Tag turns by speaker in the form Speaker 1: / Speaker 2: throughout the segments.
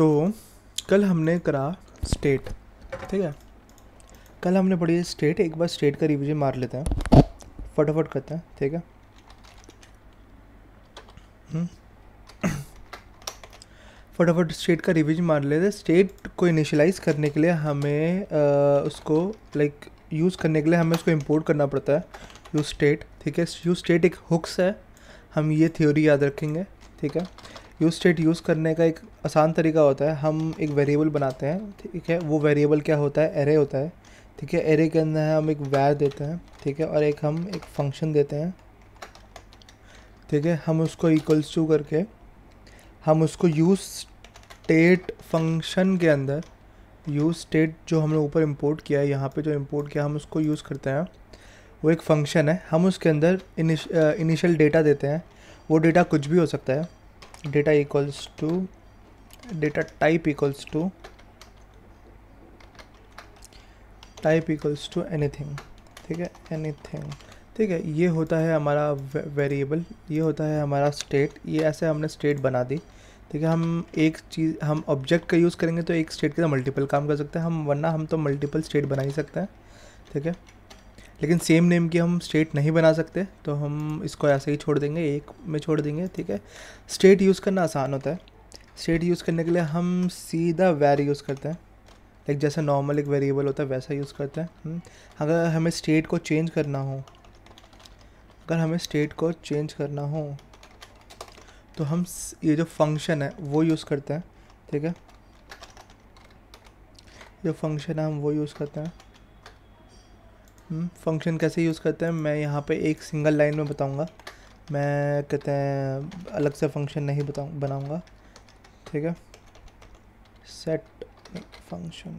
Speaker 1: तो कल हमने करा स्टेट ठीक है कल हमने पढ़ी स्टेट एक बार स्टेट का रिविजन मार लेते हैं फटाफट करते हैं ठीक है हम्म। फटाफट स्टेट का रिविजन मार लेते हैं स्टेट को इनिशलाइज करने के लिए हमें आ, उसको लाइक यूज़ करने के लिए हमें उसको इम्पोर्ट करना पड़ता है यू स्टेट ठीक है यू स्टेट एक हुक्स है हम ये थ्योरी याद रखेंगे ठीक है यूज स्टेट यूज़ करने का एक आसान तरीका होता है हम एक वेरिएबल बनाते हैं ठीक है वो वेरिएबल क्या होता है एरे होता है ठीक है एरे के अंदर हम एक वैर देते हैं ठीक है और एक हम एक फंक्शन देते हैं ठीक है हम उसको इक्वल्स टू करके हम उसको यूज स्टेट फंक्शन के अंदर यूज स्टेट जो हमने ऊपर इंपोर्ट किया है यहाँ पे जो इंपोर्ट किया हम उसको यूज़ करते हैं वो एक फंक्शन है हम उसके अंदर इनिशियल डेटा देते हैं वो डेटा कुछ भी हो सकता है data equals to data type equals to type equals to anything ठीक है anything ठीक है ये होता है हमारा वेरिएबल ये होता है हमारा स्टेट ये ऐसे हमने स्टेट बना दी ठीक है हम एक चीज़ हम ऑब्जेक्ट का यूज़ करेंगे तो एक स्टेट के साथ मल्टीपल काम कर सकते हैं हम वरना हम तो मल्टीपल स्टेट बना ही सकते हैं ठीक है लेकिन सेम नेम की हम स्टेट नहीं बना सकते तो हम इसको ऐसे ही छोड़ देंगे एक में छोड़ देंगे ठीक है स्टेट यूज़ करना आसान होता है स्टेट यूज़ करने के लिए हम सीधा वैर यूज़ करते हैं लाइक जैसा नॉर्मल एक वेरिएबल होता है वैसा यूज़ करते हैं हम्म, अगर हमें स्टेट को चेंज करना हो अगर हमें स्टेट को चेंज करना हो तो हम ये जो फंक्शन है वो यूज़ करते हैं ठीक है जो फंक्शन है हम वो यूज़ करते हैं फंक्शन हम्म, कैसे यूज़ करते हैं मैं यहाँ पे एक सिंगल लाइन में बताऊँगा मैं कहते हैं अलग से फंक्शन नहीं बताऊँ बनाऊँगा ठीक है सेट फंक्शन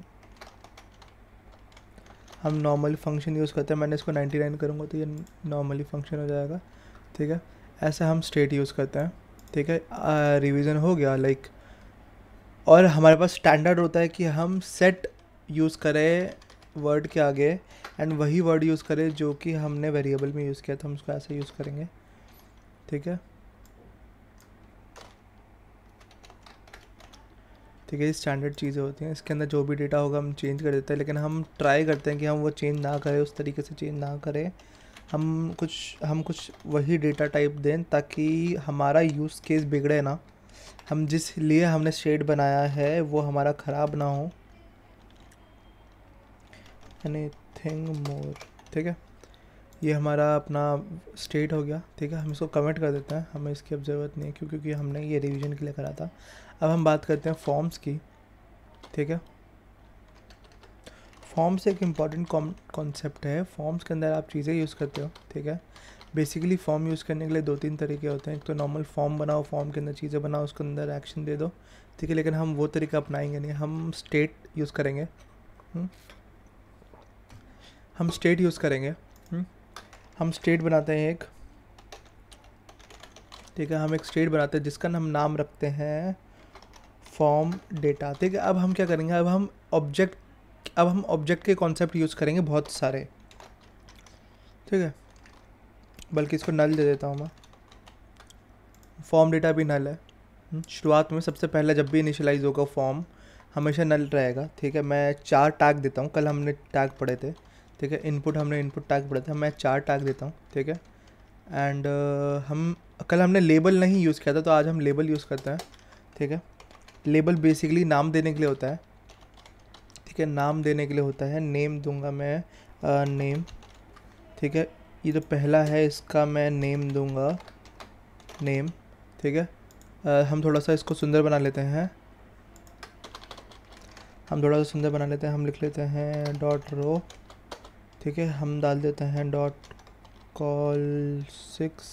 Speaker 1: हम नॉर्मली फंक्शन यूज़ करते हैं मैंने इसको 99 करूँगा तो ये नॉर्मली फंक्शन हो जाएगा ठीक है ऐसे हम स्टेट यूज़ करते हैं ठीक है रिवीजन हो गया लाइक और हमारे पास स्टैंडर्ड होता है कि हम सेट यूज़ करें वर्ड के आगे एंड वही वर्ड यूज़ करें जो कि हमने वेरिएबल में यूज़ किया था हम उसको ऐसे यूज़ करेंगे ठीक है ठीक है ये स्टैंडर्ड चीज़ें होती हैं इसके अंदर जो भी डेटा होगा हम चेंज कर देते हैं लेकिन हम ट्राई करते हैं कि हम वो चेंज ना करें उस तरीके से चेंज ना करें हम कुछ हम कुछ वही डेटा टाइप दें ताकि हमारा यूज़ केस बिगड़े ना हम जिस लिए हमने शेड बनाया है वो हमारा ख़राब ना हो यानी थिंग मोर ठीक है ये हमारा अपना स्टेट हो गया ठीक है हम इसको कमेंट कर देते हैं हमें इसकी अब ज़रूरत नहीं है क्यों क्योंकि हमने ये रिवीजन के लिए करा था अब हम बात करते हैं फॉर्म्स की ठीक है फॉर्म्स एक इम्पॉर्टेंट कॉन्सेप्ट है फॉर्म्स के अंदर आप चीज़ें यूज़ करते हो ठीक है बेसिकली फॉर्म यूज़ करने के लिए दो तीन तरीके होते हैं एक तो नॉर्मल फॉर्म बनाओ फॉर्म के अंदर चीज़ें बनाओ उसके अंदर एक्शन दे दो ठीक है लेकिन हम वो तरीका अपनाएंगे नहीं हम स्टेट यूज़ करेंगे हुँ? हम्म? हम स्टेट यूज़ करेंगे हुँ? हम्म। हम स्टेट बनाते हैं एक ठीक है हम एक स्टेट बनाते हैं जिसका हम नाम रखते हैं फॉर्म डेटा ठीक है अब हम क्या करेंगे अब हम ऑब्जेक्ट अब हम ऑब्जेक्ट के कॉन्सेप्ट यूज़ करेंगे बहुत सारे ठीक है बल्कि इसको नल दे देता हूँ मैं फॉर्म डेटा भी नल है हम्म, शुरुआत में सबसे पहले जब भी इनिशलाइज होगा फॉर्म हमेशा नल रहेगा ठीक है मैं चार टैग देता हूँ कल हमने टैग पढ़े थे ठीक है इनपुट हमने इनपुट टैग पढ़ा था मैं चार टैग देता हूँ ठीक है एंड uh, हम कल हमने लेबल नहीं यूज़ किया था तो आज हम लेबल यूज़ करते हैं ठीक है लेबल बेसिकली नाम देने के लिए होता है ठीक है नाम देने के लिए होता है नेम दूंगा मैं आ, uh, नेम ठीक है ये जो तो पहला है इसका मैं नेम दूंगा नेम ठीक है आ, uh, हम थोड़ा सा इसको सुंदर बना लेते हैं हम थोड़ा सा सुंदर बना लेते हैं हम लिख लेते हैं डॉट रो ठीक है हम डाल देते हैं dot col six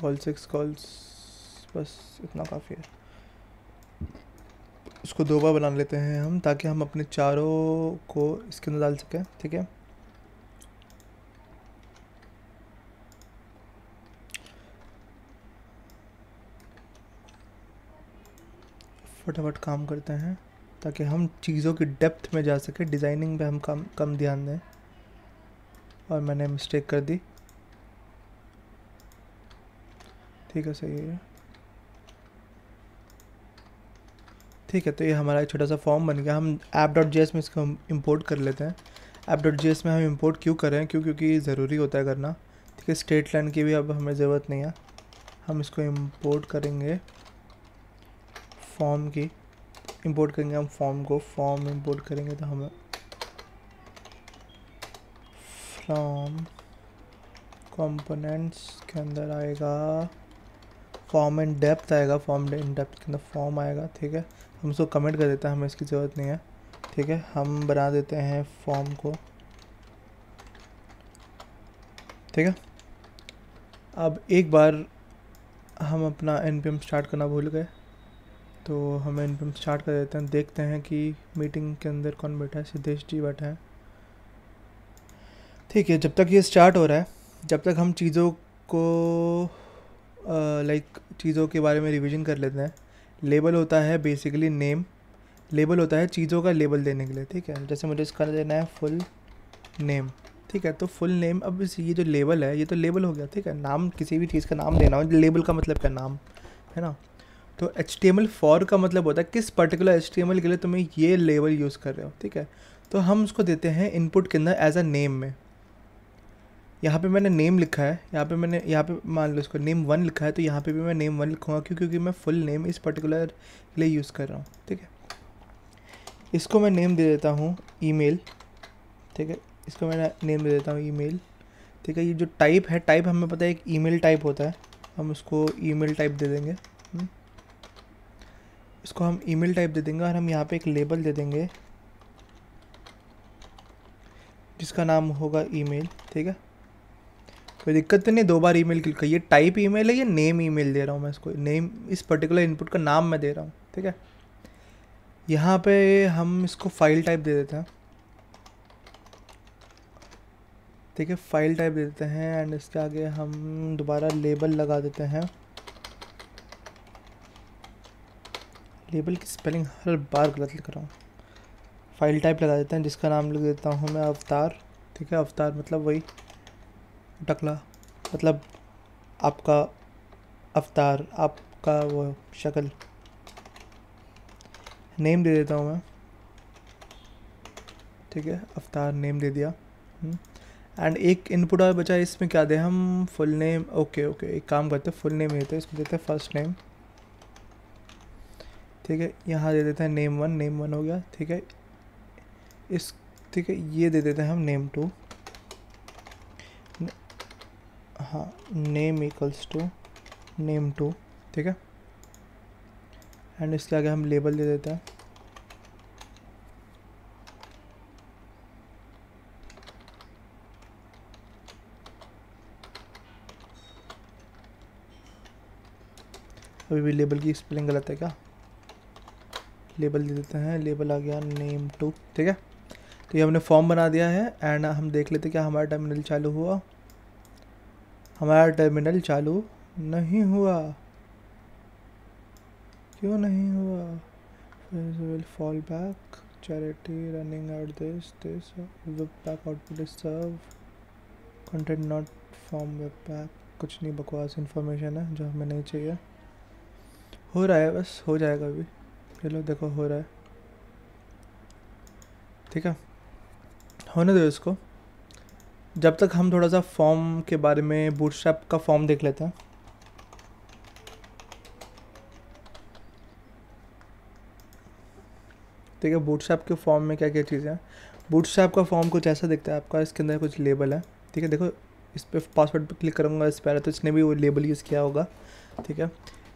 Speaker 1: col six cols बस इतना काफ़ी है इसको दो बार बना लेते हैं हम ताकि हम अपने चारों को इसके अंदर डाल सकें ठीक है फटाफट काम करते हैं ताकि हम चीज़ों की डेप्थ में जा सके डिज़ाइनिंग पे हम कम कम ध्यान दें और मैंने मिस्टेक कर दी ठीक है सही है ठीक है तो ये हमारा एक छोटा सा फॉर्म बन गया हम ऐप डॉट जी में इसको हम इम्पोर्ट कर लेते हैं ऐप डॉट जी में हम इम्पोर्ट क्यों कर रहे हैं क्यों क्योंकि ज़रूरी होता है करना ठीक है स्टेट लाइन की भी अब हमें ज़रूरत नहीं है हम इसको इम्पोर्ट करेंगे फॉर्म की इंपोर्ट करेंगे हम फॉर्म को फॉर्म इंपोर्ट करेंगे तो हमें फ्रॉम कंपोनेंट्स के अंदर आएगा फॉर्म एंड डेप्थ आएगा फॉर्म एंड डेप्थ के अंदर फॉर्म आएगा ठीक है हम उसको कमेंट कर देते हैं हमें इसकी ज़रूरत नहीं है ठीक है हम बना देते हैं फॉर्म को ठीक है अब एक बार हम अपना एन स्टार्ट करना भूल गए तो हम एकदम स्टार्ट कर देते हैं देखते हैं कि मीटिंग के अंदर कौन बैठा है सिद्धेश जी बैठे हैं ठीक है जब तक ये स्टार्ट हो रहा है जब तक हम चीज़ों को लाइक चीज़ों के बारे में रिवीजन कर लेते हैं लेबल होता है बेसिकली नेम लेबल होता है चीज़ों का लेबल देने के लिए ठीक है जैसे मुझे इसका देना है फुल नेम ठीक है तो फुल नेम अब इस ये जो लेबल है ये तो लेबल हो गया ठीक है नाम किसी भी चीज़ का नाम देना हो लेबल का मतलब क्या नाम है ना तो H T M L for का मतलब होता है किस particular H T M L के लिए तुम्हें ये लेवल यूज़ कर रहे हो ठीक है तो हम उसको देते हैं इनपुट के अंदर एज अ नेम में यहाँ पे मैंने नेम लिखा है यहाँ पे मैंने यहाँ पे मान लो इसको नेम वन लिखा है तो यहाँ पे भी मैं नेम वन लिखूँगा क्यों क्योंकि मैं फुल नेम इस पर्टिकुलर के लिए यूज़ कर रहा हूँ ठीक है इसको मैं नेम दे देता हूँ मेल ठीक है इसको मैं नेम दे देता हूँ मेल ठीक है ये जो टाइप है टाइप हमें पता है एक मेल टाइप होता है हम उसको मेल टाइप दे देंगे इसको हम ईमेल टाइप दे देंगे और हम यहाँ पे एक लेबल दे देंगे जिसका नाम होगा ईमेल ठीक है कोई दिक्कत तो नहीं दो बार ईमेल क्लिक करिए टाइप ईमेल है या नेम ईमेल दे रहा हूँ मैं इसको नेम इस पर्टिकुलर इनपुट का नाम मैं दे रहा हूँ ठीक है यहाँ पे हम इसको फाइल टाइप दे देते हैं ठीक है फाइल टाइप दे देते हैं एंड इसके आगे हम दोबारा लेबल लगा देते हैं लेबल की स्पेलिंग हर बार गलत लिख रहा हूँ फाइल टाइप लगा देते हैं जिसका नाम लिख देता हूँ मैं अवतार ठीक है अवतार मतलब वही टकला मतलब आपका अवतार आपका वो शक्ल नेम दे देता हूँ मैं ठीक है अवतार नेम दे दिया एंड हम्म। एक इनपुट और बचा इसमें क्या दे हम फुल नेम ओके ओके एक काम करते हैं फुल नेम देते हैं इसमें देते हैं फर्स्ट नेम ठीक है यहाँ दे देते हैं नेम वन नेम वन हो गया ठीक है इस ठीक है ये दे देते हैं हम नेम टू हाँ name equals to name two ठीक है एंड इसके आगे हम लेबल दे देते हैं अभी भी लेबल की स्पेलिंग गलत है क्या लेबल दे देते हैं लेबल आ गया नेम टू ठीक है तो ये हमने फॉर्म बना दिया है एंड हम देख लेते क्या हमारा टर्मिनल चालू हुआ हमारा टर्मिनल चालू नहीं हुआ क्यों नहीं हुआ fall back charity this this webpack output is serve content not form webpack कुछ नहीं बकवास इंफॉर्मेशन है जो हमें नहीं चाहिए हो रहा है बस हो जाएगा अभी ये लो देखो हो रहा है ठीक है होने दो इसको जब तक हम थोड़ा सा फॉर्म के बारे में बूटस्ट्रैप का फॉर्म देख लेते हैं ठीक है बूटस्ट्रैप के फॉर्म में क्या क्या चीज़ें हैं बूटस्ट्रैप का फॉर्म कुछ ऐसा दिखता है आपका इसके अंदर कुछ लेबल है ठीक है देखो इस पर पासवर्ड पर क्लिक करूँगा इस पर तो इसने भी वो लेबल यूज़ किया होगा ठीक है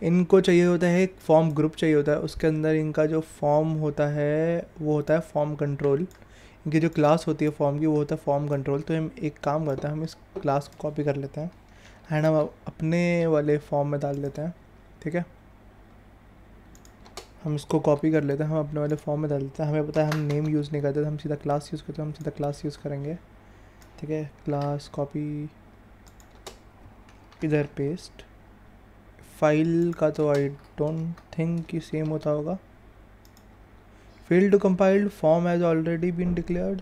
Speaker 1: इनको चाहिए होता है एक फॉर्म ग्रुप चाहिए होता है उसके अंदर इनका जो फॉर्म होता है वो होता है फॉर्म कंट्रोल इनकी जो क्लास होती है फॉर्म की वो होता है फॉर्म कंट्रोल तो हम एक काम करते हैं हम इस क्लास को कॉपी कर लेते हैं एंड हम अपने वाले फॉर्म में डाल देते हैं ठीक है हम इसको कॉपी कर लेते हैं हम अपने वाले फॉर्म में डाल देते हैं हमें पता है हम नेम यूज़ नहीं करते तो हम सीधा क्लास यूज़ करते हैं हम सीधा क्लास यूज़ करेंगे ठीक है क्लास कॉपी इधर पेस्ट फाइल का तो आई डोंट थिंक कि सेम होता होगा field to compiled form has already been declared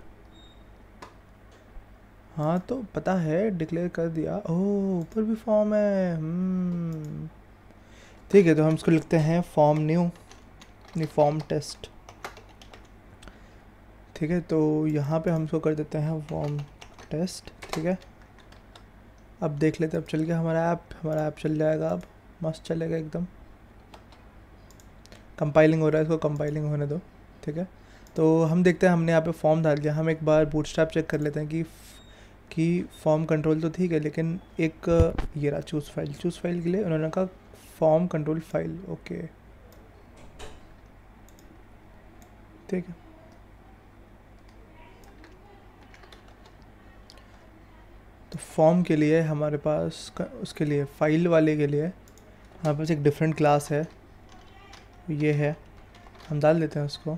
Speaker 1: हाँ तो पता है डिक्लेयर कर दिया ओह ऊपर भी फॉर्म है हम्म। ठीक है तो हम इसको लिखते हैं फॉर्म न्यू नहीं फॉर्म टेस्ट ठीक है तो यहाँ पे हम इसको कर देते हैं फॉर्म टेस्ट ठीक है अब देख लेते अब चल गया हमारा ऐप हमारा ऐप चल जाएगा अब मस्त चलेगा एकदम कंपाइलिंग हो रहा है इसको कंपाइलिंग होने दो ठीक है तो हम देखते हैं हमने यहाँ पे फॉर्म डाल दिया हम एक बार बूट चेक कर लेते हैं कि कि फॉर्म कंट्रोल तो ठीक है लेकिन एक ये रहा चूज़ फाइल चूज़ फाइल के लिए उन्होंने कहा फॉर्म कंट्रोल फाइल ओके ठीक है तो फॉर्म के लिए हमारे पास उसके लिए फाइल वाले के लिए हमारे पास एक डिफरेंट क्लास है ये है हम डाल देते हैं उसको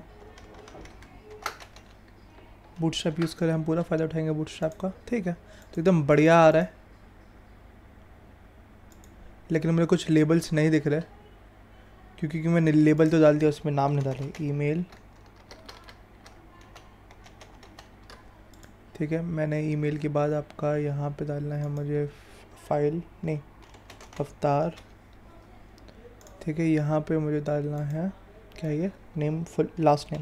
Speaker 1: बूटस्ट्रैप यूज़ करें हम पूरा फ़ायदा उठाएंगे बूटस्ट्रैप का ठीक है तो एकदम बढ़िया आ रहा है लेकिन मेरे कुछ लेबल्स नहीं दिख रहे क्योंकि क्यों मैंने लेबल तो डाल दिया उसमें नाम नहीं डाले ईमेल ठीक है मैंने ईमेल के बाद आपका यहाँ पे डालना है मुझे फाइल नहीं अवतार ठीक है यहाँ पे मुझे डालना है क्या ये name full last name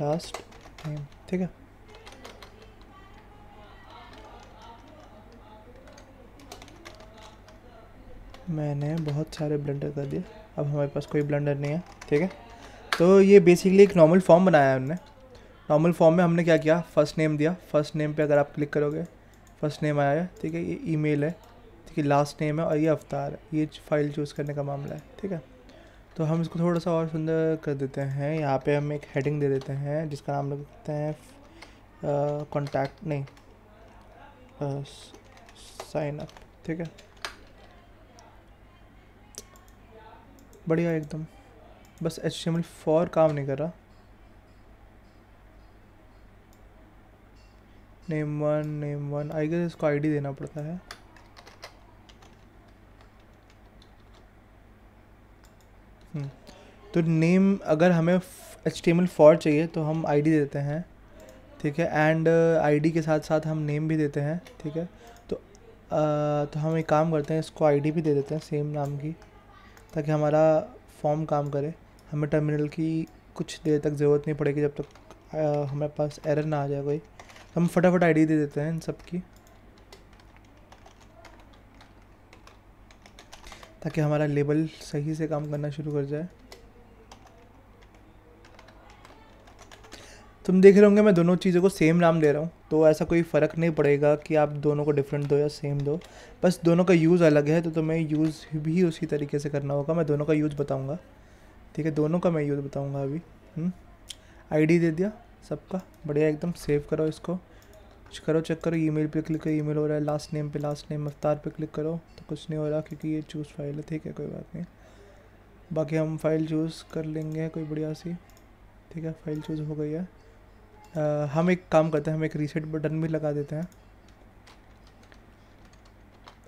Speaker 1: last name ठीक है मैंने बहुत सारे ब्लेंडर कर दिए अब हमारे पास कोई ब्लेंडर नहीं है ठीक है तो ये बेसिकली एक नॉर्मल फॉर्म बनाया है हमने नॉर्मल फॉर्म में हमने क्या किया फ़र्स्ट नेम दिया फर्स्ट नेम पे अगर आप क्लिक करोगे फर्स्ट नेम आया है ठीक है ये ईमेल है इसकी लास्ट नेम है और ये अवतार है ये फाइल चूज़ करने का मामला है ठीक है तो हम इसको थोड़ा सा और सुंदर कर देते हैं यहाँ पे हम एक हेडिंग दे देते हैं जिसका नाम लिखते हैं कॉन्टैक्ट नहीं साइन अप ठीक है बढ़िया एकदम बस H T M L for काम नहीं कर रहा name one name one I guess इसको आईडी देना पड़ता है हम्म। तो नेम अगर हमें H T M L for चाहिए तो हम आई डी देते हैं ठीक है एंड आई डी के साथ साथ हम नेम भी देते हैं ठीक है तो uh, तो हम एक काम करते हैं इसको आई डी भी दे देते हैं सेम नाम की ताकि हमारा फॉर्म काम करे हमें टर्मिनल की कुछ देर तक ज़रूरत नहीं पड़ेगी जब तक आ, uh, हमारे पास एरर ना आ जाए कोई हम फटाफट आईडी दे देते हैं इन सब की ताकि हमारा लेबल सही से काम करना शुरू कर जाए तुम देख रहे होंगे मैं दोनों चीज़ों को सेम नाम दे रहा हूँ तो ऐसा कोई फ़र्क नहीं पड़ेगा कि आप दोनों को डिफरेंट दो या सेम दो बस दोनों का यूज़ अलग है तो तुम्हें यूज़ भी उसी तरीके से करना होगा मैं दोनों का यूज़ बताऊँगा ठीक है दोनों का मैं यूज़ बताऊँगा अभी आईडी हम्म। दे दिया सबका बढ़िया एकदम सेव करो इसको कुछ करो चेक करो ईमेल पे क्लिक करो ईमेल हो रहा है लास्ट नेम पे लास्ट नेम अवतार पे क्लिक करो तो कुछ नहीं हो रहा क्योंकि ये चूज़ फाइल है ठीक है कोई बात नहीं बाकी हम फाइल चूज़ कर लेंगे कोई बढ़िया सी ठीक है फाइल चूज़ हो गई है आ, हम एक काम करते हैं हम एक रीसेट बटन भी लगा देते हैं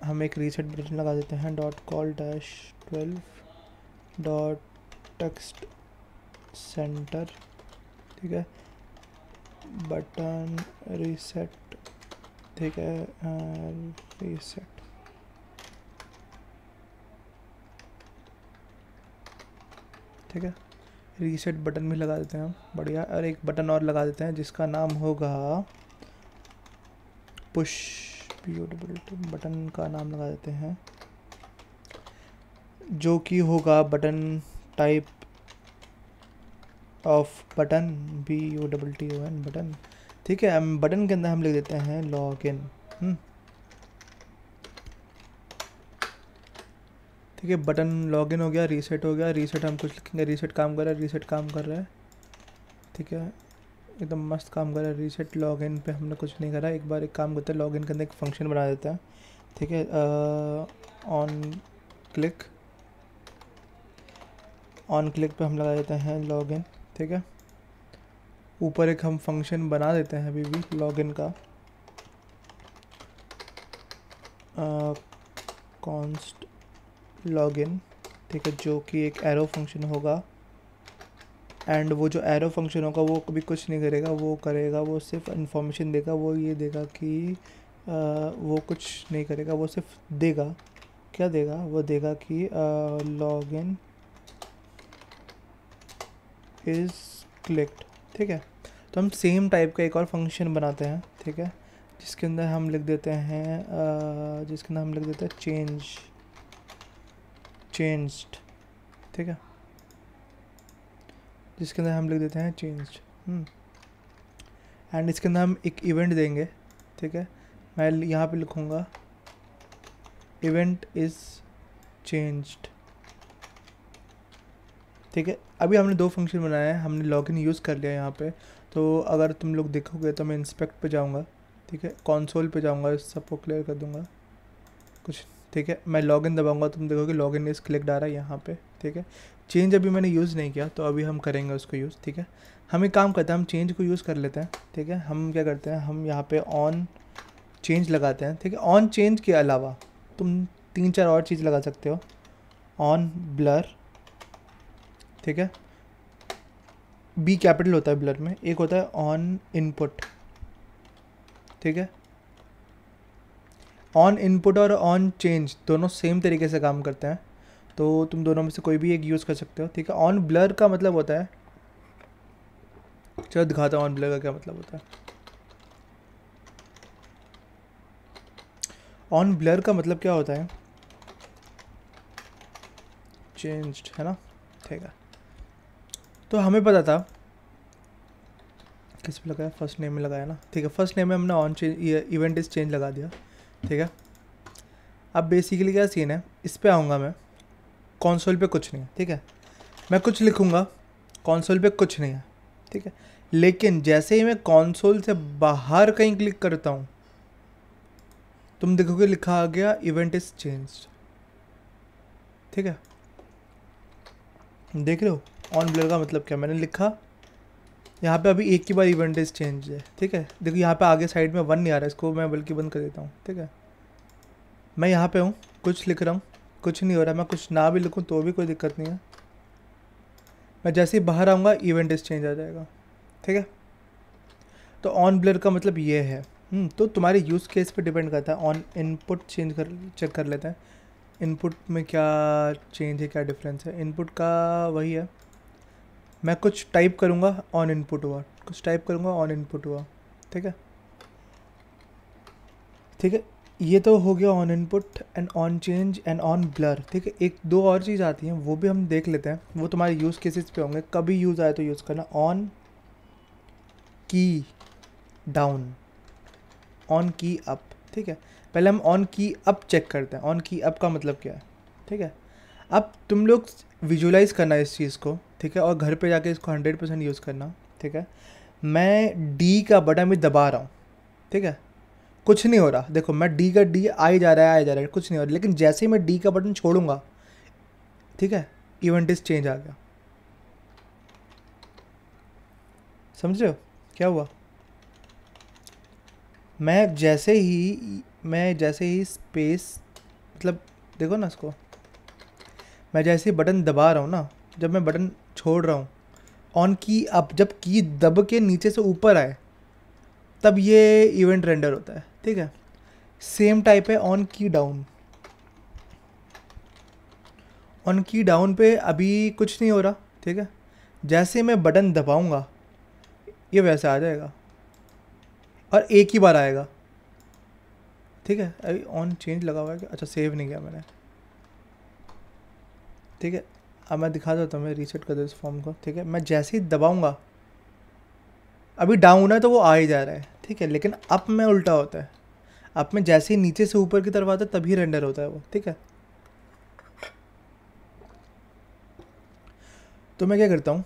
Speaker 1: हम एक रीसेट बटन लगा देते हैं dot col dash twelve dot text center ठीक है बटन रीसेट ठीक है रीसेट ठीक है रीसेट बटन भी लगा देते हैं हम बढ़िया और एक बटन और लगा देते हैं जिसका नाम होगा पुश ब्यूटिफुल बटन का नाम लगा देते हैं जो कि होगा button type of button B U double T O N button ठीक है बटन के अंदर हम लिख देते हैं लॉग इन हम्म। ठीक है बटन लॉग इन हो गया रीसेट हो गया रीसेट हम कुछ लिखेंगे रीसेट काम कर रहा है रीसेट काम कर रहा है ठीक है एकदम मस्त काम कर रहा है रीसेट लॉग इन पर हमने कुछ नहीं करा एक बार एक काम करते हैं लॉग इन के अंदर एक फंक्शन बना देते हैं ठीक है ऑन क्लिक ऑन क्लिक पे हम लगा देते हैं लॉग इन ठीक है ऊपर एक हम फंक्शन बना देते हैं अभी भी लॉगिन का कॉन्स्ट लॉगिन ठीक है जो कि एक एरो फंक्शन होगा एंड वो जो एरो फंक्शन होगा वो कभी कुछ नहीं करेगा वो करेगा वो सिर्फ इन्फॉर्मेशन देगा वो ये देगा कि आ, वो कुछ नहीं करेगा वो सिर्फ देगा क्या देगा वो देगा कि लॉगिन इज़ क्लिक्ड ठीक है तो हम सेम टाइप का एक और फंक्शन बनाते हैं ठीक है जिसके अंदर हम लिख देते हैं जिसके अंदर हम लिख देते हैं चेंज चेंज्ड ठीक है जिसके अंदर हम लिख देते हैं चेंज्ड हम्म। एंड इसके अंदर हम एक इवेंट देंगे ठीक है मैं यहाँ पे लिखूँगा इवेंट इज़ चेंज्ड ठीक है अभी हमने दो फंक्शन बनाया है हमने लॉगिन यूज़ कर लिया यहाँ पे तो अगर तुम लोग देखोगे तो मैं इंस्पेक्ट पे जाऊँगा ठीक है कॉन्सोल पे जाऊँगा सबको क्लियर कर दूँगा कुछ ठीक है मैं लॉगिन दबाऊँगा तुम देखोगे लॉगिन इज क्लिक आ रहा है यहाँ पर ठीक है चेंज अभी मैंने यूज़ नहीं किया तो अभी हम करेंगे उसको यूज़ ठीक है हम एक काम करते हैं हम चेंज को यूज़ कर लेते हैं ठीक है हम क्या करते हैं हम यहाँ पर ऑन चेंज लगाते हैं ठीक है ऑन चेंज के अलावा तुम तीन चार और चीज़ लगा सकते हो ऑन ब्लर ठीक है बी कैपिटल होता है ब्लड में एक होता है ऑन इनपुट ठीक है ऑन इनपुट और ऑन चेंज दोनों सेम तरीके से काम करते हैं तो तुम दोनों में से कोई भी एक यूज़ कर सकते हो ठीक है ऑन ब्लर का मतलब होता है चलो दिखाता हूँ ऑन ब्लर का क्या मतलब होता है ऑन ब्लर का मतलब क्या होता है चेंज्ड है ना ठीक है तो हमें पता था किस पे लगाया फर्स्ट नेम में लगाया ना ठीक है फर्स्ट नेम में हमने on change event is change लगा दिया ठीक है अब बेसिकली क्या सीन है इस पर आऊँगा मैं कॉन्सोल पे कुछ नहीं है ठीक है मैं कुछ लिखूँगा कॉन्सोल पे कुछ नहीं है ठीक है लेकिन जैसे ही मैं कॉन्सोल से बाहर कहीं क्लिक करता हूँ तुम देखोगे लिखा आ गया इवेंट इज चेंज ठीक है देख रहे हो ऑन ब्लर का मतलब क्या मैंने लिखा यहाँ पे अभी एक ही बार इवेंट इज चेंज है ठीक है देखो यहाँ पे आगे साइड में वन नहीं आ रहा है इसको मैं बल्कि बंद कर देता हूँ ठीक है मैं यहाँ पे हूँ कुछ लिख रहा हूँ कुछ नहीं हो रहा मैं कुछ ना भी लिखूँ तो भी कोई दिक्कत नहीं है मैं जैसे ही बाहर आऊँगा इवेंट इज चेंज आ जाएगा ठीक है तो ऑन ब्लर का मतलब ये है हम्म, तो तुम्हारे यूज़ केस पर डिपेंड करता है ऑन इनपुट चेंज कर चेक कर लेते हैं इनपुट में क्या चेंज है क्या डिफरेंस है इनपुट का वही है मैं कुछ टाइप करूँगा ऑन इनपुट हुआ कुछ टाइप करूँगा ऑन इनपुट हुआ ठीक है ठीक है ये तो हो गया on input and on change and on blur ठीक है एक दो और चीज़ आती हैं वो भी हम देख लेते हैं वो तुम्हारे यूज़ केसेस पे होंगे कभी यूज़ आए तो यूज़ करना on key down on key up ठीक है पहले हम ऑन की अप चेक करते हैं ऑन की अप का मतलब क्या है ठीक है अब तुम लोग विजुलाइज करना इस चीज़ को ठीक है और घर पे जाके इसको हंड्रेड परसेंट यूज़ करना ठीक है मैं डी का बटन भी दबा रहा हूँ ठीक है कुछ नहीं हो रहा देखो मैं डी का डी आई जा रहा है आई जा रहा है कुछ नहीं हो रहा लेकिन जैसे ही मैं डी का बटन छोड़ूंगा ठीक है इवेंट इज चेंज आ गया समझ रहे हो क्या हुआ मैं जैसे ही मैं जैसे ही स्पेस मतलब देखो ना इसको मैं जैसे ही बटन दबा रहा हूँ ना जब मैं बटन छोड़ रहा हूँ ऑन की अब जब की दब के नीचे से ऊपर आए तब ये इवेंट रेंडर होता है ठीक है सेम टाइप है on key down on key down पे अभी कुछ नहीं हो रहा ठीक है जैसे मैं बटन दबाऊंगा ये वैसे आ जाएगा और एक ही बार आएगा ठीक है अभी ऑन चेंज लगा हुआ है अच्छा सेव नहीं किया मैंने ठीक है अब मैं दिखा देता हूँ मैं रीसेट कर देता फॉर्म को ठीक है मैं जैसे ही दबाऊँगा अभी डाउन है तो वो आ ही जा रहा है ठीक है लेकिन अप में उल्टा होता है अप में जैसे ही नीचे से ऊपर की तरफ आता है तभी रेंडर होता है वो ठीक है तो मैं क्या करता हूँ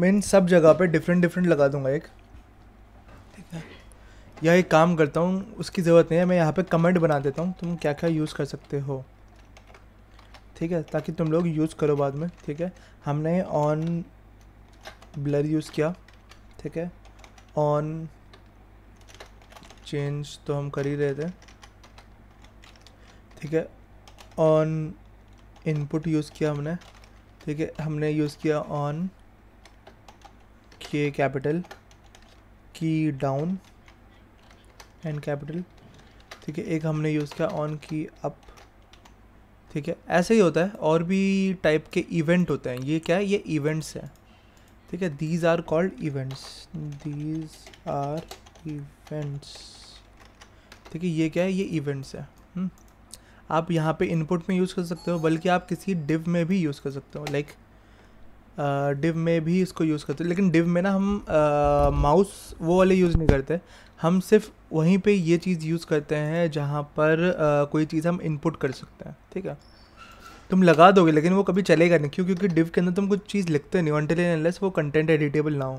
Speaker 1: मैं इन सब जगह पे डिफरेंट डिफरेंट लगा दूंगा एक ठीक है या एक काम करता हूँ उसकी ज़रूरत नहीं है मैं यहाँ पे कमेंट बना देता हूँ तुम क्या क्या यूज़ कर सकते हो ठीक है ताकि तुम लोग यूज़ करो बाद में ठीक है हमने ऑन ब्लर यूज़ किया ठीक है ऑन चेंज तो हम कर ही रहे थे ठीक है ऑन इनपुट यूज़ किया हमने ठीक है हमने यूज़ किया ऑन के कैपिटल की डाउन एंड कैपिटल ठीक है एक हमने यूज़ किया ऑन की अप ठीक है ऐसे ही होता है और भी टाइप के इवेंट होते हैं ये क्या है ये इवेंट्स हैं ठीक है these are called events these are events ठीक है ये क्या है ये इवेंट्स है हुँ? आप यहाँ पे इनपुट में यूज़ कर सकते हो बल्कि आप किसी डिव में भी यूज़ कर सकते हो लाइक डिव में भी इसको यूज़ करते हो लेकिन डिव में ना हम माउस uh, वो वाले यूज़ नहीं करते हम सिर्फ वहीं पे ये चीज़ यूज़ करते हैं जहाँ पर आ, कोई चीज़ हम इनपुट कर सकते हैं ठीक है तुम लगा दोगे लेकिन वो कभी चलेगा नहीं क्यों क्योंकि डिव के अंदर तुम कुछ चीज़ लिखते नहीं एन अनलेस वो कंटेंट एडिटेबल ना हो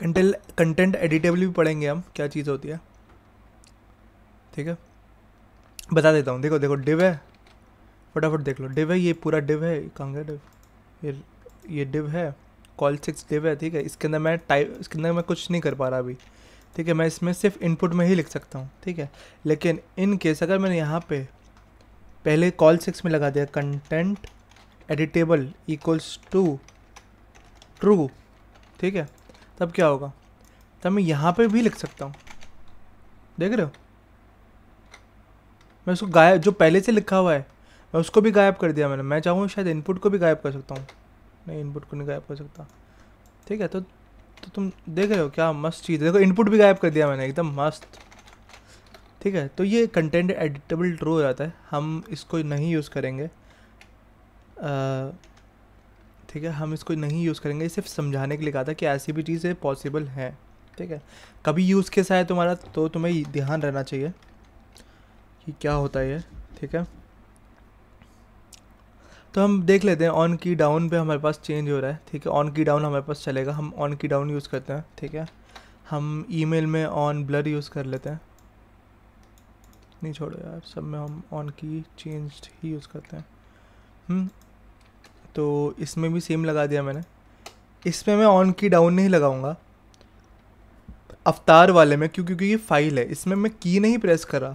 Speaker 1: कंटेंट कंटेंट एडिटेबल भी पढ़ेंगे हम क्या चीज़ होती है ठीक है बता देता हूँ देखो देखो डिव है फटाफट देख लो डिव है ये पूरा डिव है कहाँ डिव ये ये डिव है कॉल सिक्स डे है ठीक है इसके अंदर मैं टाइप इसके अंदर मैं कुछ नहीं कर पा रहा अभी ठीक है मैं इसमें सिर्फ इनपुट में ही लिख सकता हूँ ठीक है लेकिन इन केस अगर मैंने यहाँ पे पहले कॉल सिक्स में लगा दिया content editable equals to true ठीक है तब क्या होगा तब मैं यहाँ पे भी लिख सकता हूँ देख रहे हो मैं उसको गायब जो पहले से लिखा हुआ है मैं उसको भी गायब कर दिया मैंने मैं चाहूँ शायद इनपुट को भी गायब कर सकता हूँ मैं इनपुट को नहीं गायब कर सकता ठीक है तो तो तुम देख रहे हो क्या मस्त चीज़ है देखो इनपुट भी गायब कर दिया मैंने एकदम मस्त ठीक है तो ये कंटेंट एडिटेबल ट्रू हो जाता है हम इसको नहीं यूज़ करेंगे ठीक है हम इसको नहीं यूज़ करेंगे सिर्फ समझाने के लिए कहा था कि ऐसी भी चीज़ें पॉसिबल हैं ठीक है कभी यूज़ कैसा है तुम्हारा तो तुम्हें ध्यान रहना चाहिए कि क्या होता है ठीक है तो हम देख लेते हैं ऑन की डाउन पे हमारे पास चेंज हो रहा है ठीक है ऑन की डाउन हमारे पास चलेगा हम ऑन की डाउन यूज़ करते हैं ठीक है हम ईमेल में ऑन ब्लर यूज़ कर लेते हैं नहीं छोड़ो यार सब में हम ऑन की चेंज ही यूज़ करते हैं हम्म, तो इसमें भी सेम लगा दिया मैंने इसमें मैं ऑन की डाउन नहीं लगाऊंगा अवतार वाले में क्योंकि क्योंकि ये फाइल है इसमें मैं की नहीं प्रेस करा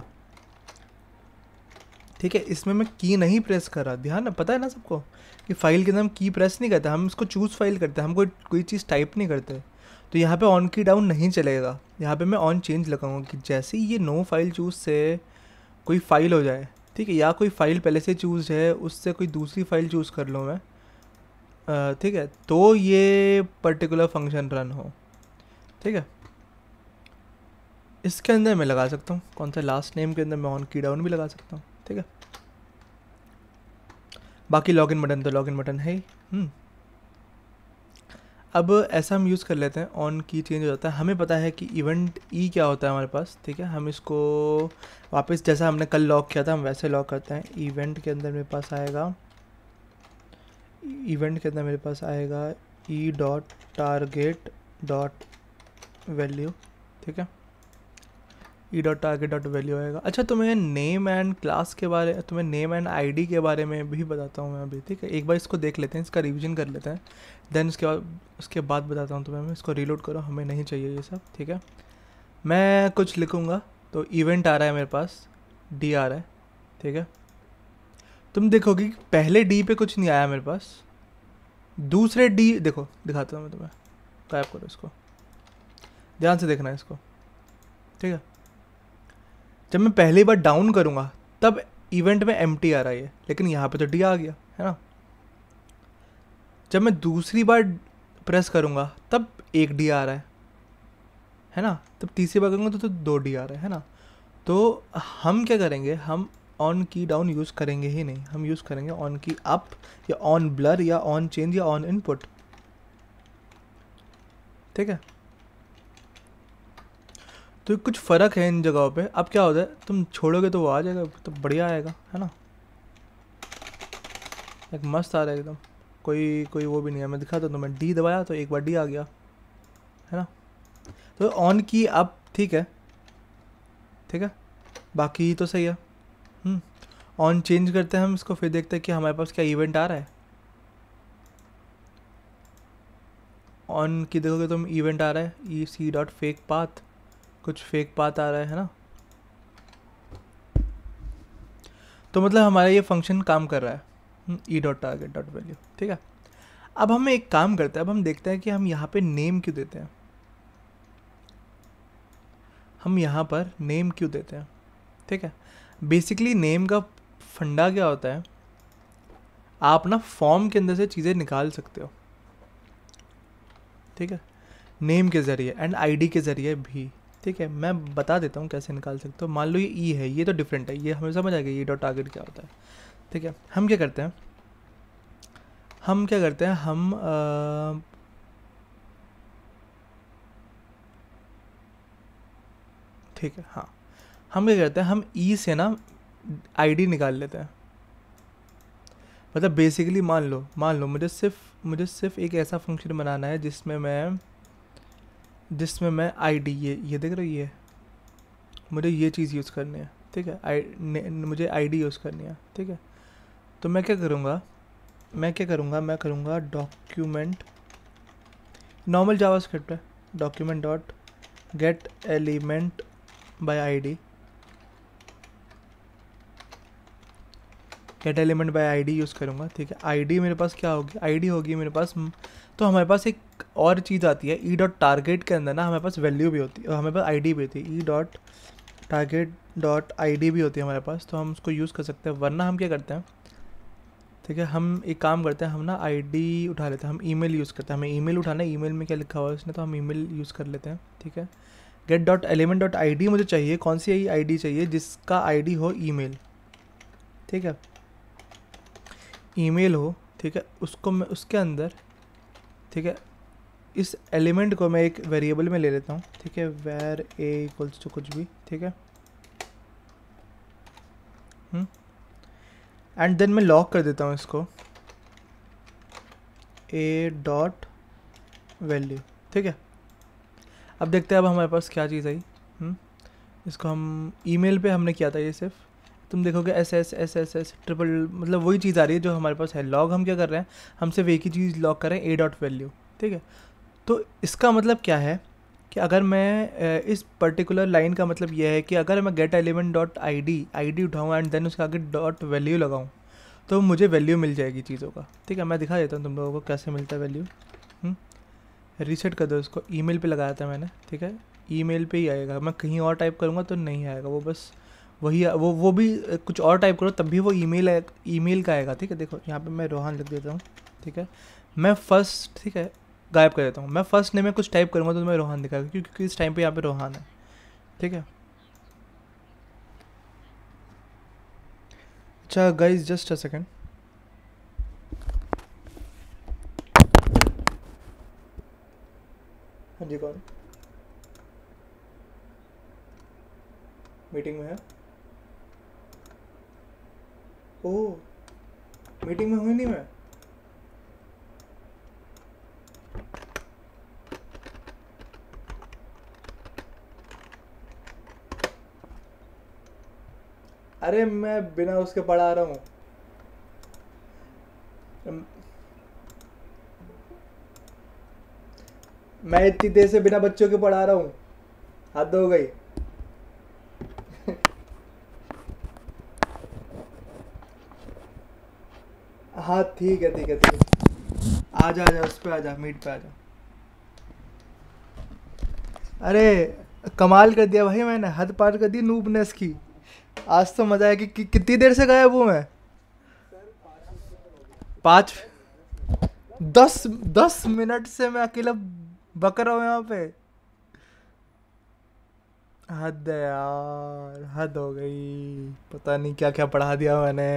Speaker 1: ठीक है इसमें मैं की नहीं प्रेस कर रहा ध्यान ना पता है ना सबको कि फ़ाइल के अंदर हम की प्रेस नहीं करते हम इसको चूज़ फाइल करते हैं हम कोई कोई चीज़ टाइप नहीं करते तो यहाँ पे ऑन की डाउन नहीं चलेगा यहाँ पे मैं ऑन चेंज लगाऊंगा कि जैसे ही ये नो फाइल चूज़ से कोई फ़ाइल हो जाए ठीक है या कोई फ़ाइल पहले से चूज़ है उससे कोई दूसरी फ़ाइल चूज़ कर लूँ मैं ठीक है तो ये पर्टिकुलर फंक्शन रन हो ठीक है इसके अंदर मैं लगा सकता हूँ कौन सा लास्ट नेम के अंदर मैं ऑन की डाउन भी लगा सकता हूँ ठीक है बाकी लॉगिन बटन तो लॉगिन बटन है ही हम्म। अब ऐसा हम यूज़ कर लेते हैं ऑन की चेंज हो जाता है हमें पता है कि इवेंट ई e क्या होता है हमारे पास ठीक है हम इसको वापस जैसा हमने कल लॉक किया था हम वैसे लॉक करते हैं इवेंट के अंदर मेरे पास आएगा इवेंट के अंदर मेरे पास आएगा e dot target dot value ठीक है e dot target dot value आएगा अच्छा तुम्हें नेम एंड क्लास के बारे तुम्हें नेम एंड आईडी के बारे में भी बताता हूँ मैं अभी ठीक है एक बार इसको देख लेते हैं इसका रिविजन कर लेते हैं देन उसके बाद उसके बाद बताता हूँ तुम्हें मैं इसको रीलोड करो हमें नहीं चाहिए ये सब ठीक है मैं कुछ लिखूँगा तो इवेंट आ रहा है मेरे पास डी आ रहा है ठीक है तुम देखोगे पहले डी पे कुछ नहीं आया मेरे पास दूसरे डी देखो दिखाता हूँ मैं तुम्हें टाइप करो इसको ध्यान से देखना है इसको ठीक है जब मैं पहली बार डाउन करूँगा तब इवेंट में एम आ रहा है लेकिन यहाँ पे तो डी आ गया है ना जब मैं दूसरी बार प्रेस करूँगा तब एक डी आ रहा है है ना तब तीसरी बार करूँगा तो, तो दो डी आ रहा है है ना तो हम क्या करेंगे हम ऑन की डाउन यूज़ करेंगे ही नहीं हम यूज़ करेंगे ऑन की अप या ऑन ब्लर या ऑन चेंज या ऑन इनपुट ठीक है तो कुछ फ़र्क है इन जगहों पे अब क्या होता है तुम छोड़ोगे तो वो आ जाएगा तो बढ़िया आएगा है ना एक मस्त आ रहा है एकदम कोई कोई वो भी नहीं है मैं दिखा तो मैं डी दबाया तो एक बार डी आ गया है ना तो ऑन की अब ठीक है ठीक है बाकी तो सही है ऑन हम्म। चेंज करते हैं हम इसको फिर देखते हैं कि हमारे पास क्या इवेंट आ रहा है ऑन की देखोगे तुम तो इवेंट आ रहा है e C dot fake path कुछ फेक बात आ रहा है ना तो मतलब हमारा ये फंक्शन काम कर रहा है e dot target dot value ठीक है अब हम एक काम करते हैं अब हम देखते हैं कि हम यहाँ पे नेम क्यों देते हैं हम यहाँ पर नेम क्यों देते हैं ठीक है बेसिकली नेम का फंडा क्या होता है आप ना फॉर्म के अंदर से चीज़ें निकाल सकते हो ठीक है नेम के ज़रिए एंड आईडी के ज़रिए भी ठीक है मैं बता देता हूँ कैसे निकाल सकते हो मान लो ये ई e है ये तो डिफरेंट है ये हमें समझ आ गया डॉट टारगेट क्या होता है ठीक है हम क्या करते हैं हम क्या करते हैं हम ठीक है हाँ हम क्या करते हैं हम ई e से ना आईडी निकाल लेते हैं मतलब बेसिकली मान लो मान लो मुझे सिर्फ मुझे सिर्फ एक ऐसा फंक्शन बनाना है जिसमें मैं जिसमें मैं आईडी ये ये देख रही है मुझे ये चीज़ यूज़ करनी है ठीक है आई मुझे आईडी यूज़ करनी है ठीक है तो मैं क्या करूँगा मैं क्या करूँगा मैं करूँगा डॉक्यूमेंट नॉर्मल जावा स्क्रिप्ट है document dot get element by ID get element by ID use करूँगा ठीक है आईडी मेरे पास क्या होगी आईडी होगी मेरे पास तो हमारे पास एक और चीज़ आती है ई डॉट टारगेट के अंदर ना हमारे पास वैल्यू भी होती है हमारे पास आई भी होती है e dot target dot I भी होती है हमारे पास तो हम उसको यूज़ कर सकते हैं वरना हम क्या करते हैं ठीक है हम एक काम करते हैं हम ना आईडी उठा लेते हैं हम ईमेल यूज़ करते हैं हमें ईमेल उठाना है ईमेल में क्या लिखा हुआ है उसने तो हम ईमेल यूज़ कर लेते हैं ठीक है get dot element dot I मुझे चाहिए कौन सी आई चाहिए जिसका आई हो ईमेल ठीक है ईमेल हो ठीक है उसको मैं उसके अंदर ठीक है इस एलिमेंट को मैं एक वेरिएबल में ले लेता हूँ ठीक है वेर ए इक्वल्स टू कुछ भी ठीक है एंड हम्म? देन मैं लॉक कर देता हूँ इसको ए डॉट वैल्यू ठीक है अब देखते हैं अब हमारे पास क्या चीज़ आई हम्म? इसको हम ईमेल पे हमने किया था ये सिर्फ तुम देखोगे S S S S S triple मतलब वही चीज़ आ रही है जो हमारे पास है लॉग हम क्या कर रहे हैं हम सिर्फ एक ही चीज़ लॉग कर रहे हैं ए डॉट वैल्यू ठीक है तो इसका मतलब क्या है कि अगर मैं इस पर्टिकुलर लाइन का मतलब यह है कि अगर मैं get element dot I D I D उठाऊँ एंड देन उसका आगे डॉट वैल्यू लगाऊँ तो मुझे वैल्यू मिल जाएगी चीज़ों का ठीक है मैं दिखा देता हूँ तुम लोगों को कैसे मिलता है वैल्यू हम्म? रीसेट कर दो इसको ईमेल पे लगाया था मैंने ठीक है ईमेल पे ही आएगा मैं कहीं और टाइप करूँगा तो नहीं आएगा वो बस वही वो वो भी कुछ और टाइप करो तब भी वो ईमेल ईमेल का आएगा ठीक है देखो यहाँ पे मैं रोहन लिख देता हूँ ठीक है मैं फर्स्ट ठीक है गायब कर देता हूँ मैं फर्स्ट नेम में कुछ टाइप करूँगा तो मैं रोहन दिखाएगा क्योंकि इस टाइम पे यहाँ पे रोहान है ठीक है अच्छा गाइज जस्ट अ सेकेंड हाँ जी कौन मीटिंग में है ओ मीटिंग में हुई नहीं मैं अरे मैं बिना उसके पढ़ा रहा हूं मैं इतनी देर से बिना बच्चों के पढ़ा रहा हूँ हद हो गई हाँ ठीक है ठीक है ठीक है आ जा आ जा उस पर आ जा मीट पे आ जा अरे कमाल कर दिया भाई मैंने हद पार कर दी नूबनेस की आज तो मज़ा आया कि, कि कितनी देर से गायब हूँ मैं पाँच दस दस मिनट से मैं अकेला बक रहा हूँ यहाँ पे हद यार हद हो गई पता नहीं क्या क्या पढ़ा दिया मैंने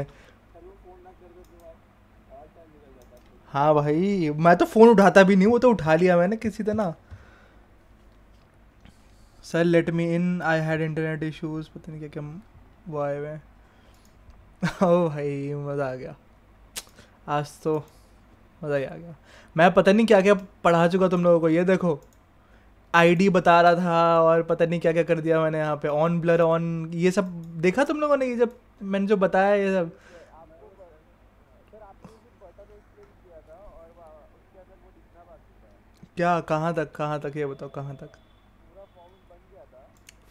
Speaker 1: हाँ भाई मैं तो फ़ोन उठाता भी नहीं वो तो उठा लिया मैंने किसी तरह sir let me in I had internet issues पता नहीं क्या क्या वो आए हुए ओ भाई मज़ा आ गया आज तो मज़ा ही आ गया मैं पता नहीं क्या क्या पढ़ा चुका तुम लोगों को ये देखो आईडी बता रहा था और पता नहीं क्या क्या कर दिया मैंने यहाँ पे ऑन ब्लर ऑन ये सब देखा तुम लोगों ने ये जब मैंने जो बताया ये सब क्या कहाँ तक कहाँ तक ये बताओ कहाँ तक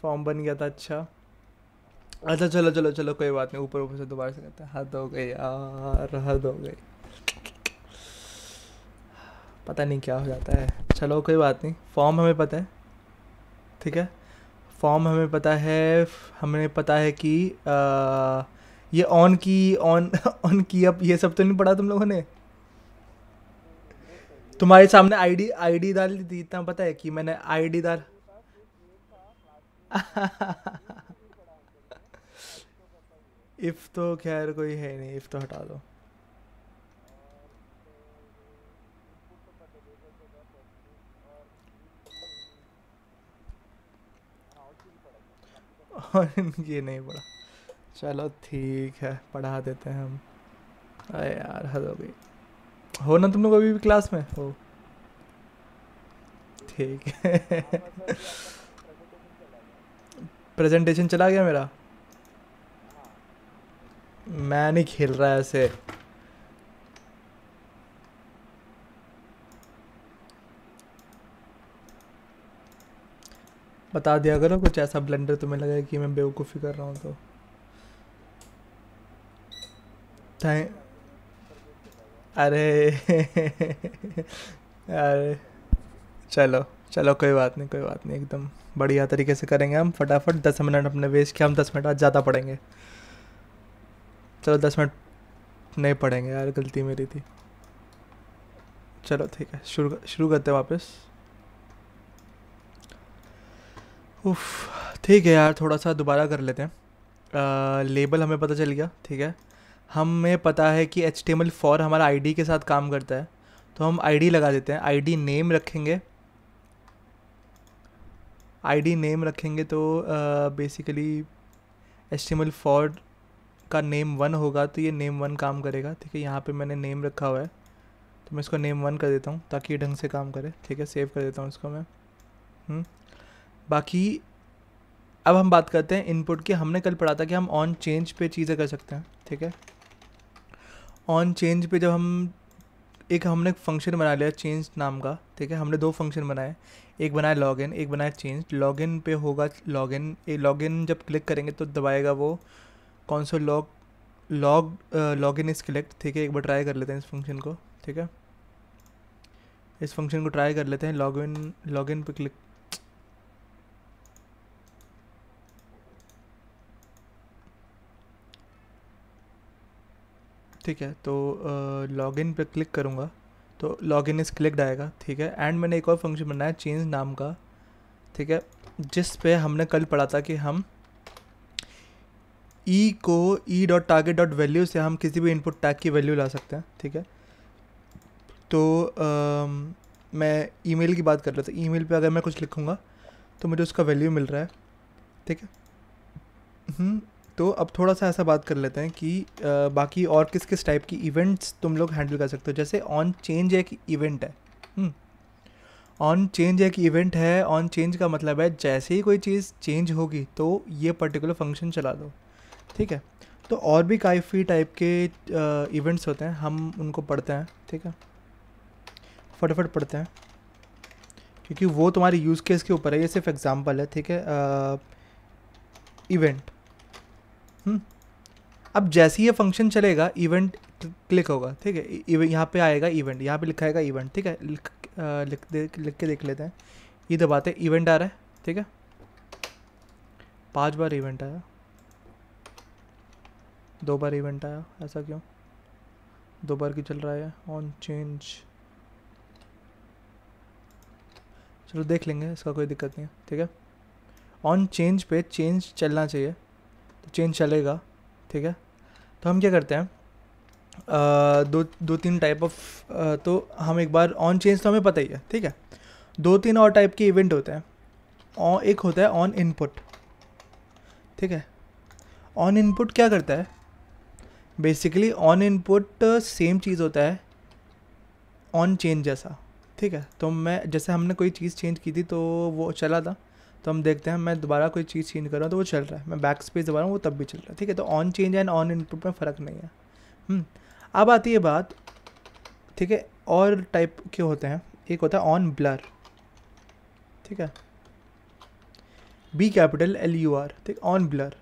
Speaker 1: फॉर्म बन गया था अच्छा अच्छा चलो चलो चलो कोई बात नहीं ऊपर ऊपर से दोबारा से कहते हैं हद हो गई यार हद हो गई पता नहीं क्या हो जाता है चलो कोई बात नहीं फॉर्म हमें पता है ठीक है फॉर्म हमें पता है हमें पता है कि आ, ये on key on on key up ये सब तो नहीं पढ़ा तुम लोगों ने तुम्हारे सामने आईडी आईडी डाल दी इतना पता है कि मैंने आईडी डाल इफ तो खैर कोई है नहीं इफ तो हटा दो और ये नहीं पढ़ा चलो ठीक है पढ़ा देते हैं हम अरे यार हद हो गई हो ना तुम लोग अभी भी क्लास में हो ठीक है प्रेजेंटेशन चला गया मेरा मैं नहीं खेल रहा ऐसे बता दिया करो कुछ ऐसा ब्लेंडर तुम्हें लगा कि मैं बेवकूफ़ी कर रहा हूँ तो थैंक अरे अरे चलो चलो कोई बात नहीं कोई बात नहीं एकदम बढ़िया तरीके से करेंगे हम फटाफट दस मिनट अपने वेस्ट किया हम दस मिनट आज ज़्यादा पढ़ेंगे चलो दस मिनट नहीं पढ़ेंगे यार गलती मेरी थी चलो ठीक है शुरू शुरू करते वापस उफ ठीक है यार थोड़ा सा दोबारा कर लेते हैं आ, लेबल हमें पता चल गया ठीक है हमें पता है कि H T M L for हमारा आई डी के साथ काम करता है तो हम आई डी लगा देते हैं आई डी नेम रखेंगे आई डी नेम रखेंगे तो basically H T M L for का नेम वन होगा तो ये नेम वन काम करेगा ठीक है यहाँ पे मैंने नेम रखा हुआ है तो मैं इसको नेम वन कर देता हूँ ताकि ये ढंग से काम करे ठीक है सेव कर देता हूँ इसको मैं हम्म। बाकी अब हम बात करते हैं इनपुट की हमने कल पढ़ा था कि हम ऑन चेंज पे चीज़ें कर सकते हैं ठीक है ऑन चेंज पे जब हम एक हमने फंक्शन बना लिया चेंज नाम का ठीक है हमने दो फंक्शन बनाए एक बनाया लॉगिन एक बनाया चेंज लॉग इन पे होगा लॉगिन लॉगिन जब क्लिक करेंगे तो दबाएगा वो कौन सा log log log in is click ठीक है एक बार ट्राई कर लेते हैं इस फंक्शन को ठीक है इस फंक्शन को ट्राई कर लेते हैं लॉग लॉग लॉगिन पर क्लिक ठीक है तो लॉग इन पर क्लिक करूँगा तो लॉग इन इस क्लिक्ड आएगा ठीक है एंड मैंने एक और फंक्शन बनाया चेंज नाम का ठीक है जिस पे हमने कल पढ़ा था कि हम ई e को e dot target dot value से हम किसी भी इनपुट टैग की वैल्यू ला सकते हैं ठीक है तो आ, मैं ईमेल की बात कर रहा था ईमेल पे अगर मैं कुछ लिखूँगा तो मुझे उसका वैल्यू मिल रहा है ठीक है हम्म, तो अब थोड़ा सा ऐसा बात कर लेते हैं कि आ, बाकी और किस किस टाइप की इवेंट्स तुम लोग हैंडल कर सकते हो जैसे ऑन चेंज एक इवेंट है ऑन हम्म। चेंज एक इवेंट है ऑन चेंज का मतलब है जैसे ही कोई चीज़ चेंज होगी तो ये पर्टिकुलर फंक्शन चला दो ठीक है तो और भी काफ़ी टाइप के इवेंट्स होते हैं हम उनको पढ़ते हैं ठीक है फटाफट पढ़ते हैं क्योंकि वो तुम्हारे यूज़ केस के ऊपर है ये सिर्फ एग्ज़ाम्पल है ठीक है इवेंट अब जैसे ही ये फंक्शन चलेगा इवेंट क्लिक होगा ठीक है e-, e-, यहाँ पे आएगा इवेंट यहाँ पे लिखाएगा इवेंट ठीक है लिख लिख दे लिख के देख लेते हैं ये दबाते इवेंट आ रहा है ठीक है पांच बार इवेंट आया दो बार इवेंट आया ऐसा क्यों दो बार की चल रहा है ऑन चेंज चलो देख लेंगे इसका कोई दिक्कत नहीं है ठीक है ऑन चेंज पे चेंज चलना चाहिए चेंज चलेगा ठीक है तो हम क्या करते हैं आ, दो दो तीन टाइप ऑफ तो हम एक बार ऑन चेंज तो हमें पता ही है ठीक है दो तीन और टाइप के इवेंट होते हैं और एक होता है ऑन इनपुट ठीक है ऑन इनपुट क्या करता है बेसिकली ऑन इनपुट सेम चीज़ होता है ऑन चेंज जैसा ठीक है तो मैं जैसे हमने कोई चीज़ चेंज की थी तो वो चला था तो हम देखते हैं मैं दोबारा कोई चीज़ चेंज कर रहा हूँ तो वो चल रहा है मैं बैक स्पेस दबा रहा हूँ वो तब भी चल रहा है ठीक है तो on change and on input में फ़र्क नहीं है हम्म, अब आती है बात ठीक है और टाइप के होते हैं एक होता है ऑन ब्लर ठीक है B capital L U R ठीक ऑन ब्लर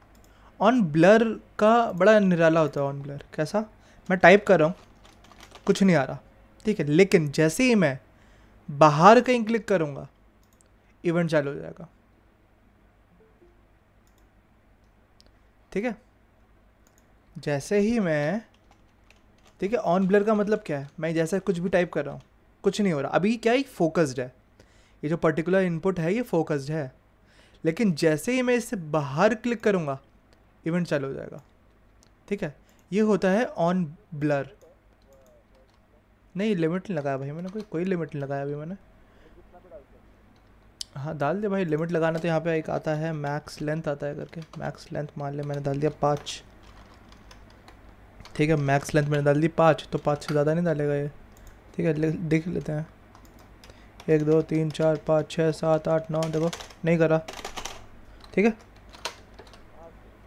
Speaker 1: ऑन ब्लर का बड़ा निराला होता है ऑन ब्लर कैसा मैं टाइप कर रहा हूँ कुछ नहीं आ रहा ठीक है लेकिन जैसे ही मैं बाहर कहीं क्लिक करूँगा इवेंट चालू हो जाएगा ठीक है जैसे ही मैं ठीक है ऑन ब्लर का मतलब क्या है मैं जैसे कुछ भी टाइप कर रहा हूँ कुछ नहीं हो रहा अभी क्या है फोकस्ड है ये जो पर्टिकुलर इनपुट है ये फोकस्ड है लेकिन जैसे ही मैं इससे बाहर क्लिक करूँगा इवेंट चालू हो जाएगा ठीक है ये होता है ऑन ब्लर नहीं लिमिट नहीं लगाया भाई मैंने कोई कोई लिमिट नहीं लगाया अभी मैंने हाँ डाल दिया भाई लिमिट लगाना तो यहाँ पे एक आता है मैक्स लेंथ आता है करके मैक्स लेंथ मान लिया मैंने डाल दिया पाँच ठीक है मैक्स लेंथ मैंने डाल दी पाँच तो पाँच से ज़्यादा नहीं डालेगा ये ठीक है देख लेते हैं एक दो तीन चार पाँच छः सात आठ नौ देखो नहीं करा ठीक है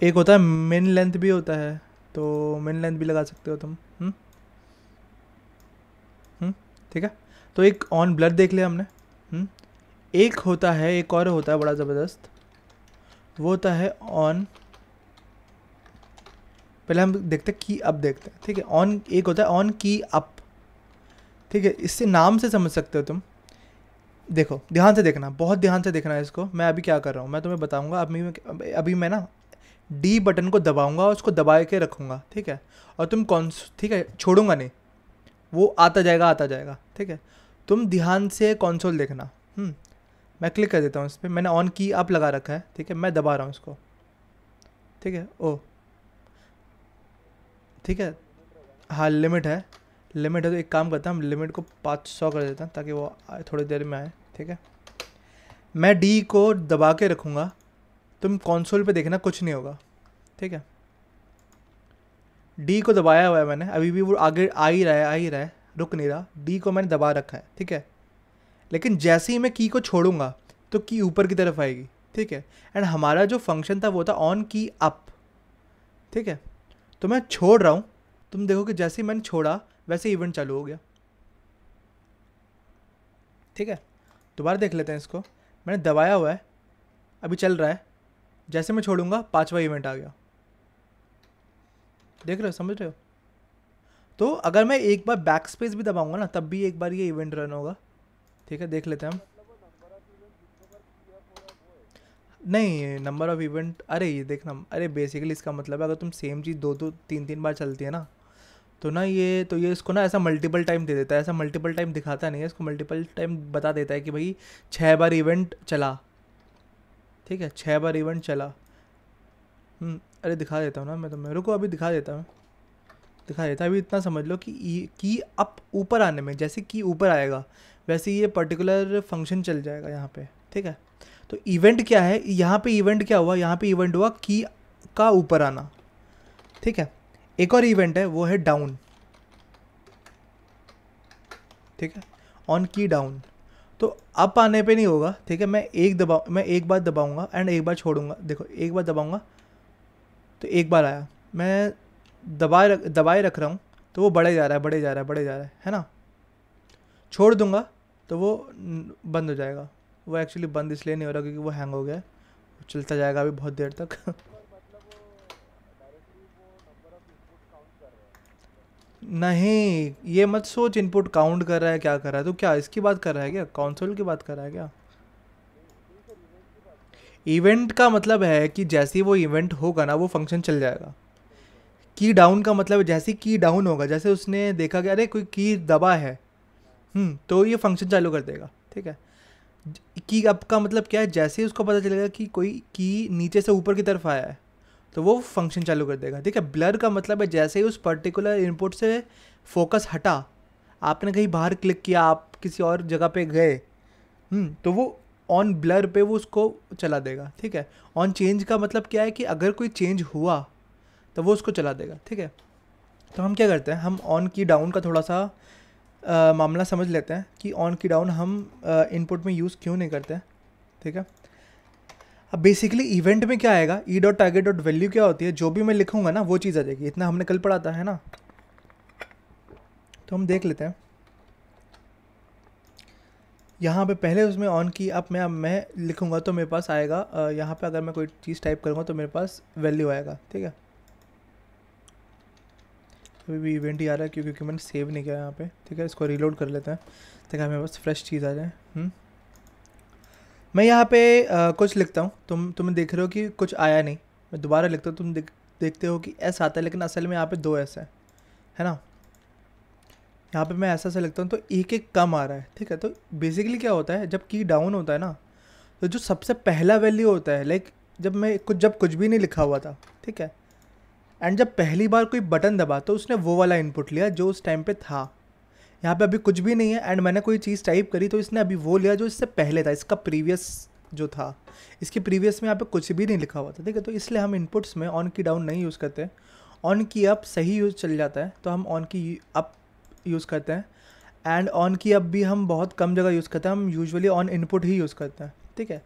Speaker 1: एक होता है मेन लेंथ भी होता है तो मेन लेंथ भी लगा सकते हो तुम हम्म? हम्म? ठीक है तो एक ऑन ब्लड देख लिया हमने हुँ? हम्म? एक होता है एक और होता है बड़ा ज़बरदस्त वो होता है ऑन पहले हम देखते हैं की अप देखते हैं ठीक है ऑन एक होता है ऑन की अप ठीक है इससे नाम से समझ सकते हो तुम देखो ध्यान से देखना बहुत ध्यान से देखना है इसको मैं अभी क्या कर रहा हूँ मैं तुम्हें बताऊँगा अभी अभी मैं ना डी बटन को दबाऊँगा और उसको दबा के रखूँगा ठीक है और तुम कौन ठीक है छोड़ूंगा नहीं वो आता जाएगा आता जाएगा ठीक है तुम ध्यान से कौनसोल देखना हम्म। मैं क्लिक कर देता हूँ इस पर मैंने ऑन की अप लगा रखा है ठीक है मैं दबा रहा हूँ इसको ठीक है ओ ठीक है हाँ लिमिट है लिमिट है तो एक काम करता हम लिमिट को पाँच सौ कर देता हूँ ताकि वो थोड़ी देर में आए ठीक है मैं डी को दबा के रखूँगा तुम कॉन्सोल पे देखना कुछ नहीं होगा ठीक है डी को दबाया हुआ है मैंने अभी भी वो आगे आ ही रहा है आ ही रहा है रुक नहीं रहा डी को मैंने दबा रखा है ठीक है लेकिन जैसे ही मैं की को छोड़ूंगा तो की ऊपर की तरफ आएगी ठीक है एंड हमारा जो फंक्शन था वो था ऑन की अप ठीक है तो मैं छोड़ रहा हूँ तुम देखो कि जैसे ही मैंने छोड़ा वैसे इवेंट चालू हो गया ठीक है दोबारा देख लेते हैं इसको मैंने दबाया हुआ है अभी चल रहा है जैसे मैं छोड़ूंगा पाँचवा इवेंट आ गया देख रहे हो समझ रहे हो तो अगर मैं एक बार बैक स्पेस भी दबाऊंगा ना तब भी एक बार ये इवेंट रन होगा ठीक है देख लेते हैं हम नहीं नंबर ऑफ़ इवेंट अरे ये देखना अरे बेसिकली इसका मतलब है अगर तुम सेम चीज़ दो दो तीन तीन बार चलती है ना तो ना ये तो ये इसको ना ऐसा मल्टीपल टाइम दे देता है ऐसा मल्टीपल टाइम दिखाता नहीं है इसको मल्टीपल टाइम बता देता है कि भाई छः बार इवेंट चला ठीक है छः बार इवेंट चला हम्म, अरे दिखा देता हूँ ना मैं तो मेरे को अभी दिखा देता हूँ दिखा देता है अभी इतना समझ लो कि की अप ऊपर आने में जैसे की ऊपर आएगा वैसे ये पर्टिकुलर फंक्शन चल जाएगा यहाँ पे ठीक है तो इवेंट क्या है यहाँ पे इवेंट क्या हुआ यहाँ पे इवेंट हुआ की का ऊपर आना ठीक है एक और इवेंट है वो है डाउन ठीक है ऑन की डाउन तो अप आने पे नहीं होगा ठीक है मैं एक दबाऊ मैं एक बार दबाऊंगा एंड एक बार छोड़ूंगा देखो एक बार दबाऊंगा तो एक बार आया मैं दबाए रख दबाए रख रहा हूँ तो वो बढ़े जा रहा है बढ़े जा रहा है बढ़े जा रहा है है ना छोड़ दूंगा तो वो बंद हो जाएगा वो एक्चुअली बंद इसलिए नहीं हो रहा क्योंकि वो हैंग हो गया है चलता जाएगा अभी बहुत देर तक नहीं ये मत सोच इनपुट काउंट कर रहा है क्या कर रहा है तो क्या इसकी बात कर रहा है क्या कॉन्सोल की बात कर रहा है क्या इवेंट का मतलब है कि जैसे ही वो इवेंट होगा ना वो फंक्शन चल जाएगा की डाउन का मतलब जैसे की डाउन होगा जैसे उसने देखा कि अरे कोई की दबा है हम्म, तो ये फंक्शन चालू कर देगा ठीक है की आपका मतलब क्या है जैसे ही उसको पता चलेगा कि कोई की नीचे से ऊपर की तरफ आया है तो वो फंक्शन चालू कर देगा ठीक है ब्लर का मतलब है जैसे ही उस पर्टिकुलर इनपुट से फोकस हटा आपने कहीं बाहर क्लिक किया आप किसी और जगह पे गए हम्म, तो वो ऑन ब्लर पे वो उसको चला देगा ठीक है ऑन चेंज का मतलब क्या है कि अगर कोई चेंज हुआ तो वो उसको चला देगा ठीक है तो हम क्या करते हैं हम ऑन की डाउन का थोड़ा सा आ, मामला समझ लेते हैं कि ऑन की डाउन हम इनपुट में यूज़ क्यों नहीं करते ठीक है अब बेसिकली इवेंट में क्या आएगा e dot target dot value क्या होती है जो भी मैं लिखूंगा ना वो चीज़ आ जाएगी इतना हमने कल पढ़ा था है ना तो हम देख लेते हैं यहाँ पे पहले उसमें ऑन की अब मैं अब मैं लिखूँगा तो मेरे पास आएगा यहाँ पे अगर मैं कोई चीज़ टाइप करूँगा तो मेरे पास वैल्यू आएगा ठीक है अभी भी इवेंट ही आ रहा है क्योंकि मैंने सेव नहीं किया यहाँ पे ठीक है इसको रीलोड कर लेते हैं ताकि हमें बस फ्रेश चीज़ आ जाए हम्म। मैं यहाँ पे आ, कुछ लिखता हूँ तुम तुम देख रहे हो कि कुछ आया नहीं मैं दोबारा लिखता हूँ तुम दे, देखते हो कि एस आता है लेकिन असल में यहाँ पे दो एस है है ना यहाँ पे मैं ऐसा ऐसा लिखता हूँ तो एक एक कम आ रहा है ठीक है तो बेसिकली क्या होता है जब की डाउन होता है ना तो जो सबसे पहला वैल्यू होता है लाइक जब मैं कुछ जब कुछ भी नहीं लिखा हुआ था ठीक है एंड जब पहली बार कोई बटन दबा तो उसने वो वाला इनपुट लिया जो उस टाइम पे था यहाँ पे अभी कुछ भी नहीं है एंड मैंने कोई चीज़ टाइप करी तो इसने अभी वो लिया जो इससे पहले था इसका प्रीवियस जो था इसके प्रीवियस में यहाँ पे कुछ भी नहीं लिखा हुआ था ठीक है तो इसलिए हम इनपुट्स में ऑन की डाउन नहीं यूज़ करते ऑन की अप सही यूज़ चल जाता है तो हम ऑन की अप यूज़ करते हैं एंड ऑन की अप भी हम बहुत कम जगह यूज़ करते हैं हम यूजअली ऑन इनपुट ही यूज़ करते हैं ठीक है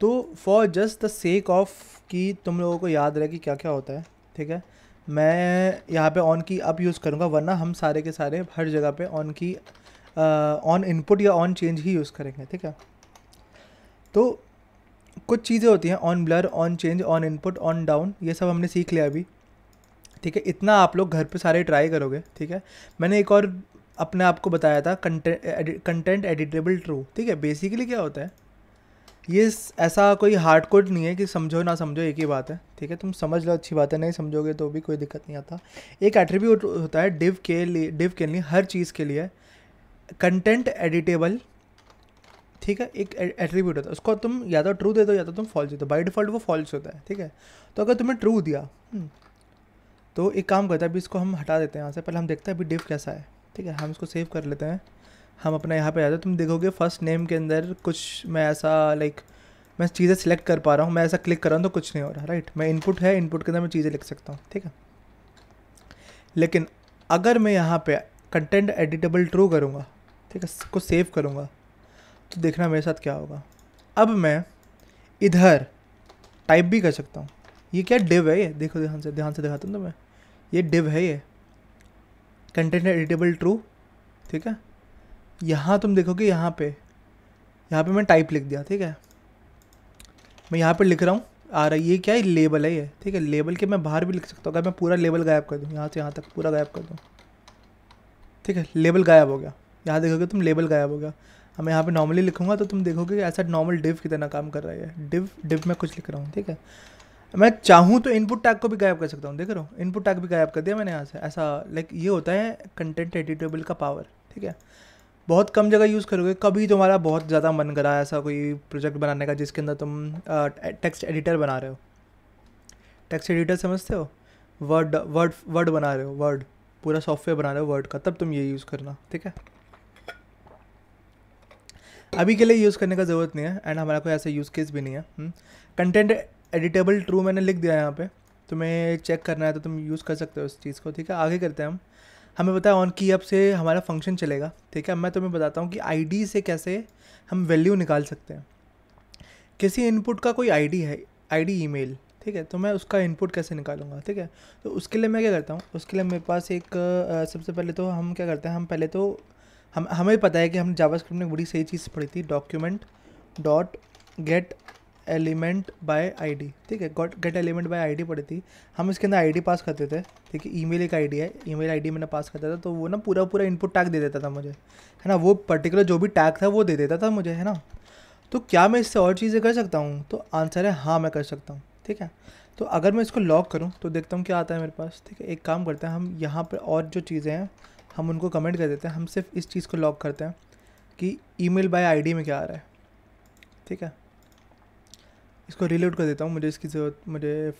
Speaker 1: तो for just the sake of कि तुम लोगों को याद रहे कि क्या क्या होता है ठीक है मैं यहाँ पे ऑन की अब यूज़ करूँगा वरना हम सारे के सारे हर जगह पे on key on uh, input या ऑन चेंज ही यूज़ करेंगे ठीक है तो कुछ चीज़ें होती हैं on blur on change on input on down ये सब हमने सीख लिया अभी ठीक है इतना आप लोग घर पे सारे ट्राई करोगे ठीक है मैंने एक और अपने आप को बताया था कंटेंट एडिटेबल ट्रू ठीक है बेसिकली क्या होता है ये ऐसा कोई हार्ड कोड नहीं है कि समझो ना समझो एक ही बात है ठीक है तुम समझ लो अच्छी बात है नहीं समझोगे तो भी कोई दिक्कत नहीं आता एक एट्रीब्यूट होता है डिव के लिए डिव के लिए हर चीज़ के लिए कंटेंट एडिटेबल ठीक है एक एट्रीब्यूट होता है उसको तुम या तो ट्रू दे दो या तो तुम फॉल्स दे दो बाई डिफॉल्ट वो फॉल्स होता है ठीक है तो अगर तुम्हें ट्रू दिया हम्म, तो एक काम करता है अभी इसको हम हटा देते हैं यहाँ से पहले हम देखते हैं अभी डिव कैसा है ठीक है हम इसको सेव कर लेते हैं हम अपना यहाँ पे आ जाते तुम देखोगे फर्स्ट नेम के अंदर कुछ मैं ऐसा लाइक मैं चीज़ें सिलेक्ट कर पा रहा हूँ मैं ऐसा क्लिक कर रहा हूँ तो कुछ नहीं हो रहा राइट मैं इनपुट है इनपुट के अंदर मैं चीज़ें लिख सकता हूँ ठीक है लेकिन अगर मैं यहाँ पे कंटेंट एडिटेबल ट्रू करूँगा ठीक है इसको सेव करूँगा तो देखना मेरे साथ क्या होगा अब मैं इधर टाइप भी कर सकता हूँ ये क्या डिव है ये देखो ध्यान से ध्यान से दिखाता हूँ तो मैं ये डिव है ये कंटेंट एडिटेबल ट्रू ठीक है यहाँ तुम देखोगे यहाँ पे यहाँ पे मैं टाइप लिख दिया ठीक है मैं यहाँ पे लिख रहा हूँ आ रहा है ये क्या है लेबल है ये ठीक है लेबल के मैं बाहर भी लिख सकता हूँ अगर मैं पूरा लेबल गायब कर दूँ यहाँ से यहाँ तक पूरा गायब कर दूँ ठीक है लेबल गायब हो गया यहाँ देखोगे तुम लेबल गायब हो गया अब मैं यहाँ पर नॉर्मली लिखूंगा तो तुम देखोगे ऐसा नॉर्मल डिव कितना काम कर रहा है डिव डिव में कुछ लिख रहा हूँ ठीक है मैं चाहूँ तो इनपुट टैग को भी गायब कर सकता हूँ देख रहा हूँ इनपुट टैग भी गायब कर दिया मैंने यहाँ से ऐसा लाइक ये होता है कंटेंट एडिटेबल का पावर ठीक है बहुत कम जगह यूज़ करोगे कभी तुम्हारा बहुत ज़्यादा मन करा ऐसा कोई प्रोजेक्ट बनाने का जिसके अंदर तुम टेक्स्ट एडिटर बना रहे हो टेक्स्ट एडिटर समझते हो वर्ड वर्ड वर्ड बना रहे हो वर्ड पूरा सॉफ्टवेयर बना रहे हो वर्ड का तब तुम ये यूज़ करना ठीक है अभी के लिए यूज़ करने का ज़रूरत नहीं है एंड हमारा कोई ऐसा यूज़ केस भी नहीं है कंटेंट एडिटेबल ट्रू मैंने लिख दिया है यहाँ पे तुम्हें चेक करना है तो तुम यूज़ कर सकते हो उस चीज़ को ठीक है आगे करते हैं हम हमें पता है ऑन की अप से हमारा फंक्शन चलेगा ठीक है मैं तुम्हें बताता हूँ कि आईडी से कैसे हम वैल्यू निकाल सकते हैं किसी इनपुट का कोई आईडी है आईडी ईमेल ठीक है तो मैं उसका इनपुट कैसे निकालूंगा ठीक है तो उसके लिए मैं क्या करता हूँ उसके लिए मेरे पास एक सबसे पहले तो हम क्या करते हैं हम पहले तो हम हमें पता है कि हम जावास्क्रिप्ट में बड़ी सही चीज़ पढ़ी थी document dot get element by ID ठीक है got get element by ID पड़ी थी हम इसके अंदर आईडी पास करते थे ठीक है ईमेल एक आईडी है ईमेल आईडी मैंने पास करता था तो वो ना पूरा पूरा इनपुट टैग दे देता था मुझे है ना वो पर्टिकुलर जो भी टैग था वो दे देता था मुझे है ना तो क्या मैं इससे और चीज़ें कर सकता हूँ तो आंसर है हाँ मैं कर सकता हूँ ठीक है तो अगर मैं इसको लॉक करूँ तो देखता हूँ क्या आता है मेरे पास ठीक है एक काम करते हैं हम यहाँ पर और जो चीज़ें हैं हम उनको कमेंट कर देते हैं हम सिर्फ इस चीज़ को लॉक करते हैं कि ईमेल बाय आईडी में क्या आ रहा है ठीक है इसको रिलोड कर देता हूँ मुझे इसकी ज़रूरत मुझे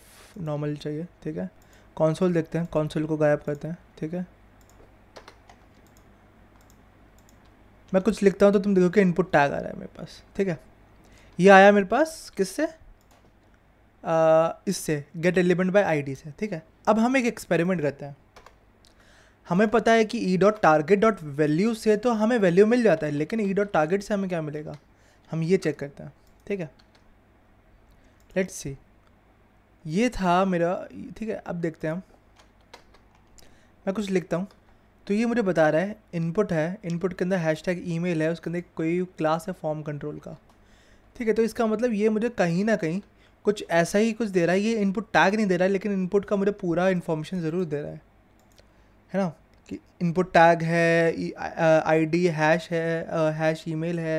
Speaker 1: नॉर्मल चाहिए ठीक है कॉन्सोल देखते हैं कॉन्सोल को गायब करते हैं ठीक है मैं कुछ लिखता हूँ तो तुम देखो कि इनपुट टैग आ रहा है मेरे पास ठीक है ये आया मेरे पास किससे इससे गेट एलिमेंट बाय आईडी से ठीक है अब हम एक एक्सपेरिमेंट करते हैं हमें पता है कि e dot target dot value से तो हमें वैल्यू मिल जाता है लेकिन ई डॉट टारगेट से हमें क्या मिलेगा हम ये चेक करते हैं ठीक है लेट्स सी ये था मेरा ठीक है अब देखते हैं हम मैं कुछ लिखता हूँ तो ये मुझे बता रहा है इनपुट है इनपुट के अंदर हैश टैग ई है उसके अंदर कोई क्लास है फॉर्म कंट्रोल का ठीक है तो इसका मतलब ये मुझे कहीं ना कहीं कुछ ऐसा ही कुछ दे रहा है ये इनपुट टैग नहीं दे रहा है लेकिन इनपुट का मुझे पूरा इन्फॉर्मेशन ज़रूर दे रहा है है ना कि इनपुट टैग है आईडी हैश है हैश ईमेल है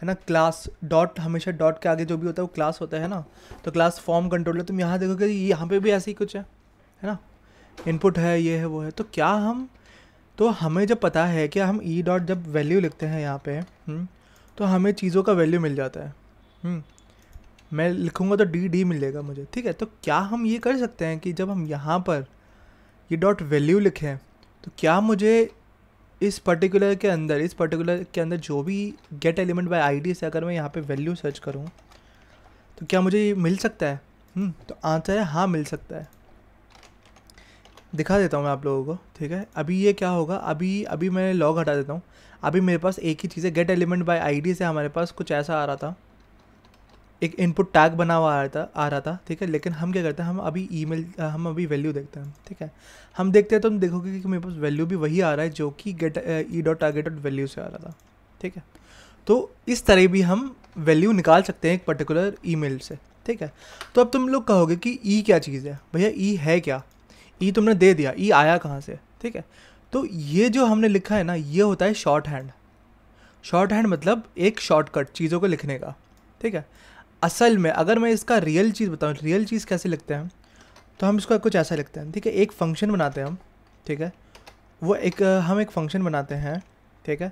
Speaker 1: है ना क्लास डॉट हमेशा डॉट के आगे जो भी होता है वो क्लास होता है ना तो क्लास फॉर्म कंट्रोलर तुम यहाँ देखोगे यहाँ पे भी ऐसे ही कुछ है है ना इनपुट है ये है वो है तो क्या हम तो हमें जब पता है कि हम ई e डॉट जब वैल्यू लिखते हैं यहाँ पे हुँ? हम्म, तो हमें चीज़ों का वैल्यू मिल जाता है
Speaker 2: हुँ? हम्म।
Speaker 1: मैं लिखूँगा तो डी डी मिलेगा मुझे ठीक है तो क्या हम ये कर सकते हैं कि जब हम यहाँ पर ये डॉट वैल्यू लिखें तो क्या मुझे इस पर्टिकुलर के अंदर इस पर्टिकुलर के अंदर जो भी गेट एलिमेंट बाय आईडी से अगर मैं यहाँ पे वैल्यू सर्च करूँ तो क्या मुझे ये मिल सकता है हुँ? हम्म, तो आंसर है हाँ मिल सकता है दिखा देता हूँ मैं आप लोगों को ठीक है अभी ये क्या होगा अभी अभी मैं लॉग हटा देता हूँ अभी मेरे पास एक ही चीज़ है गेट एलिमेंट बाय आई से हमारे पास कुछ ऐसा आ रहा था एक इनपुट टैग बना हुआ आ रहा था आ रहा था ठीक है लेकिन हम क्या करते हैं हम अभी ई हम अभी वैल्यू देखते हैं ठीक है हम देखते हैं तो हम देखोगे कि मेरे पास वैल्यू भी वही आ रहा है जो कि get e dot target dot value से आ रहा था ठीक है तो इस तरह भी हम वैल्यू निकाल सकते हैं एक पर्टिकुलर ई से ठीक है तो अब तुम लोग कहोगे कि ई e क्या चीज़ है भैया ई e है क्या ई e तुमने दे दिया ई आया कहाँ से ठीक है तो ये जो हमने लिखा है ना ये होता है शॉर्ट हैंड शॉर्ट हैंड मतलब एक शॉर्टकट चीज़ों को लिखने का ठीक है असल में अगर मैं इसका रियल चीज़ बताऊँ रियल चीज़ कैसे लिखते हैं तो हम इसका कुछ ऐसा लिखते हैं ठीक है एक फंक्शन बनाते हैं हम ठीक है वो एक हम एक फंक्शन बनाते हैं ठीक है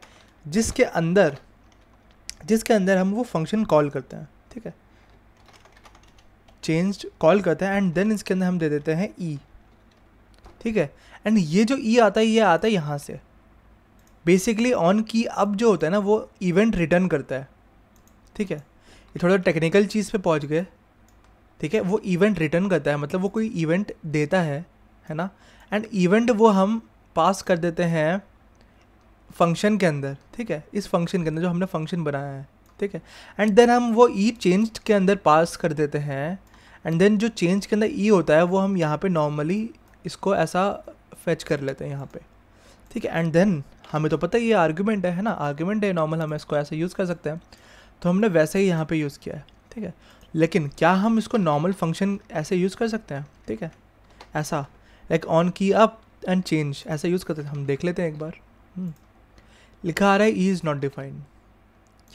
Speaker 1: जिसके अंदर जिसके अंदर हम वो फंक्शन कॉल करते हैं ठीक है चेंज कॉल करते हैं एंड देन इसके अंदर हम दे देते हैं ई e, ठीक है एंड ये जो ई e आता है ये आता है यहाँ से बेसिकली ऑन की अब जो होता है ना वो इवेंट रिटर्न करता है ठीक है ये थोड़ा टेक्निकल चीज़ पे पहुंच गए ठीक है वो इवेंट रिटर्न करता है मतलब वो कोई इवेंट देता है है ना एंड इवेंट वो हम पास कर देते हैं फंक्शन के अंदर ठीक है इस फंक्शन के अंदर जो हमने फंक्शन बनाया है ठीक है एंड देन हम वो ई e चेंज के अंदर पास कर देते हैं एंड देन जो चेंज के अंदर ई e होता है वो हम यहाँ पे नॉर्मली इसको ऐसा फेच कर लेते हैं यहाँ पे ठीक है एंड देन हमें तो पता है ये आर्ग्यूमेंट है है ना आर्ग्यूमेंट है नॉर्मल हम इसको ऐसे यूज़ कर सकते हैं तो हमने वैसे ही यहाँ पे यूज़ किया है ठीक है लेकिन क्या हम इसको नॉर्मल फंक्शन ऐसे यूज़ कर सकते हैं ठीक है ऐसा like on key up and change ऐसा यूज़ करते हैं हम देख लेते हैं एक बार हम्म। लिखा आ रहा है ई इज़ नॉट डिफाइंड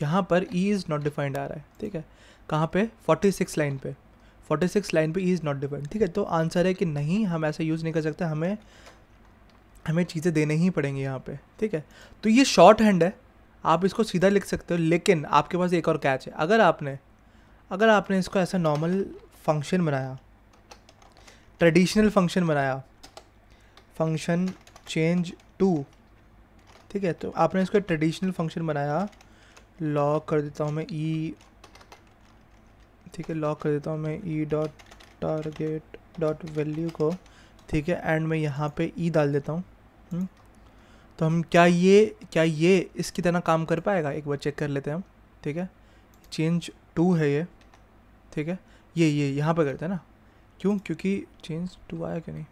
Speaker 1: यहाँ पर ई इज़ नॉट डिफाइंड आ रहा है ठीक है कहाँ पे 46 लाइन पे 46 लाइन पे ई इज़ नॉट डिफाइंड ठीक है तो आंसर है कि नहीं हम ऐसा यूज़ नहीं कर सकते हमें हमें चीज़ें देने ही पड़ेंगी यहाँ पे ठीक है तो ये शॉर्ट हैंड है आप इसको सीधा लिख सकते हो लेकिन आपके पास एक और कैच है अगर आपने अगर आपने इसको ऐसा नॉर्मल फंक्शन बनाया ट्रेडिशनल फंक्शन बनाया फंक्शन चेंज टू ठीक है तो आपने इसको ट्रेडिशनल फंक्शन बनाया लॉक कर देता हूँ मैं ई e, ठीक है लॉक कर देता हूँ मैं e dot target dot value को ठीक है एंड मैं यहाँ पे ई e डाल देता हूँ हम्म, तो हम क्या ये क्या ये इसकी तरह काम कर पाएगा एक बार चेक कर लेते हैं हम ठीक है चेंज टू है ये ठीक है ये ये यहाँ पर करते हैं ना क्यों क्योंकि चेंज टू आया क्या नहीं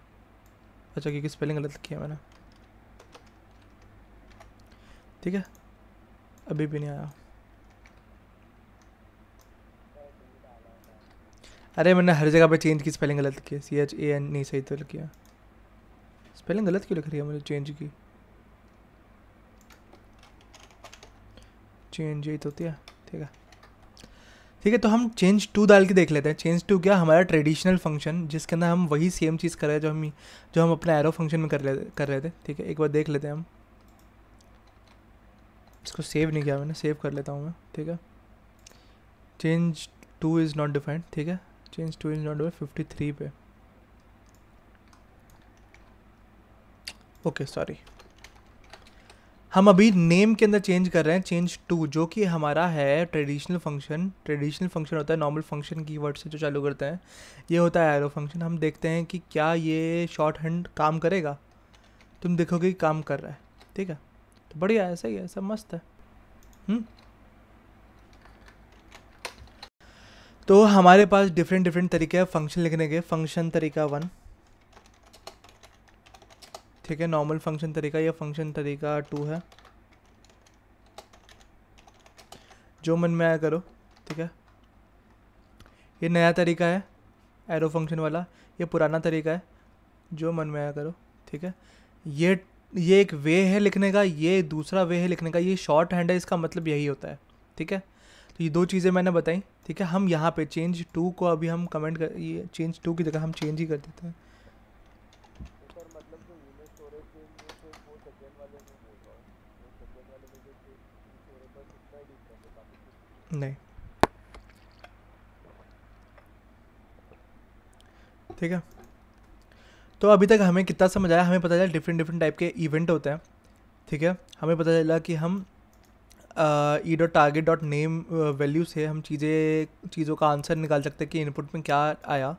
Speaker 1: अच्छा क्योंकि स्पेलिंग गलत लिखी है मैंने ठीक है अभी भी नहीं आया अरे मैंने हर जगह पे चेंज की स्पेलिंग गलत लिखी है सी एच ए एन नहीं सही तो लिखी है स्पेलिंग गलत क्यों लिख रही है मुझे चेंज की चेंज यही तो होती है ठीक है ठीक है तो हम चेंज टू डाल के देख लेते हैं चेंज टू क्या हमारा ट्रेडिशनल फंक्शन जिसके अंदर हम वही सेम चीज़ कर रहे हैं जो हम जो हम अपने एरो फंक्शन में कर ले कर रहे थे ठीक है एक बार देख लेते हैं हम इसको सेव नहीं किया मैंने सेव कर लेता हूँ मैं ठीक है change two is not defined ठीक है change two is not defined fifty three पे ओके सॉरी हम अभी नेम के अंदर चेंज कर रहे हैं चेंज टू जो कि हमारा है ट्रेडिशनल फंक्शन ट्रेडिशनल फंक्शन होता है नॉर्मल फंक्शन की वर्ड से जो चालू करते हैं ये होता है एरो फंक्शन हम देखते हैं कि क्या ये शॉर्ट हैंड काम करेगा तुम देखोगे काम कर रहा है ठीक है तो बढ़िया है सही है सब मस्त है हुँ? हम्म। तो हमारे पास डिफरेंट डिफरेंट तरीके हैं फंक्शन लिखने के फंक्शन तरीका वन ठीक है नॉर्मल फंक्शन तरीका या फंक्शन तरीका टू है जो मन में आया करो ठीक है ये नया तरीका है एरो फंक्शन वाला ये पुराना तरीका है जो मन में आया करो ठीक है ये ये एक वे है लिखने का ये दूसरा वे है लिखने का ये शॉर्ट हैंड है इसका मतलब यही होता है ठीक है तो ये दो चीज़ें मैंने बताई ठीक है हम यहाँ पे चेंज टू को अभी हम कमेंट कर ये चेंज टू की जगह हम चेंज ही कर देते हैं नहीं ठीक है तो अभी तक हमें कितना समझ आया हमें पता चला डिफरेंट डिफरेंट टाइप के इवेंट होते हैं ठीक है हमें पता चला कि हम e dot target dot name value से हम चीज़ें चीज़ों का आंसर निकाल सकते हैं कि इनपुट में क्या आया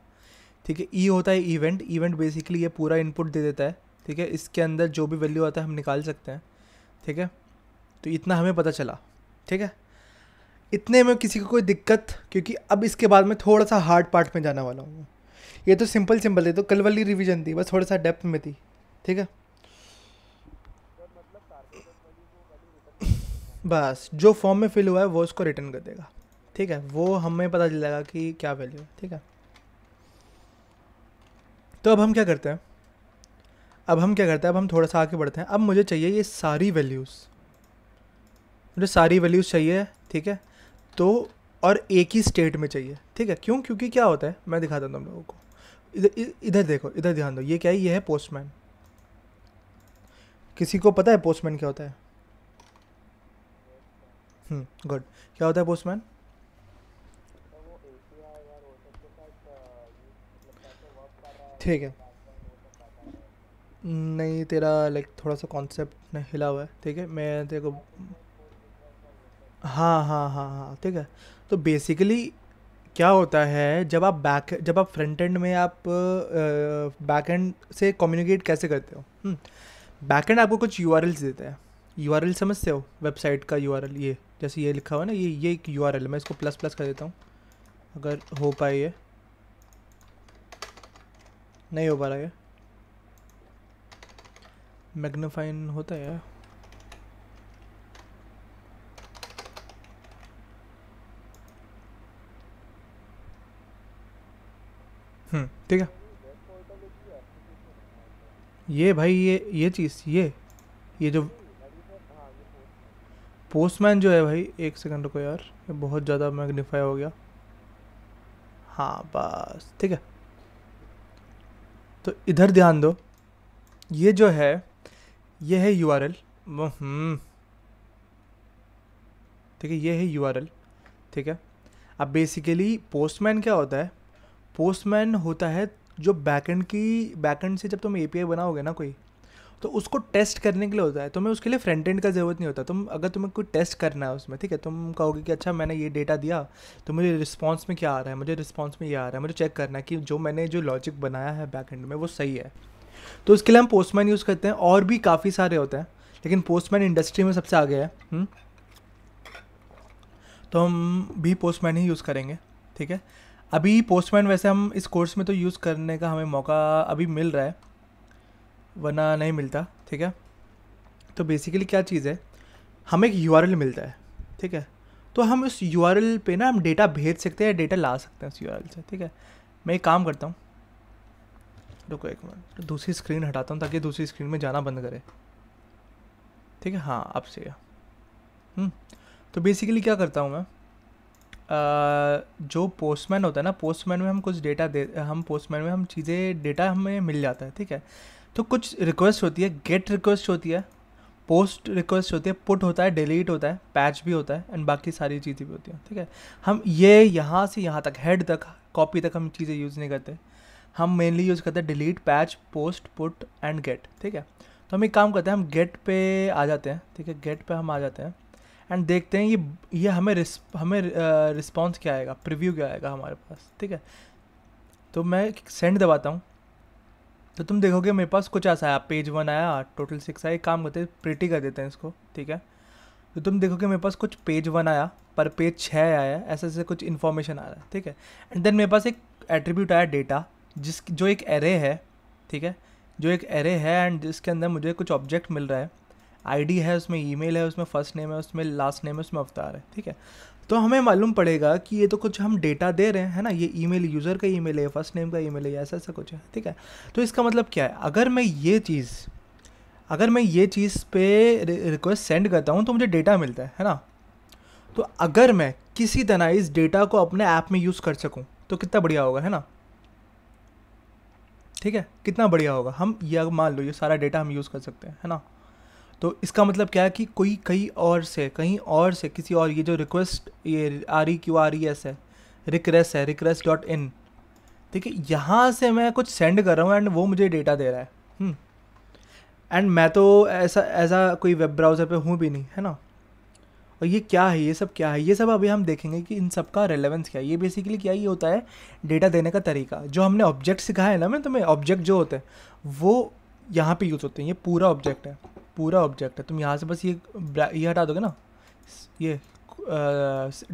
Speaker 1: ठीक है ई e होता है इवेंट इवेंट बेसिकली ये पूरा इनपुट दे देता है ठीक है इसके अंदर जो भी वैल्यू आता है हम निकाल सकते हैं ठीक है तो इतना हमें पता चला ठीक है इतने में किसी को कोई दिक्कत क्योंकि अब इसके बाद में थोड़ा सा हार्ड पार्ट में जाने वाला हूँ ये तो सिंपल सिंपल है तो कल वाली रिविजन थी बस थोड़ा सा डेप्थ में थी ठीक है बस जो फॉर्म में फिल हुआ है वो उसको रिटर्न कर देगा ठीक है वो हमें पता चलेगा कि क्या वैल्यू है ठीक है तो अब हम क्या करते हैं अब हम क्या करते हैं अब हम थोड़ा सा आगे बढ़ते हैं अब मुझे चाहिए ये सारी वैल्यूज़ मुझे सारी वैल्यूज़ चाहिए ठीक है तो और एक ही स्टेट में चाहिए ठीक है क्यों क्योंकि क्या होता है मैं दिखा देता हूँ लोगों को इधर इधर देखो इधर ध्यान दो ये क्या है ये है पोस्टमैन किसी को पता है पोस्टमैन क्या होता है गुड हम्म, क्या होता है पोस्टमैन ठीक है नहीं तेरा लाइक थोड़ा सा कॉन्सेप्ट हिला हुआ है ठीक है मैं तेरे को हाँ, हाँ, हाँ, हाँ, ठीक है। तो बेसिकली क्या होता है जब आप बैक जब आप फ्रंट एंड में आप बैक एंड से कम्युनिकेट कैसे करते हो बैक हम्म, एंड आपको कुछ यू देते हैं यू समझते हो वेबसाइट का यू ये जैसे ये लिखा हुआ ना ये ये एक यू मैं इसको प्लस प्लस कर देता हूँ अगर हो पाए ये नहीं हो पा रहा है मैग्नीफाइन होता है हम्म, ठीक है ये भाई ये ये चीज़ ये ये जो पोस्टमैन जो है भाई एक सेकंड को यार ये बहुत ज़्यादा मैग्नीफाई हो गया हाँ बस ठीक है तो इधर ध्यान दो ये जो है ये है यू आर एल ठीक है ये है यू आर एल ठीक है अब बेसिकली पोस्टमैन क्या होता है पोस्टमैन होता है जो बैकेंड की बैकेंड से जब तुम ए बनाओगे ना कोई तो उसको टेस्ट करने के लिए होता है तुम्हें उसके लिए फ्रंट एंड का ज़रूरत नहीं होता तुम अगर तुम्हें कोई टेस्ट करना है उसमें ठीक है तुम कहोगे कि अच्छा मैंने ये डेटा दिया तो मुझे रिस्पॉन्स में क्या आ रहा है मुझे रिस्पॉन्स में ये आ रहा है मुझे चेक करना है कि जो मैंने जो लॉजिक बनाया है बैक एंड में वो सही है तो उसके लिए हम पोस्टमैन यूज़ करते हैं और भी काफ़ी सारे होते हैं लेकिन पोस्टमैन इंडस्ट्री में सबसे आगे है हुँ? हम्म। तो हम भी पोस्टमैन ही यूज़ करेंगे ठीक है अभी पोस्टमैन वैसे हम इस कोर्स में तो यूज़ करने का हमें मौका अभी मिल रहा है वरना नहीं मिलता ठीक है तो बेसिकली क्या चीज़ है हमें एक यू मिलता है ठीक है तो हम उस यू आर एल पर ना हम डेटा भेज सकते हैं डेटा ला सकते हैं उस यू आर एल से ठीक है मैं एक काम करता हूँ रुको एक मिनट दूसरी स्क्रीन हटाता हूँ ताकि दूसरी स्क्रीन में जाना बंद करे ठीक है हाँ आपसे हाँ। हम्म, तो बेसिकली क्या करता हूँ मैं जो पोस्टमैन होता है ना पोस्टमैन में हम कुछ डेटा दे हम पोस्टमैन में हम चीज़ें डेटा हमें मिल जाता है ठीक है तो कुछ रिक्वेस्ट होती है गेट रिक्वेस्ट होती है पोस्ट रिक्वेस्ट होती है पुट होता है डिलीट होता है पैच भी होता है एंड बाकी सारी चीज़ें भी होती हैं ठीक है हम ये यहाँ से यहाँ तक हेड तक कॉपी तक हम चीज़ें यूज़ नहीं करते हम मेनली यूज़ करते हैं delete patch post put and get ठीक है तो हम एक काम करते हैं हम गेट पे आ जाते हैं ठीक है गेट पे हम आ जाते हैं एंड देखते हैं ये ये हमें रिस्प, हमें रिस्पॉन्स क्या आएगा प्रिव्यू क्या आएगा हमारे पास ठीक है तो मैं सेंड दबाता हूँ तो तुम देखोगे मेरे पास कुछ ऐसा आया पेज वन आया टोटल सिक्स आया काम करते हैं प्रिटी कर देते हैं इसको ठीक है तो तुम देखोगे मेरे पास कुछ पेज वन आया पर पेज छः आया ऐसे ऐसे कुछ इन्फॉर्मेशन आ रहा है ठीक है एंड देन मेरे पास एक एट्रीब्यूट आया डेटा जिस जो एक एरे है ठीक है जो एक एरे है एंड जिसके अंदर मुझे कुछ ऑब्जेक्ट मिल रहा है आईडी है उसमें ईमेल है उसमें फ़र्स्ट नेम है उसमें लास्ट नेम है उसमें अवतार है ठीक है तो हमें मालूम पड़ेगा कि ये तो कुछ हम डेटा दे रहे हैं है ना ये ईमेल यूज़र का ईमेल है फर्स्ट नेम का ईमेल है ऐसा ऐसा कुछ है ठीक है तो इसका मतलब क्या है अगर मैं ये चीज़ अगर मैं ये चीज़ पे रिक्वेस्ट सेंड करता हूँ तो मुझे डेटा मिलता है है ना तो अगर मैं किसी तरह इस डेटा को अपने ऐप में यूज़ कर सकूँ तो कितना बढ़िया होगा है ना ठीक है कितना बढ़िया होगा हम यह मान लो ये सारा डेटा हम यूज़ कर सकते हैं है ना तो इसका मतलब क्या है कि कोई कहीं और से कहीं और से किसी और ये जो रिक्वेस्ट ये R E Q R E S है रिक्रेस है रिक्रेस डॉट इन ठीक है यहाँ से मैं कुछ सेंड कर रहा हूँ एंड वो मुझे डेटा दे रहा है एंड हम्म। मैं तो ऐसा ऐसा कोई वेब ब्राउज़र पे हूँ भी नहीं है ना और ये क्या है ये सब क्या है ये सब अभी हम देखेंगे कि इन सब का रेलेवेंस क्या है ये बेसिकली क्या ये होता है डेटा देने का तरीका जो हमने ऑब्जेक्ट सिखाया है ना मैं तुम्हें ऑब्जेक्ट जो होते हैं वो यहाँ पे यूज़ होते हैं ये पूरा ऑब्जेक्ट है पूरा ऑब्जेक्ट है तुम यहाँ से बस ये ये हटा दोगे ना ये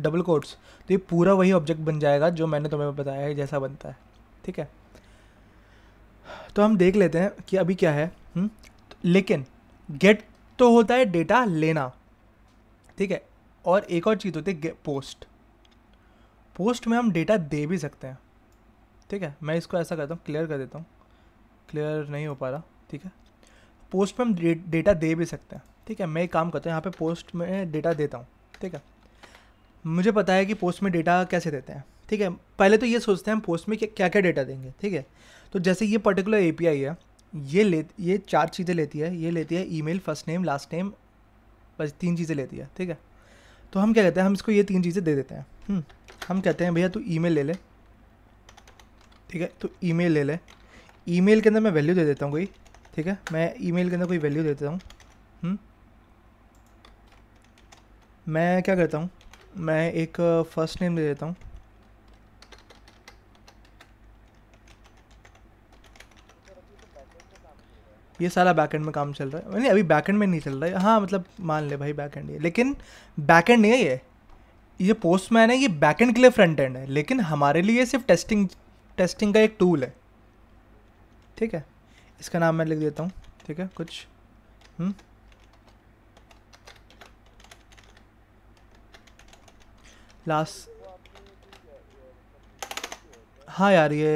Speaker 1: डबल कोट्स तो ये पूरा वही ऑब्जेक्ट बन जाएगा जो मैंने तुम्हें बताया है जैसा बनता है ठीक है तो हम देख लेते हैं कि अभी क्या है हुँ? हम्म? लेकिन गेट तो होता है डेटा लेना ठीक है और एक और चीज़ होती है पोस्ट पोस्ट में हम डेटा दे भी सकते हैं ठीक है मैं इसको ऐसा करता हूँ क्लियर कर देता हूँ क्लियर नहीं हो पा रहा ठीक है पोस्ट पे हम डेटा दे भी सकते हैं ठीक है मैं एक काम करता हूँ यहाँ पे पोस्ट में डेटा देता हूँ ठीक है मुझे पता है कि पोस्ट में डेटा कैसे देते हैं ठीक है पहले तो ये सोचते हैं हम पोस्ट में क्या क्या डेटा देंगे ठीक है तो जैसे ये पर्टिकुलर ए है ये ले ये चार चीज़ें लेती है ये लेती है email first name last name बस तीन चीज़ें लेती है ठीक है तो हम क्या कहते हैं हम इसको ये तीन चीज़ें दे देते हैं हम्म, हम कहते हैं भैया तू ई ले ले ठीक है तो ई ले ले ई के अंदर मैं वैल्यू दे देता हूँ कोई ठीक है मैं ईमेल के अंदर कोई वैल्यू देता हूँ हम्म? मैं क्या करता हूँ मैं एक फ़र्स्ट नेम दे देता हूँ ये सारा बैकएंड में काम चल रहा है नहीं अभी बैकएंड में नहीं चल रहा है हाँ मतलब मान ले भाई बैकएंड ये लेकिन बैकएंड नहीं है ये ये पोस्टमैन है ये बैकएंड के लिए फ्रंट एंड है लेकिन हमारे लिए सिर्फ टेस्टिंग टेस्टिंग का एक टूल है ठीक है इसका नाम मैं लिख देता हूँ ठीक है कुछ हम्म लास्ट हाँ यार ये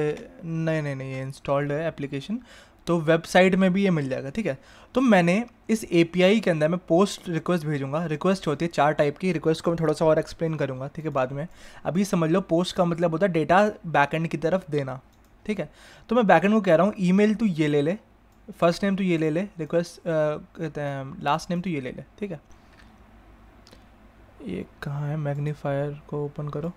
Speaker 1: नहीं नहीं नहीं ये इंस्टॉल्ड है एप्लीकेशन तो वेबसाइट में भी ये मिल जाएगा ठीक है तो मैंने इस एपीआई के अंदर मैं पोस्ट रिक्वेस्ट भेजूंगा रिक्वेस्ट होती है चार टाइप की रिक्वेस्ट को मैं थोड़ा सा और एक्सप्लेन करूंगा ठीक है बाद में अभी समझ लो पोस्ट का मतलब होता है डेटा बैकएंड की तरफ देना ठीक है तो मैं बैकेंड को कह रहा हूँ मेल तो ये ले ले फर्स्ट नेम तो ये ले ले रिक्वेस्ट कहते हैं लास्ट नेम तो ये ले ले ठीक है ये कहाँ है मैग्नीफायर को ओपन करो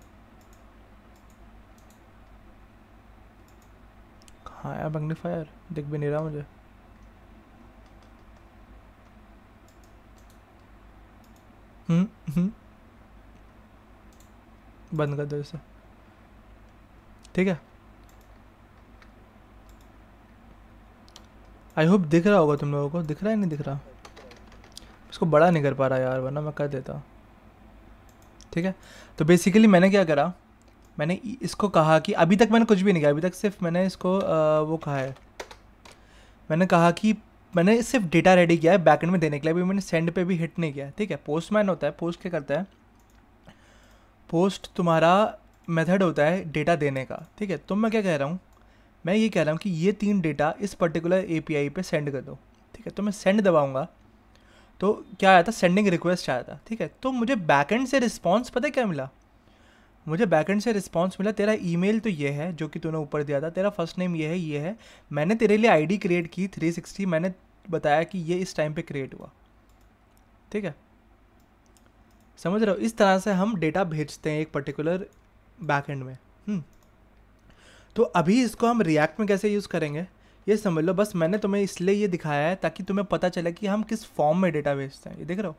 Speaker 1: कहाँ है मैग्नीफायर दिख भी नहीं रहा मुझे हम्म, हम्म। बंद कर दो इसे ठीक है आई होप दिख रहा होगा तुम लोगों को दिख रहा है नहीं दिख रहा इसको बड़ा नहीं कर पा रहा यार वरना मैं कर देता ठीक है तो बेसिकली मैंने क्या करा मैंने इसको कहा कि अभी तक मैंने कुछ भी नहीं किया अभी तक सिर्फ मैंने इसको आ, वो कहा है मैंने कहा कि मैंने सिर्फ डेटा रेडी किया है बैकेंड में देने के लिए अभी मैंने सेंड पे भी हिट नहीं किया ठीक है पोस्टमैन होता है पोस्ट क्या करता है पोस्ट तुम्हारा मेथड होता है डेटा देने का ठीक है तो मैं क्या कह रहा हूँ मैं ये कह रहा हूँ कि ये तीन डेटा इस पर्टिकुलर ए पी आई पर सेंड कर दो ठीक है तो मैं सेंड दबाऊँगा तो क्या आया था सेंडिंग रिक्वेस्ट आया था ठीक है तो मुझे बैकेंड से रिस्पॉन्स पता है क्या मिला मुझे बैकेंड से रिस्पॉन्स मिला तेरा ईमेल तो ये है जो कि तूने ऊपर दिया था तेरा फर्स्ट नेम ये है ये है मैंने तेरे लिए आईडी क्रिएट की 360 मैंने बताया कि ये इस टाइम पे क्रिएट हुआ ठीक है समझ रहे हो इस तरह से हम डेटा भेजते हैं एक पर्टिकुलर बैकेंड में हम्म। तो अभी इसको हम रिएक्ट में कैसे यूज़ करेंगे ये समझ लो बस मैंने तुम्हें इसलिए ये दिखाया है ताकि तुम्हें पता चले कि हम किस फॉर्म में डेटा भेजते हैं ये देख रहे हो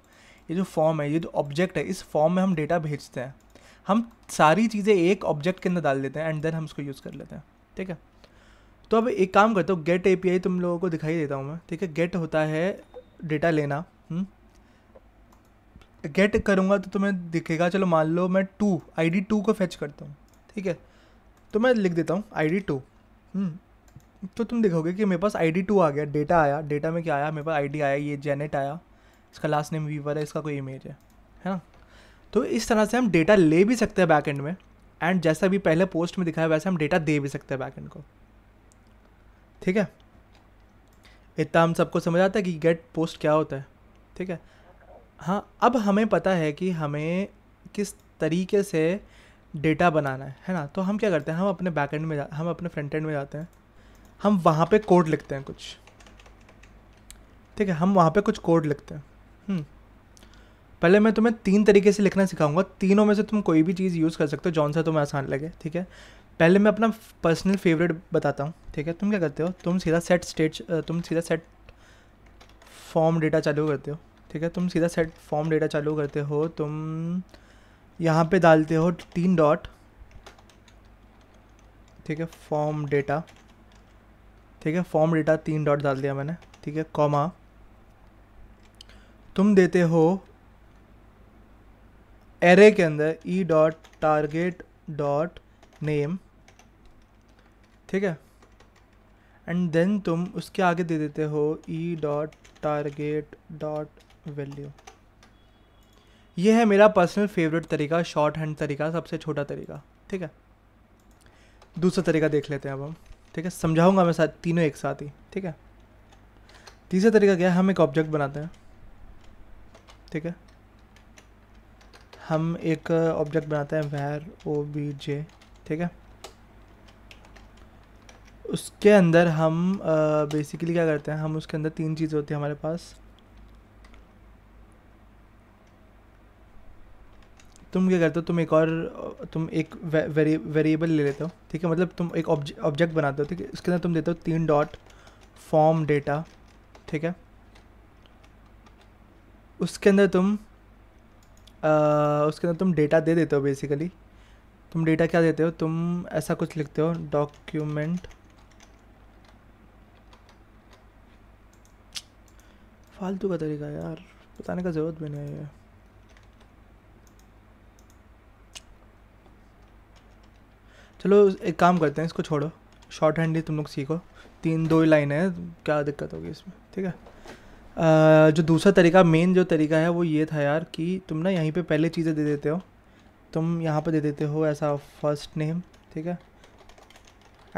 Speaker 1: ये जो फॉर्म है ये जो ऑब्जेक्ट है इस फॉर्म में हम डेटा भेजते हैं हम सारी चीज़ें एक ऑब्जेक्ट के अंदर डाल देते हैं एंड देन हम उसको यूज़ कर लेते हैं ठीक है तो अब एक काम करते हो गेट ए तुम लोगों को दिखाई देता हूँ मैं ठीक है गेट होता है डेटा लेना गेट हम्म? करूँगा तो तुम्हें दिखेगा चलो मान लो मैं टू डी टू को फैच करता हूँ ठीक है तो मैं लिख देता हूँ आई डी टू तो तुम देखोगे कि मेरे पास आई डी टू आ गया डेटा आया डेटा में क्या आया मेरे पास आई डी आया ये जेनेट आया इसका लास्ट नेम वीवर है इसका कोई इमेज है है ना तो इस तरह से हम डेटा ले भी सकते हैं बैक एंड में एंड जैसा भी पहले पोस्ट में दिखाया वैसे हम डेटा दे भी सकते हैं बैक एंड को ठीक है इतना हम सबको समझ आता है कि गेट पोस्ट क्या होता है ठीक है हाँ अब हमें पता है कि हमें किस तरीके से डेटा बनाना है है ना तो हम क्या करते हैं हम अपने बैक एंड में जा हम अपने फ्रंट एंड में जाते हैं हम वहाँ पे कोड लिखते हैं कुछ ठीक है हम वहाँ पे कुछ कोड लिखते हैं हम्म। पहले मैं तुम्हें तीन तरीके से लिखना सिखाऊंगा तीनों में से तुम कोई भी चीज़ यूज़ कर सकते हो जौन सा तुम्हें आसान लगे ठीक है पहले मैं अपना पर्सनल फेवरेट बताता हूँ ठीक है तुम क्या करते हो तुम सीधा सेट स्टेज तुम सीधा सेट फॉर्म डेटा चालू करते हो ठीक है तुम सीधा सेट फॉर्म डेटा चालू करते हो तुम यहाँ पे डालते हो तीन डॉट ठीक है फॉर्म डेटा ठीक है फॉर्म डेटा तीन डॉट डाल दिया मैंने ठीक है कॉमा तुम देते हो एरे के अंदर e dot target dot name ठीक है एंड देन तुम उसके आगे दे देते हो e dot target dot value ये है मेरा पर्सनल फेवरेट तरीका शॉर्ट हैंड तरीका सबसे छोटा तरीका ठीक है दूसरा तरीका देख लेते हैं अब हम ठीक है समझाऊंगा मैं साथ तीनों एक साथ ही ठीक है तीसरा तरीका क्या है हम एक ऑब्जेक्ट बनाते हैं ठीक है हम एक ऑब्जेक्ट बनाते हैं वैर ओ बी जे ठीक है उसके अंदर हम बेसिकली क्या करते हैं हम उसके अंदर तीन चीज़ें होती हैं हमारे पास तुम क्या करते हो तुम एक और तुम एक वेरिएबल ले लेते हो ठीक है मतलब तुम एक ऑब्जेक्ट बनाते हो ठीक है उसके अंदर तुम देते हो तीन डॉट फॉर्म डेटा ठीक है उसके अंदर तुम आ, उसके अंदर तुम डेटा दे देते हो बेसिकली तुम डेटा क्या देते हो तुम ऐसा कुछ लिखते हो डॉक्यूमेंट फालतू का तरीका यार बताने का ज़रूरत भी नहीं है चलो एक काम करते हैं इसको छोड़ो शॉर्ट हैंड ही तुम लोग सीखो तीन दो ही लाइन है क्या दिक्कत होगी इसमें ठीक है जो दूसरा तरीका मेन जो तरीका है वो ये था यार कि तुम ना यहीं पे पहले चीज़ें दे देते हो तुम यहाँ पे दे देते हो ऐसा फर्स्ट नेम ठीक है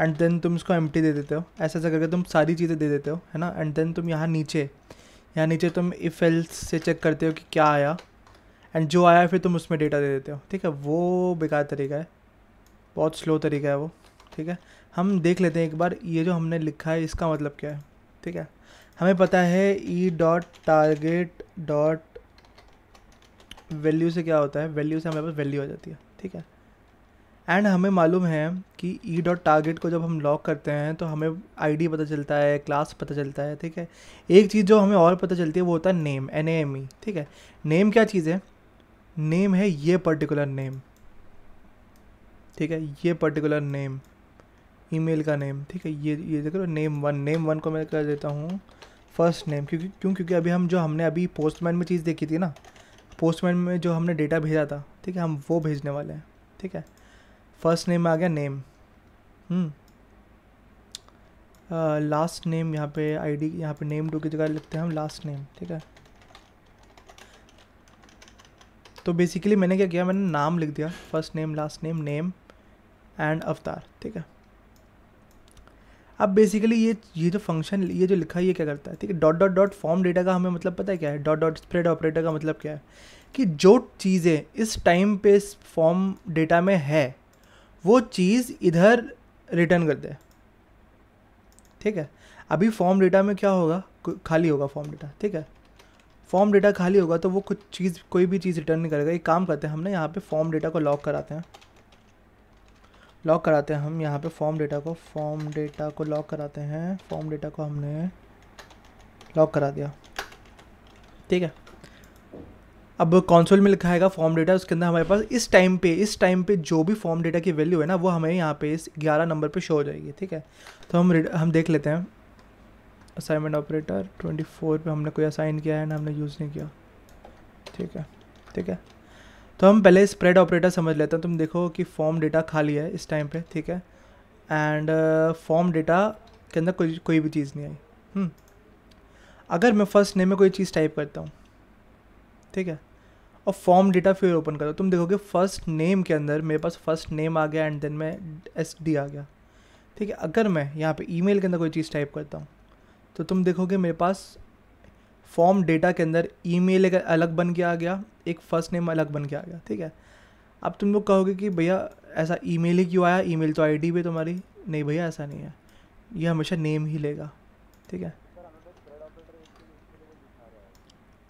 Speaker 1: एंड देन तुम इसको एम दे देते हो ऐसा ऐसा करके तुम सारी चीज़ें दे देते हो है ना एंड देन तुम यहाँ नीचे यहाँ नीचे तुम इफ एल्स से चेक करते हो कि क्या आया एंड जो आया फिर तुम उसमें डेटा दे देते हो ठीक है वो बेकार तरीका है बहुत स्लो तरीका है वो ठीक है हम देख लेते हैं एक बार ये जो हमने लिखा है इसका मतलब क्या है ठीक है हमें पता है e dot target dot value से क्या होता है वैल्यू से हमारे पास वैल्यू आ जाती है ठीक है एंड हमें मालूम है कि ई डॉट टारगेट को जब हम लॉक करते हैं तो हमें आईडी पता चलता है क्लास पता चलता है ठीक है एक चीज़ जो हमें और पता चलती है वो होता है name N A M E ठीक है नेम क्या चीज़ है नेम है ये पर्टिकुलर नेम ठीक है ये पर्टिकुलर नेम ईमेल का नेम ठीक है ये ये देख लो नेम वन नेम वन को मैं कर देता हूँ फर्स्ट नेम क्योंकि क्यों क्योंकि अभी हम जो हमने अभी पोस्टमैन में चीज़ देखी थी ना पोस्टमैन में जो हमने डेटा भेजा था ठीक है हम वो भेजने वाले हैं ठीक है फर्स्ट नेम में आ गया नेम लास्ट नेम यहाँ पे आईडी यहाँ पे नेम टू की जगह लिखते हैं हम लास्ट नेम ठीक है तो बेसिकली मैंने क्या किया मैंने नाम लिख दिया first name last name name and avatar ठीक है अब बेसिकली ये ये जो फंक्शन ये जो लिखा है ये क्या करता है ठीक है dot dot dot form data का हमें मतलब पता है क्या है डॉट डॉट स्प्रेड ऑपरेटर का मतलब क्या है कि जो चीज़ें इस टाइम पे इस फॉर्म डेटा में है वो चीज़ इधर रिटर्न कर दे ठीक है अभी फॉर्म डेटा में क्या होगा खाली होगा फॉर्म डेटा ठीक है फॉर्म डेटा खाली होगा तो वो कुछ चीज़ कोई भी चीज़ रिटर्न नहीं करेगा ये काम करते हैं हमने यहाँ पे फॉर्म डेटा को लॉक कराते हैं लॉक कराते हैं हम यहाँ पे फॉर्म डेटा को फॉर्म डेटा को लॉक कराते हैं फॉर्म डेटा को हमने लॉक करा दिया ठीक है अब कंसोल में लिखा है फॉर्म डेटा उसके अंदर हमारे पास इस टाइम पे इस टाइम पे जो भी फॉर्म डेटा की वैल्यू है ना वो हमें यहाँ पे इस ग्यारह नंबर पे शो हो जाएगी ठीक है तो हम हम देख लेते हैं असाइनमेंट ऑपरेटर ट्वेंटी फोर पर हमने कोई असाइन किया है ना हमने यूज़ नहीं किया ठीक है ठीक है तो हम पहले स्प्रेड ऑपरेटर समझ लेते हैं तुम देखो कि फॉर्म डेटा खाली है इस टाइम पे ठीक है एंड फॉर्म डेटा के अंदर कोई कोई भी चीज़ नहीं आई हम्म। अगर मैं फर्स्ट नेम में कोई चीज़ टाइप करता हूँ ठीक है और फॉर्म डेटा फिर ओपन करो तुम देखोगे फर्स्ट नेम के अंदर मेरे पास फर्स्ट नेम आ गया एंड देन मैं एस डी आ गया ठीक है अगर मैं यहाँ पे ईमेल के अंदर कोई चीज़ टाइप करता हूँ तो तुम देखोगे मेरे पास फॉर्म डेटा के अंदर ईमेल एक अलग बन के आ गया एक फ़र्स्ट नेम अलग बन के आ गया ठीक है अब तुम लोग कहोगे कि भैया ऐसा ई ही क्यों आया ई तो आई भी तुम्हारी नहीं भैया ऐसा नहीं है ये हमेशा नेम ही लेगा ठीक है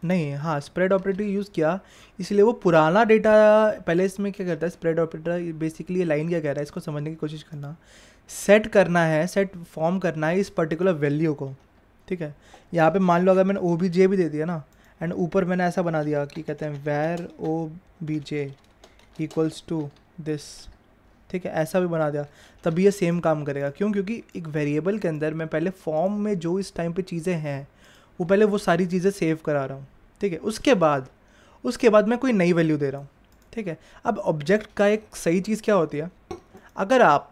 Speaker 1: नहीं हाँ स्प्रेड ऑपरेटर यूज़ किया इसलिए वो पुराना डेटा पहले इसमें क्या करता है स्प्रेड ऑपरेटर बेसिकली ये लाइन क्या कह रहा है इसको समझने की कोशिश करना सेट करना है सेट फॉर्म करना है इस पर्टिकुलर वैल्यू को ठीक है यहाँ पे मान लो अगर मैंने ओ बी जे भी दे दिया ना एंड ऊपर मैंने ऐसा बना दिया कि कहते हैं var O B J equals to this ठीक है ऐसा भी बना दिया तभी ये सेम काम करेगा क्यों क्योंकि एक वेरिएबल के अंदर मैं पहले फॉर्म में जो इस टाइम पे चीज़ें हैं वो पहले वो सारी चीज़ें सेव करा रहा हूँ ठीक है उसके बाद उसके बाद मैं कोई नई वैल्यू दे रहा हूँ ठीक है अब ऑब्जेक्ट का एक सही चीज़ क्या होती है अगर आप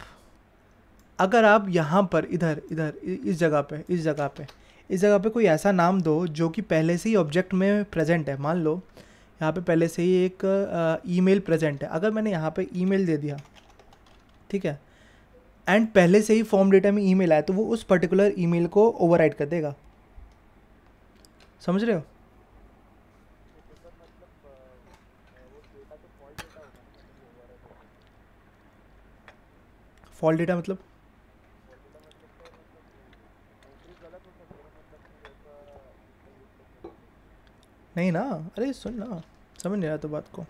Speaker 1: अगर आप यहाँ पर इधर इधर इस जगह पे इस जगह पे इस जगह पे कोई ऐसा नाम दो जो कि पहले से ही ऑब्जेक्ट में प्रेजेंट है मान लो यहाँ पे पहले से ही एक ईमेल प्रेजेंट है अगर मैंने यहाँ पे ईमेल दे दिया ठीक है एंड पहले से ही फॉर्म डेटा में ईमेल आया तो वो उस पर्टिकुलर ईमेल को ओवरराइड कर देगा समझ रहे हो फॉल्ट डेटा मतलब नहीं ना अरे सुन ना समझ नहीं रहा तो बात को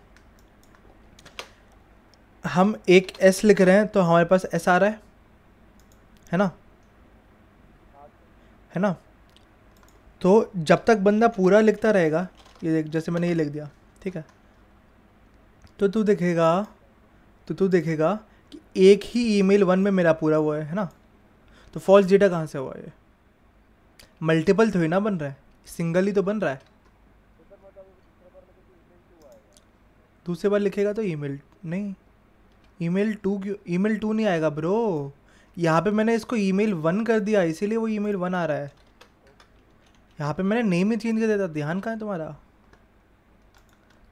Speaker 1: हम एक एस लिख रहे हैं तो हमारे पास एस आ रहा है है ना है ना तो जब तक बंदा पूरा लिखता रहेगा ये देख जैसे मैंने ये लिख दिया ठीक है तो तू देखेगा तो तू देखेगा कि एक ही ईमेल वन में मेरा पूरा हुआ है है ना तो फॉल्स डेटा कहाँ से हुआ ये मल्टीपल थोड़ी ना बन रहा है सिंगल ही तो बन रहा है दूसरी बार लिखेगा तो ईमेल नहीं ईमेल टू क्यों ईमेल टू नहीं आएगा ब्रो यहाँ पे मैंने इसको ईमेल वन कर दिया इसीलिए वो ईमेल वन आ रहा है यहाँ पे मैंने नेम ही चेंज कर दिया था ध्यान कहाँ है तुम्हारा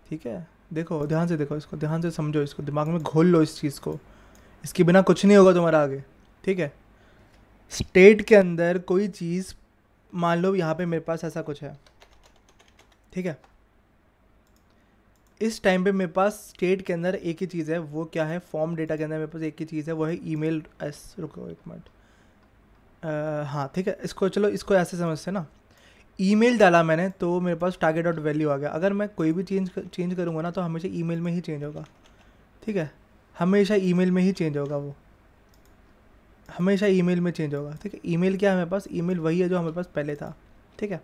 Speaker 1: ठीक है देखो ध्यान से देखो इसको ध्यान से समझो इसको दिमाग में घोल लो इस चीज़ को इसके बिना कुछ नहीं होगा तुम्हारा आगे ठीक है स्टेट के अंदर कोई चीज़ मान लो यहाँ पे मेरे पास ऐसा कुछ है ठीक है इस टाइम पे मेरे पास स्टेट के अंदर एक ही चीज़ है वो क्या है फॉर्म डेटा के अंदर मेरे पास एक ही चीज़ है वो है ईमेल एस रुको एक मिनट हाँ ठीक है इसको चलो इसको ऐसे समझते ना ईमेल डाला मैंने तो मेरे पास टारगेट डॉट वैल्यू आ गया अगर मैं कोई भी चेंज चेंज करूँगा ना तो हमेशा ईमेल में ही चेंज होगा ठीक है हमेशा ईमेल में ही चेंज होगा वो हमेशा ईमेल में चेंज होगा ठीक है ईमेल क्या है हमारे पास ईमेल वही है जो हमारे पास पहले था ठीक है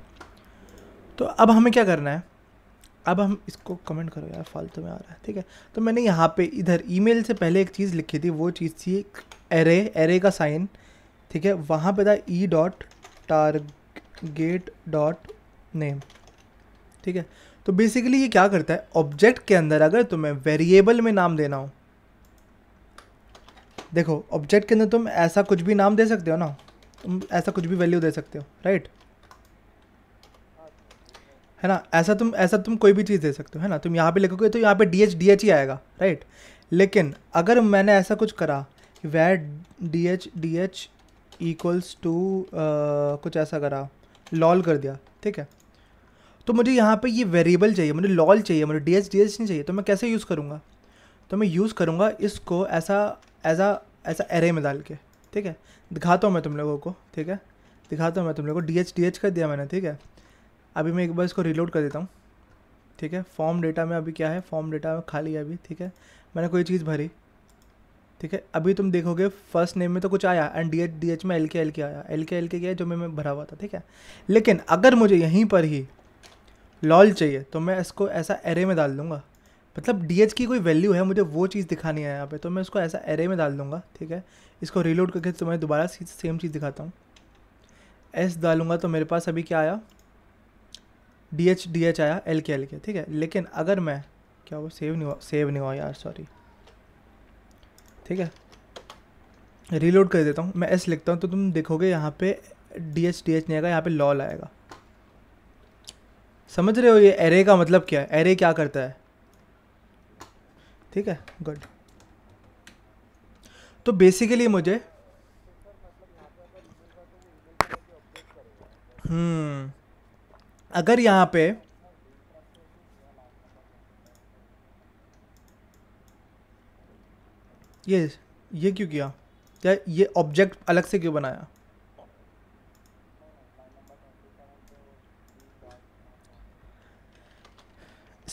Speaker 1: तो अब हमें क्या करना है अब हम इसको कमेंट करो यार फालतू में आ रहा है ठीक है तो मैंने यहाँ पे इधर ईमेल से पहले एक चीज़ लिखी थी वो चीज़ थी एरे एरे का साइन ठीक है वहाँ पे था e dot target dot name ठीक है तो बेसिकली ये क्या करता है ऑब्जेक्ट के अंदर अगर तुम्हें वेरिएबल में नाम देना हो देखो ऑब्जेक्ट के अंदर तुम ऐसा कुछ भी नाम दे सकते हो ना तुम ऐसा कुछ भी वैल्यू दे सकते हो राइट है ना ऐसा तुम ऐसा तुम कोई भी चीज़ दे सकते हो है ना तुम यहाँ पे लिखोगे तो यहाँ पे डी एच डी एच ही आएगा राइट लेकिन अगर मैंने ऐसा कुछ करा var D H D H equals to कुछ ऐसा करा लॉल कर दिया ठीक है तो मुझे यहाँ पे ये वेरिएबल चाहिए मुझे लॉल चाहिए मुझे डी एच डी एच नहीं चाहिए तो मैं कैसे यूज़ करूँगा तो मैं यूज़ करूँगा इसको ऐसा ऐसा ऐसा एरे में डाल के ठीक है दिखाता हूँ मैं तुम लोगों को ठीक है दिखाता हूँ मैं तुम लोगों को डी एच डी एच कर दिया मैंने ठीक है अभी मैं एक बार इसको रिलोड कर देता हूँ ठीक है फॉर्म डेटा में अभी क्या है फॉर्म डेटा में खाली है अभी ठीक है मैंने कोई चीज़ भरी ठीक है अभी तुम देखोगे फर्स्ट नेम में तो कुछ आया and D H D H में एल के एल के आया एल के एल के क्या है जो मैं भरा हुआ था ठीक है लेकिन अगर मुझे यहीं पर ही लॉल चाहिए तो मैं इसको ऐसा एरे में डाल दूंगा मतलब डी एच की कोई वैल्यू है मुझे वो चीज़ दिखानी है यहाँ पे तो मैं इसको ऐसा एरे में डाल दूंगा ठीक है इसको रिलोड करके तुम्हें दोबारा सेम चीज़ दिखाता हूँ एस डालूंगा तो मेरे पास अभी क्या आया डी एच डी एच आया एल के एल के ठीक है लेकिन अगर मैं क्या हुआ सेव नहीं हुआ सेव नहीं हुआ यार सॉरी ठीक है रीलोड कर देता हूँ मैं एस लिखता हूँ तो तुम देखोगे यहाँ पे डी एच डी एच नहीं आएगा यहाँ पे लॉल आएगा समझ रहे हो ये एरे का मतलब क्या है एरे क्या करता है ठीक है गुड तो बेसिकली मुझे हम्म अगर यहाँ पे ये ये क्यों किया क्या ये ऑब्जेक्ट अलग से क्यों बनाया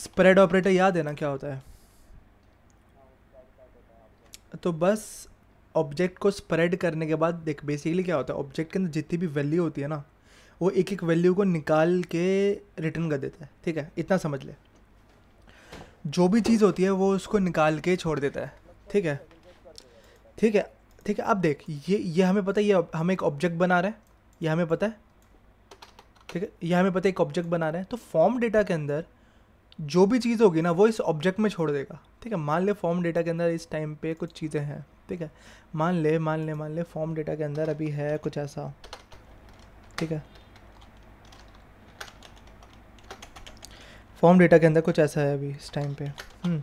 Speaker 1: स्प्रेड ऑपरेटर याद है ना क्या होता है तो बस ऑब्जेक्ट को स्प्रेड करने के बाद देख बेसिकली क्या होता है ऑब्जेक्ट के अंदर जितनी भी वैल्यू होती है ना वो एक एक वैल्यू को निकाल के रिटर्न कर देता है ठीक है इतना समझ ले जो भी चीज़ होती है वो उसको निकाल के छोड़ देता है ठीक है ठीक है ठीक है अब देख ये ये हमें पता है ये हम एक ऑब्जेक्ट बना रहे हैं ये हमें पता है ठीक है ये हमें पता है एक ऑब्जेक्ट बना रहे हैं तो फॉर्म डेटा के अंदर जो भी चीज़ होगी ना वो इस ऑब्जेक्ट में छोड़ देगा ठीक है मान ले फॉर्म डेटा के अंदर इस टाइम पे कुछ चीज़ें हैं ठीक है मान ले मान ले मान ले फॉर्म डेटा के अंदर अभी है कुछ ऐसा ठीक है फॉर्म डेटा के अंदर कुछ ऐसा है अभी इस टाइम पे हम्म।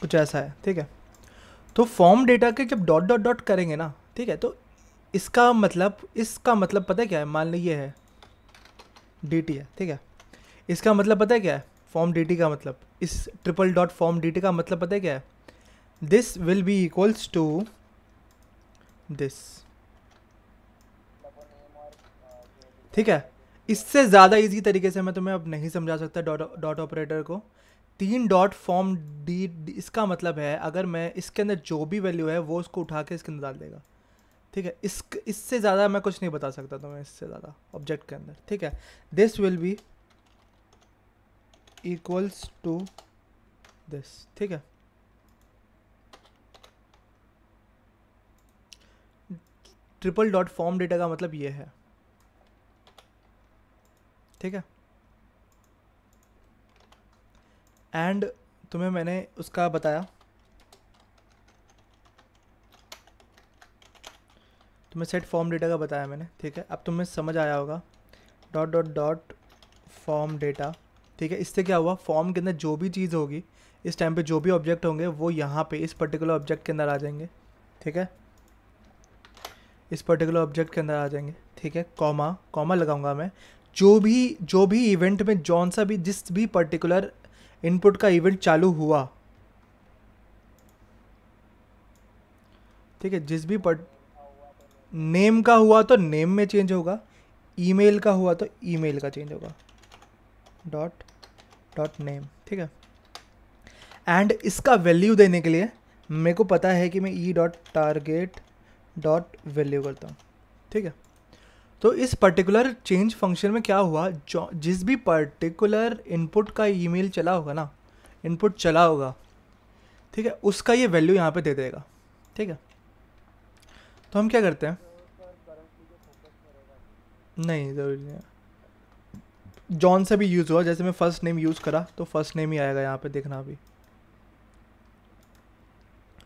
Speaker 1: कुछ ऐसा है ठीक है तो फॉर्म डेटा के जब डॉट डॉट डॉट करेंगे ना ठीक है तो इसका मतलब इसका मतलब पता है क्या है मान लीजिए है डी है ठीक है इसका मतलब पता है क्या है फॉर्म डी टी का मतलब इस triple dot form D T का मतलब पता है क्या है this will be equals to this ठीक है इससे ज़्यादा इजी तरीके से मैं तुम्हें अब नहीं समझा सकता डॉट डॉट ऑपरेटर को तीन डॉट फॉर्म डी इसका मतलब है अगर मैं इसके अंदर जो भी वैल्यू है वो उसको उठा के इसके अंदर डाल देगा ठीक है इस इससे ज़्यादा मैं कुछ नहीं बता सकता तुम्हें इससे ज़्यादा ऑब्जेक्ट के अंदर ठीक है this will be equals to this ठीक है ट्रिपल डॉट फॉर्म डेटा का मतलब ये है ठीक है एंड तुम्हें मैंने उसका बताया तुम्हें सेट फॉर्म डेटा का बताया मैंने ठीक है अब तुम्हें समझ आया होगा dot dot dot form data ठीक है इससे क्या हुआ फॉर्म के अंदर जो भी चीज़ होगी इस टाइम पे जो भी ऑब्जेक्ट होंगे वो यहाँ पे इस पर्टिकुलर ऑब्जेक्ट के अंदर आ जाएंगे ठीक है इस पर्टिकुलर ऑब्जेक्ट के अंदर आ जाएंगे ठीक है कॉमा कॉमा लगाऊंगा मैं जो भी जो भी इवेंट में जौन सा भी जिस भी पर्टिकुलर इनपुट का इवेंट चालू हुआ ठीक है जिस भी पर नेम का हुआ तो नेम में चेंज होगा ईमेल का हुआ तो ईमेल का चेंज होगा डॉट डॉट नेम ठीक है एंड इसका वैल्यू देने के लिए मेरे को पता है कि मैं e dot target dot value करता हूँ ठीक है तो इस पर्टिकुलर चेंज फंक्शन में क्या हुआ जो जिस भी पर्टिकुलर इनपुट का ईमेल चला होगा ना इनपुट चला होगा ठीक है उसका ये वैल्यू यहाँ पे दे देगा ठीक है तो हम क्या करते हैं नहीं ज़रूरी नहीं जॉन से भी यूज़ हुआ जैसे मैं फ़र्स्ट नेम यूज़ करा तो फर्स्ट नेम ही आएगा यहाँ पे देखना अभी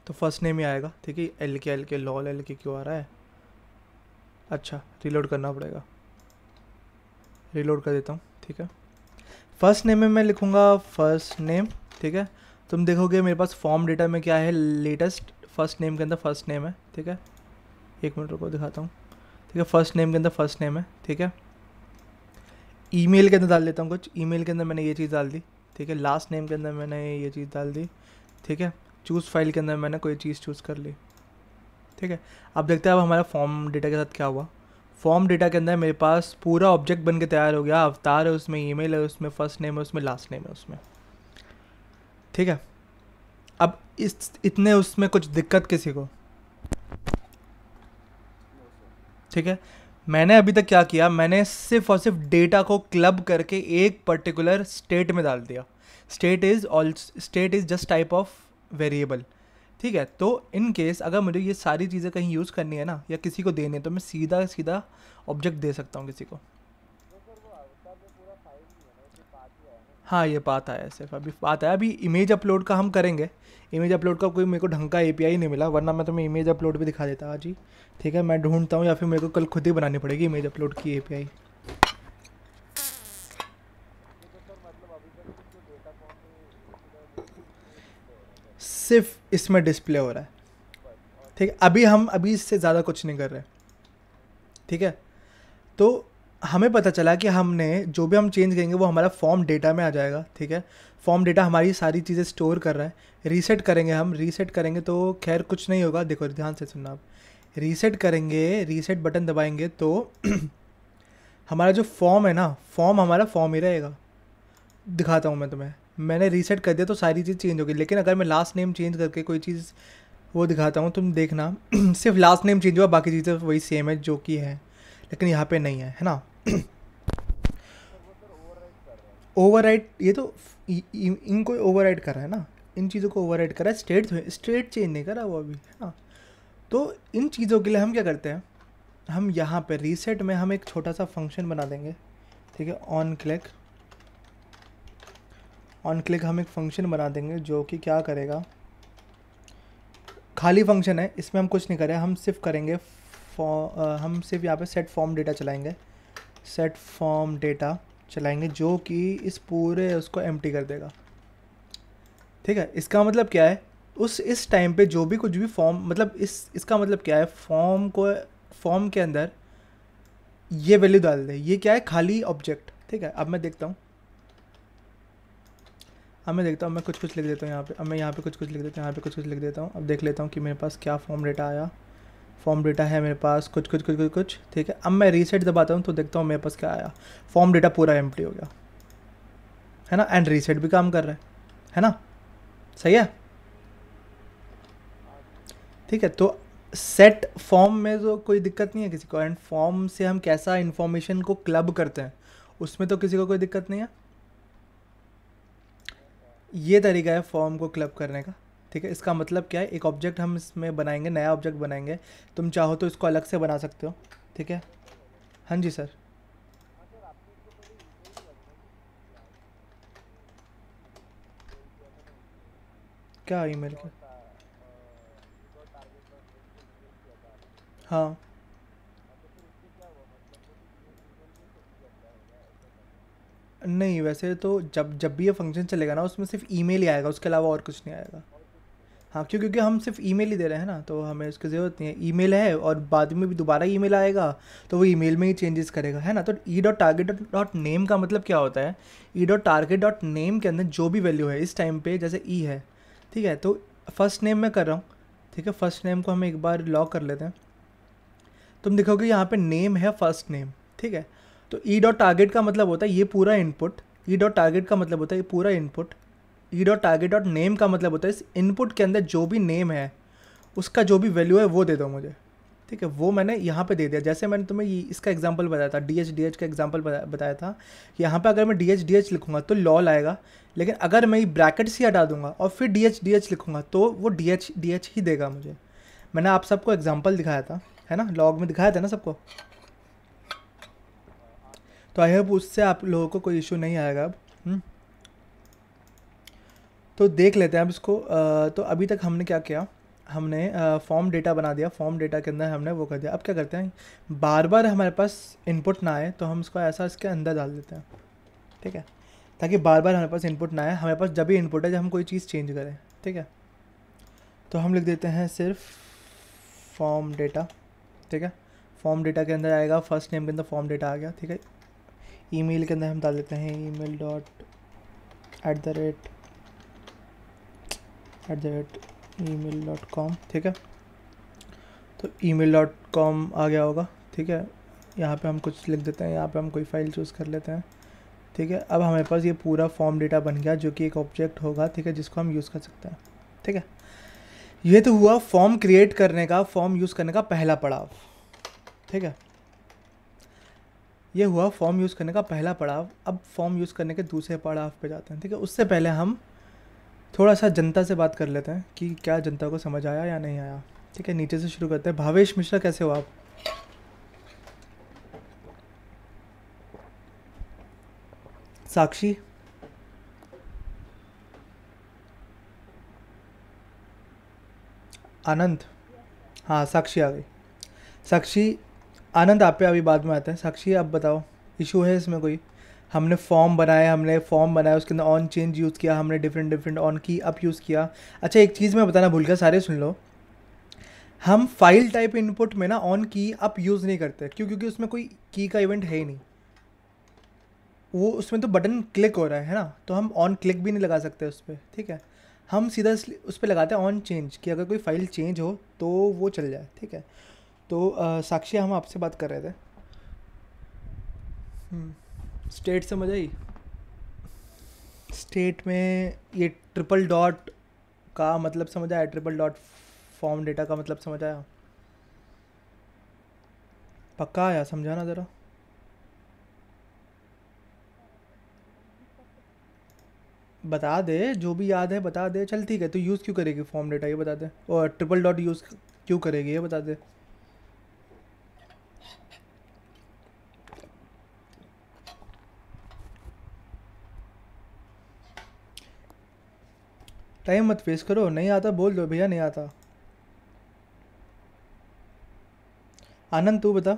Speaker 1: तो फर्स्ट नेम ही आएगा ठीक है एल के एल के लॉल एल के क्यों आ रहा है अच्छा रीलोड करना पड़ेगा रीलोड कर देता हूँ ठीक है फर्स्ट नेम में मैं लिखूँगा फर्स्ट नेम ठीक है तुम देखोगे मेरे पास फॉर्म डेटा में क्या है लेटेस्ट फर्स्ट नेम के अंदर फर्स्ट नेम है ठीक है एक मिनट रुको दिखाता हूँ ठीक है फर्स्ट नेम के अंदर फर्स्ट नेम है ठीक है ईमेल के अंदर डाल देता हूँ कुछ ईमेल के अंदर मैंने ये चीज़ डाल दी ठीक है लास्ट नेम के अंदर मैंने ये चीज़ डाल दी ठीक है चूज़ फाइल के अंदर मैंने कोई चीज़ चूज़ कर ली ठीक है अब देखते हैं अब हमारा फॉर्म डेटा के साथ क्या हुआ फॉर्म डेटा के अंदर मेरे पास पूरा ऑब्जेक्ट बन के तैयार हो गया अवतार है उसमें ईमेल है उसमें फर्स्ट नेम है उसमें लास्ट नेम है उसमें ठीक है अब इस इतने उसमें कुछ दिक्कत किसी को ठीक है मैंने अभी तक क्या किया मैंने सिर्फ और सिर्फ डेटा को क्लब करके एक पर्टिकुलर स्टेट में डाल दिया state is all state is just type of variable ठीक है तो इन केस अगर मुझे ये सारी चीज़ें कहीं यूज़ करनी है ना या किसी को देनी है तो मैं सीधा सीधा ऑब्जेक्ट दे सकता हूँ किसी को हाँ ये बात आया सिर्फ अभी बात आया अभी इमेज अपलोड का हम करेंगे इमेज अपलोड का कोई मेरे को ढंग का एपीआई नहीं मिला वरना मैं तुम्हें तो इमेज अपलोड भी दिखा देता हाँ जी ठीक है मैं ढूंढता हूँ या फिर मेरे को कल खुद ही बनानी पड़ेगी इमेज अपलोड की एपीआई सिर्फ इसमें डिस्प्ले हो रहा है ठीक है अभी हम अभी इससे ज़्यादा कुछ नहीं कर रहे ठीक है तो हमें पता चला कि हमने जो भी हम चेंज करेंगे वो हमारा फॉर्म डेटा में आ जाएगा ठीक है फॉर्म डेटा हमारी सारी चीज़ें स्टोर कर रहा है रीसेट करेंगे हम रीसेट करेंगे तो खैर कुछ नहीं होगा देखो ध्यान से सुनना आप रीसेट करेंगे रीसेट बटन दबाएंगे तो हमारा जो फॉर्म है ना फॉर्म हमारा फॉर्म ही रहेगा दिखाता हूँ मैं तुम्हें मैंने रीसेट कर दिया तो सारी चीज़ चेंज हो गई लेकिन अगर मैं लास्ट नेम चेंज करके कोई चीज़ वो दिखाता हूँ तुम देखना सिर्फ लास्ट नेम चेंज हुआ बाकी चीज़ें वही सेम है जो कि है लेकिन यहाँ पे नहीं है है ना ओवर ये तो इनको ओवर कर रहा है ना इन चीज़ों को ओवर कर रहा है स्टेट स्टेट चेंज नहीं करा वो अभी है ना तो इन चीज़ों के लिए हम क्या करते हैं हम यहाँ पर रीसेट में हम एक छोटा सा फंक्शन बना देंगे ठीक है ऑन क्लिक ऑन क्लिक हम एक फंक्शन बना देंगे जो कि क्या करेगा खाली फंक्शन है इसमें हम कुछ नहीं करें हम सिर्फ करेंगे आ, हम सिर्फ यहाँ पे सेट फॉर्म डेटा चलाएंगे सेट फॉर्म डेटा चलाएंगे जो कि इस पूरे उसको एम कर देगा ठीक है इसका मतलब क्या है उस इस टाइम पे जो भी कुछ भी फॉर्म मतलब इस इसका मतलब क्या है फॉर्म को फॉर्म के अंदर ये वैल्यू डाल दे ये क्या है खाली ऑब्जेक्ट ठीक है अब मैं देखता हूँ अब मैं देखता हूँ मैं कुछ कुछ लिख देता हूँ यहाँ पे अब मैं यहाँ पे कुछ कुछ लिख देता हूँ यहाँ पे कुछ कुछ लिख देता हूँ अब देख लेता हूँ कि मेरे पास क्या फॉर्म डेटा आया फॉर्म डेटा है मेरे पास कुछ कुछ कुछ कुछ कुछ ठीक है अब मैं रीसेट दबाता हूँ तो देखता हूँ मेरे पास क्या आया फॉर्म डेटा पूरा एम हो गया है ना एंड रीसेट भी काम कर रहा है है ना सही है ठीक है तो सेट फॉर्म में तो कोई दिक्कत नहीं है किसी को एंड फॉर्म से हम कैसा इन्फॉर्मेशन को क्लब करते हैं उसमें तो किसी को कोई दिक्कत नहीं है ये तरीका है फॉर्म को क्लब करने का ठीक है इसका मतलब क्या है एक ऑब्जेक्ट हम इसमें बनाएंगे नया ऑब्जेक्ट बनाएंगे तुम चाहो तो इसको अलग से बना सकते हो ठीक है हाँ जी सर क्या ईमेल का हाँ नहीं वैसे तो जब जब भी ये फंक्शन चलेगा ना उसमें सिर्फ ई ही आएगा उसके अलावा और कुछ नहीं आएगा हाँ क्यों क्योंकि हम सिर्फ ईमेल ही दे रहे हैं ना तो हमें उसकी ज़रूरत नहीं है ईमेल है और बाद में भी दोबारा ईमेल आएगा तो वो ईमेल में ही चेंजेस करेगा है ना तो e dot target dot name का मतलब क्या होता है e dot target dot name के अंदर जो भी वैल्यू है इस टाइम पे जैसे ई e है ठीक है तो फर्स्ट नेम मैं कर रहा हूँ ठीक है फर्स्ट नेम को हम एक बार लॉक कर लेते हैं तुम देखोगे यहाँ पर नेम है फर्स्ट नेम ठीक है तो ई डॉट टारगेट का मतलब होता है ये पूरा इनपुट ई डॉट टारगेट का मतलब होता है ये पूरा input e dot target dot name का मतलब होता है इस इनपुट के अंदर जो भी नेम है उसका जो भी वैल्यू है वो दे दो मुझे ठीक है वो मैंने यहाँ पे दे दिया जैसे मैंने तुम्हें इसका एग्जांपल बताया था डी एच डी एच का एग्जाम्पल बताया था यहाँ पे अगर मैं डी एच डी एच लिखूँगा तो लॉल आएगा लेकिन अगर मैं ये ब्रैकेट्स ही हटा दूंगा और फिर डी एच डी एच लिखूँगा तो वो डी एच डी एच ही देगा मुझे मैंने आप सबको एग्जाम्पल दिखाया था है ना लॉग में दिखाया था ना सबको तो आई होप उससे आप लोगों को कोई इशू नहीं आएगा अब हम्म। तो देख लेते हैं अब इसको तो अभी तक हमने क्या किया हमने फॉर्म डेटा बना दिया फॉर्म डेटा के अंदर हमने वो कर दिया अब क्या करते हैं बार बार हमारे पास इनपुट ना आए तो हम इसको ऐसा इसके अंदर डाल देते हैं ठीक है ताकि बार बार हमारे पास इनपुट ना आए हमारे पास जब भी इनपुट है जब हम कोई चीज़ चेंज करें ठीक है तो हम लिख देते हैं सिर्फ फॉर्म डेटा ठीक है फॉर्म डेटा के अंदर आएगा फर्स्ट नेम के अंदर फॉर्म डेटा आ गया ठीक है ईमेल के अंदर हम डाल देते हैं email dot at the rate at the rate email dot com ठीक है तो ई मेल डॉट कॉम आ गया होगा ठीक है यहाँ पे हम कुछ लिख देते हैं यहाँ पे हम कोई फाइल चूज़ कर लेते हैं ठीक है अब हमारे पास ये पूरा फॉर्म डेटा बन गया जो कि एक ऑब्जेक्ट होगा ठीक है जिसको हम यूज़ कर सकते हैं ठीक है ये तो हुआ फॉर्म क्रिएट करने का फॉर्म यूज़ करने का पहला पड़ाव ठीक है ये हुआ फॉर्म यूज़ करने का पहला पड़ाव अब फॉर्म यूज़ करने के दूसरे पड़ाव पे जाते हैं ठीक है उससे पहले हम थोड़ा सा जनता से बात कर लेते हैं कि क्या जनता को समझ आया या नहीं आया ठीक है नीचे से शुरू करते हैं भावेश मिश्रा कैसे हो आप साक्षी आनंद हाँ साक्षी आ गई साक्षी आनंद आप पे अभी बाद में आते हैं साक्षी आप बताओ इशू है इसमें कोई हमने फॉर्म बनाया हमने फॉर्म बनाया उसके अंदर ऑन चेंज यूज़ किया हमने different different on key up use किया अच्छा एक चीज़ मैं बताना भूल गया सारे सुन लो हम फाइल टाइप इनपुट में ना ऑन की अप यूज़ नहीं करते क्यों क्योंकि उसमें कोई की का इवेंट है ही नहीं वो उसमें तो बटन क्लिक हो रहा है ना तो हम ऑन क्लिक भी नहीं लगा सकते उस पर ठीक है हम सीधा उस पर लगाते हैं ऑन चेंज कि अगर कोई फ़ाइल चेंज हो तो वो चल जाए ठीक है तो साक्षी हम आपसे बात कर रहे थे हम्म। स्टेट समझ आई स्टेट में ये ट्रिपल डॉट का मतलब समझ आया ट्रिपल डॉट फॉर्म डेटा का मतलब समझ आया पक्का आया समझाना ज़रा बता दे जो भी याद है बता दे चल ठीक है तो यूज़ क्यों करेगी फॉर्म डेटा ये बता दे और ट्रिपल डॉट यूज़ क्यों करेगी ये बता दे टाइम मत वेस्ट करो नहीं आता बोल दो भैया नहीं आता आनंद तू बता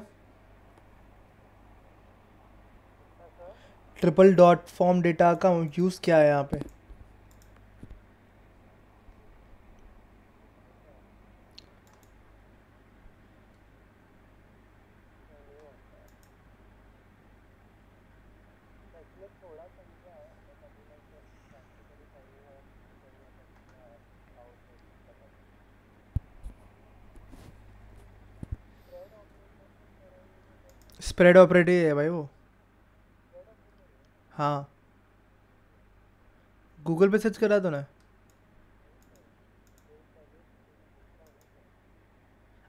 Speaker 1: ट्रिपल डॉट फॉर्म डेटा का यूज़ क्या है यहाँ पे स्प्रेड ऑपरेटिव है भाई वो हाँ गूगल पे सर्च करा ना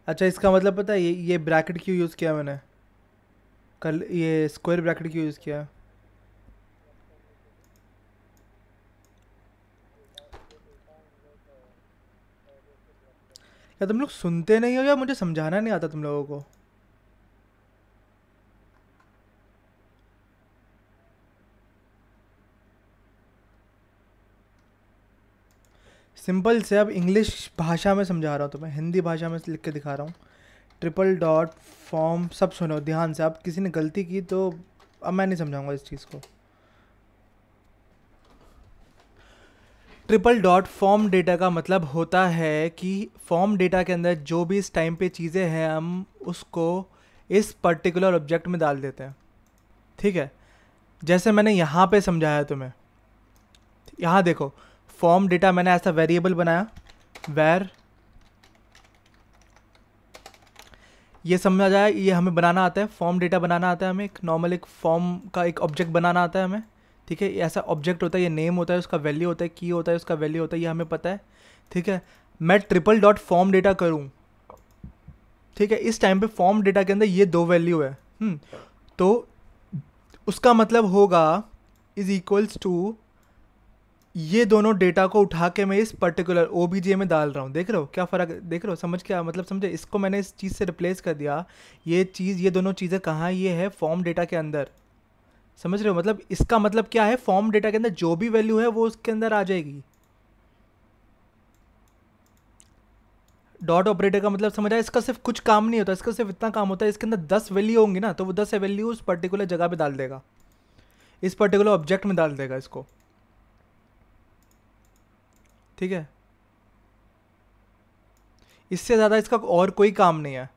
Speaker 1: अच्छा इसका मतलब पता है ये ये ब्रैकेट क्यों यूज़ किया मैंने कल ये स्क्वायर ब्रैकेट क्यों यूज़ किया या तुम लोग सुनते नहीं हो या मुझे समझाना नहीं आता तुम लोगों को सिंपल से अब इंग्लिश भाषा में समझा रहा हूँ तुम्हें तो हिंदी भाषा में लिख के दिखा रहा हूँ ट्रिपल डॉट फॉर्म सब सुनो ध्यान से अब किसी ने गलती की तो अब मैं नहीं समझाऊंगा इस चीज़ को ट्रिपल डॉट फॉर्म डेटा का मतलब होता है कि फॉर्म डेटा के अंदर जो भी इस टाइम पे चीज़ें हैं हम उसको इस पर्टिकुलर ऑब्जेक्ट में डाल देते हैं ठीक है जैसे मैंने यहाँ पे समझाया तुम्हें यहाँ देखो फॉर्म डेटा मैंने ऐसा वेरिएबल बनाया वेर ये समझ आ जाए ये हमें बनाना आता है फॉर्म डेटा बनाना आता है हमें एक नॉर्मल एक फॉर्म का एक ऑब्जेक्ट बनाना आता है हमें ठीक है ऐसा ऑब्जेक्ट होता है ये नेम होता है उसका वैल्यू होता है की होता है उसका वैल्यू होता है ये हमें पता है ठीक है मैं ट्रिपल डॉट फॉर्म डेटा करूँ ठीक है इस टाइम पे फॉर्म डेटा के अंदर ये दो वैल्यू है हम्म, तो उसका मतलब होगा इज इक्वल्स टू ये दोनों डेटा को उठा के मैं इस पर्टिकुलर ओ में डाल रहा हूँ देख रहे हो क्या फ़र्क देख रहे हो समझ क्या मतलब समझे इसको मैंने इस चीज़ से रिप्लेस कर दिया ये चीज़ ये दोनों चीज़ें कहाँ ये है फॉर्म डेटा के अंदर समझ रहे हो मतलब इसका मतलब क्या है फॉर्म डेटा के अंदर जो भी वैल्यू है वो उसके अंदर आ जाएगी डॉट ऑपरेटर का मतलब समझ आया इसका सिर्फ कुछ काम नहीं होता इसका सिर्फ इतना काम होता है इसके अंदर दस वैल्यू होंगी ना तो वो दस वैल्यू उस पर्टिकुलर जगह पर डाल देगा इस पर्टिकुलर ऑब्जेक्ट में डाल देगा इसको ठीक है इससे ज़्यादा इसका और कोई काम नहीं है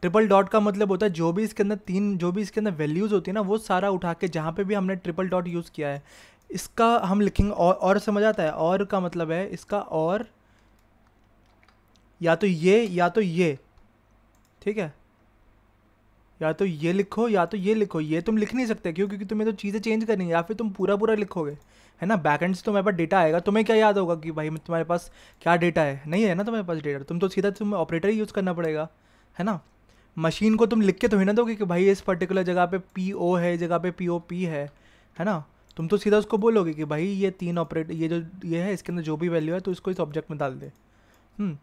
Speaker 1: ट्रिपल डॉट का मतलब होता है जो भी इसके अंदर तीन जो भी इसके अंदर वैल्यूज़ होती है ना वो सारा उठा के जहाँ पे भी हमने ट्रिपल डॉट यूज़ किया है इसका हम लिखेंगे और और समझ आता है और का मतलब है इसका और या तो ये या तो ये ठीक है या तो ये लिखो या तो ये लिखो ये तुम लिख नहीं सकते क्यों क्योंकि तुम्हें तो चीज़ें चेंज करनी है या फिर तुम पूरा पूरा लिखोगे है ना बैकेंड एंड से तुम्हारे पास डेटा आएगा तुम्हें क्या याद होगा कि भाई तुम्हारे पास क्या डेटा है नहीं है ना तुम्हारे पास डेटा तुम तो सीधा तुम्हें ऑपरेटर ही यूज़ करना पड़ेगा है ना मशीन को तुम लिख के तो ही ना दोगे कि भाई इस पर्टिकुलर जगह पे पी ओ है जगह पे पी ओ पी है है ना तुम तो सीधा उसको बोलोगे कि भाई ये तीन ऑपरेट ये जो ये है इसके अंदर जो भी वैल्यू है तो इसको इस ऑब्जेक्ट में डाल दे हम्म।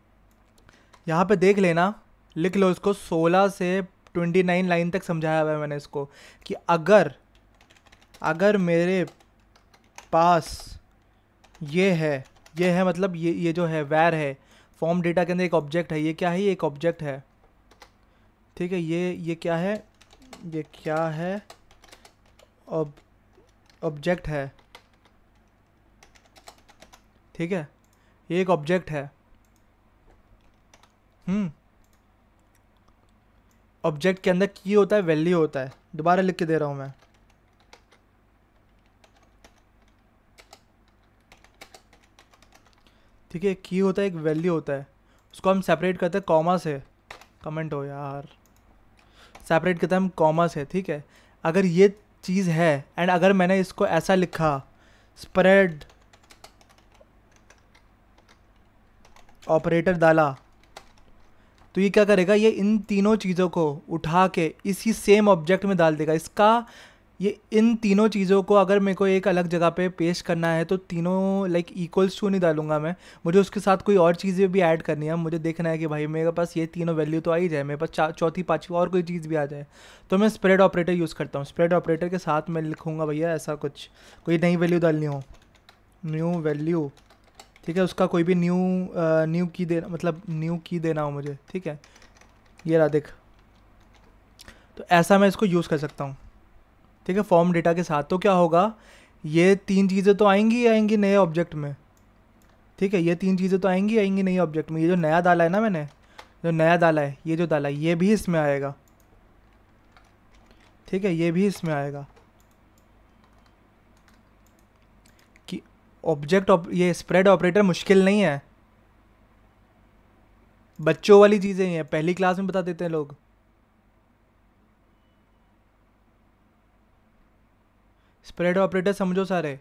Speaker 1: यहाँ पे देख लेना लिख लो इसको सोलह से ट्वेंटी नाइन लाइन तक समझाया हुआ है मैंने इसको कि अगर अगर मेरे पास ये है ये है मतलब ये ये जो है वैर है फॉर्म डेटा के अंदर एक ऑब्जेक्ट है ये क्या है ये एक ऑब्जेक्ट है ठीक है ये ये क्या है ये क्या है ऑब ऑब्जेक्ट है ठीक है ये एक ऑब्जेक्ट है हम्म ऑब्जेक्ट के अंदर की होता है वैल्यू होता है दोबारा लिख के दे रहा हूँ मैं ठीक है की होता है एक वैल्यू होता है उसको हम सेपरेट करते हैं कॉमा से कमेंट हो यार सेपरेट करते हैं हम कॉमा से ठीक है अगर ये चीज़ है एंड अगर मैंने इसको ऐसा लिखा स्प्रेड ऑपरेटर डाला तो ये क्या करेगा ये इन तीनों चीज़ों को उठा के इसी सेम ऑब्जेक्ट में डाल देगा इसका ये इन तीनों चीज़ों को अगर मेरे को एक अलग जगह पे पेश करना है तो तीनों लाइक इक्वल्स टू नहीं डालूंगा मैं मुझे उसके साथ कोई और चीज़ें भी ऐड करनी है मुझे देखना है कि भाई मेरे पास ये तीनों वैल्यू तो आ ही जाए मेरे पास चौथी पाँचवीं और कोई चीज़ भी आ जाए तो मैं स्प्रेड ऑपरेटर यूज़ करता हूँ स्प्रेड ऑपरेटर के साथ मैं लिखूँगा भैया ऐसा कुछ कोई नई वैल्यू डालनी हो न्यू वैल्यू ठीक है उसका कोई भी न्यू न्यू की देना मतलब न्यू की देना हो मुझे ठीक है ये रहा देख तो ऐसा मैं इसको यूज़ कर सकता हूँ ठीक है फॉर्म डेटा के साथ तो क्या होगा ये तीन चीज़ें तो आएंगी आएंगी नए ऑब्जेक्ट में ठीक है ये तीन चीज़ें तो आएंगी आएंगी नई ऑब्जेक्ट में ये जो नया डाला है ना मैंने जो नया डाला है ये जो डाला है ये भी इसमें आएगा ठीक है ये भी इसमें आएगा ऑब्जेक्ट ये स्प्रेड ऑपरेटर मुश्किल नहीं है बच्चों वाली चीज़ें ही हैं पहली क्लास में बता देते हैं लोग स्प्रेड ऑपरेटर समझो सारे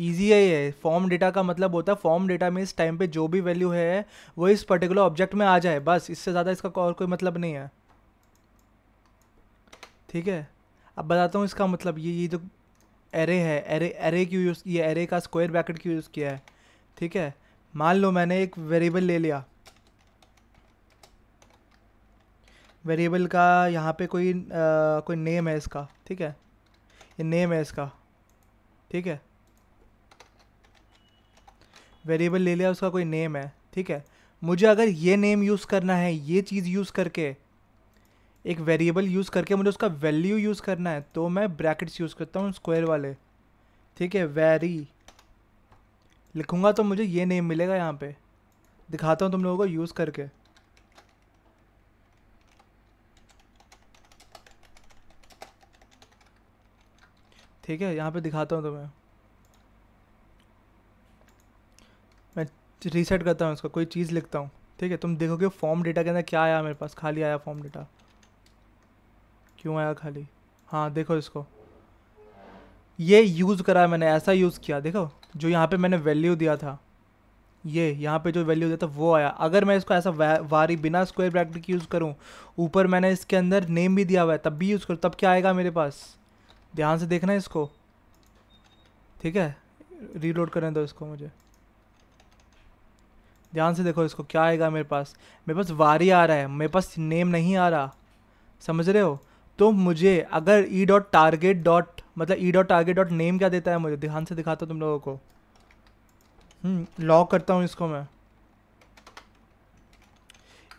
Speaker 1: ईजी है ये फॉर्म डेटा का मतलब होता है फॉर्म डेटा में इस टाइम पे जो भी वैल्यू है वो इस पर्टिकुलर ऑब्जेक्ट में आ जाए बस इससे ज़्यादा इसका और कोई मतलब नहीं है ठीक है अब बताता हूँ इसका मतलब ये ये जो तो एरे है एरे एरे क्यों यूज़ किया एरे का स्क्वायर ब्रैकेट क्यों यूज़ किया है ठीक है मान लो मैंने एक वेरिएबल ले लिया वेरिएबल का यहाँ पे कोई आ, कोई नेम है इसका ठीक है ये नेम है इसका ठीक है वेरिएबल ले लिया उसका कोई नेम है ठीक है मुझे अगर ये नेम यूज़ करना है ये चीज़ यूज़ करके एक वेरिएबल यूज़ करके मुझे उसका वैल्यू यूज़ करना है तो मैं ब्रैकेट्स यूज़ करता हूँ स्क्वायर वाले ठीक है वेरी लिखूँगा तो मुझे ये नेम मिलेगा यहाँ पे दिखाता हूँ तुम लोगों को यूज़ करके ठीक है यहाँ पे दिखाता हूँ तुम्हें मैं रीसेट करता हूँ इसका कोई चीज़ लिखता हूँ ठीक है तुम देखोगे फॉर्म डेटा के अंदर क्या आया मेरे पास खाली आया फॉर्म डेटा क्यों आया खाली हाँ देखो इसको ये यूज़ करा मैंने ऐसा यूज़ किया देखो जो यहाँ पे मैंने वैल्यू दिया था ये यहाँ पे जो वैल्यू दिया था वो आया अगर मैं इसको ऐसा वारी बिना स्क्वायर ब्रैकेट की यूज़ करूँ ऊपर मैंने इसके अंदर नेम भी दिया हुआ है तब भी यूज़ करूँ तब क्या आएगा मेरे पास ध्यान से देखना इसको ठीक है रीलोड करें दो इसको मुझे ध्यान से देखो इसको क्या आएगा मेरे पास मेरे पास वारी आ रहा है मेरे पास नेम नहीं आ रहा समझ रहे हो तो मुझे अगर ई डॉट टारगेट डॉट मतलब e dot target dot name क्या देता है मुझे ध्यान से दिखाता हूँ तुम लोगों को लॉक हम्म, करता हूँ इसको मैं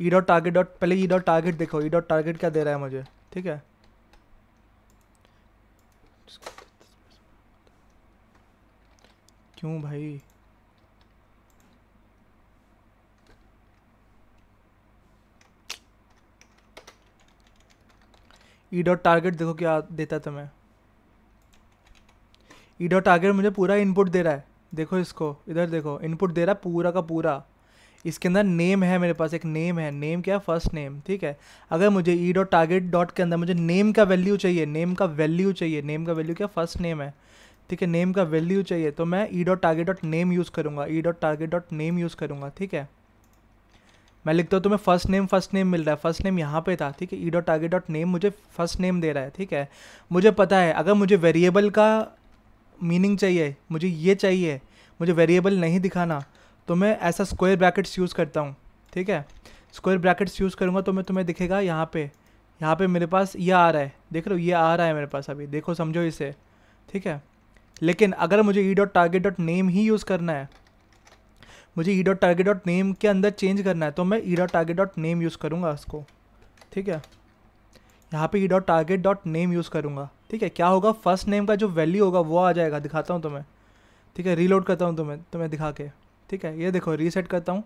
Speaker 1: ई डॉट टारगेट डॉट पहले ई डॉट टारगेट देखो ई डॉट टारगेट क्या दे रहा है मुझे ठीक है क्यों भाई ई डॉट टारगेट देखो क्या देता तुम्हें ई डॉट टारगेट मुझे पूरा इनपुट दे रहा है देखो इसको इधर देखो इनपुट दे रहा है पूरा का पूरा इसके अंदर नेम है मेरे पास एक नेम है नेम क्या फर्स्ट नेम ठीक है अगर मुझे ई डॉट टारगेट डॉट के अंदर मुझे नेम का वैल्यू चाहिए नेम का वैल्यू चाहिए नेम का वैल्यू क्या फर्स्ट नेम है ठीक है नेम का वैल्यू चाहिए तो मैं e dot target dot name use करूँगा e dot target dot name use करूँगा ठीक है मैं लिखता हूँ तुम्हें फर्स्ट नेम फर्स्ट नेम मिल रहा है फर्स्ट नेम यहाँ पे था ठीक है ई e डॉट आगे डॉट नेम मुझे फर्स्ट नेम दे रहा है ठीक है मुझे पता है अगर मुझे वेरिएबल का मीनिंग चाहिए मुझे ये चाहिए मुझे वेरिएबल नहीं दिखाना तो मैं ऐसा स्क्वायर ब्रैकेट्स यूज़ करता हूँ ठीक है स्क्वायर ब्रैकेट्स यूज़ करूँगा तो मैं तुम्हें दिखेगा यहाँ पे यहाँ पे मेरे पास ये आ रहा है देख लो ये आ रहा है मेरे पास अभी देखो समझो इसे ठीक है लेकिन अगर मुझे ई डॉट टारगेट डॉट नेम ही यूज़ करना है मुझे ई डॉट टारगेट डॉट नेम के अंदर चेंज करना है तो मैं e dot target dot name use करूँगा उसको ठीक है यहाँ पे e dot target dot name use करूँगा ठीक है क्या होगा फर्स्ट नेम का जो वैल्यू होगा वो आ जाएगा दिखाता हूँ तुम्हें ठीक है रीलोड करता हूँ तुम्हें तुम्हें दिखा के ठीक है ये देखो रीसेट करता हूँ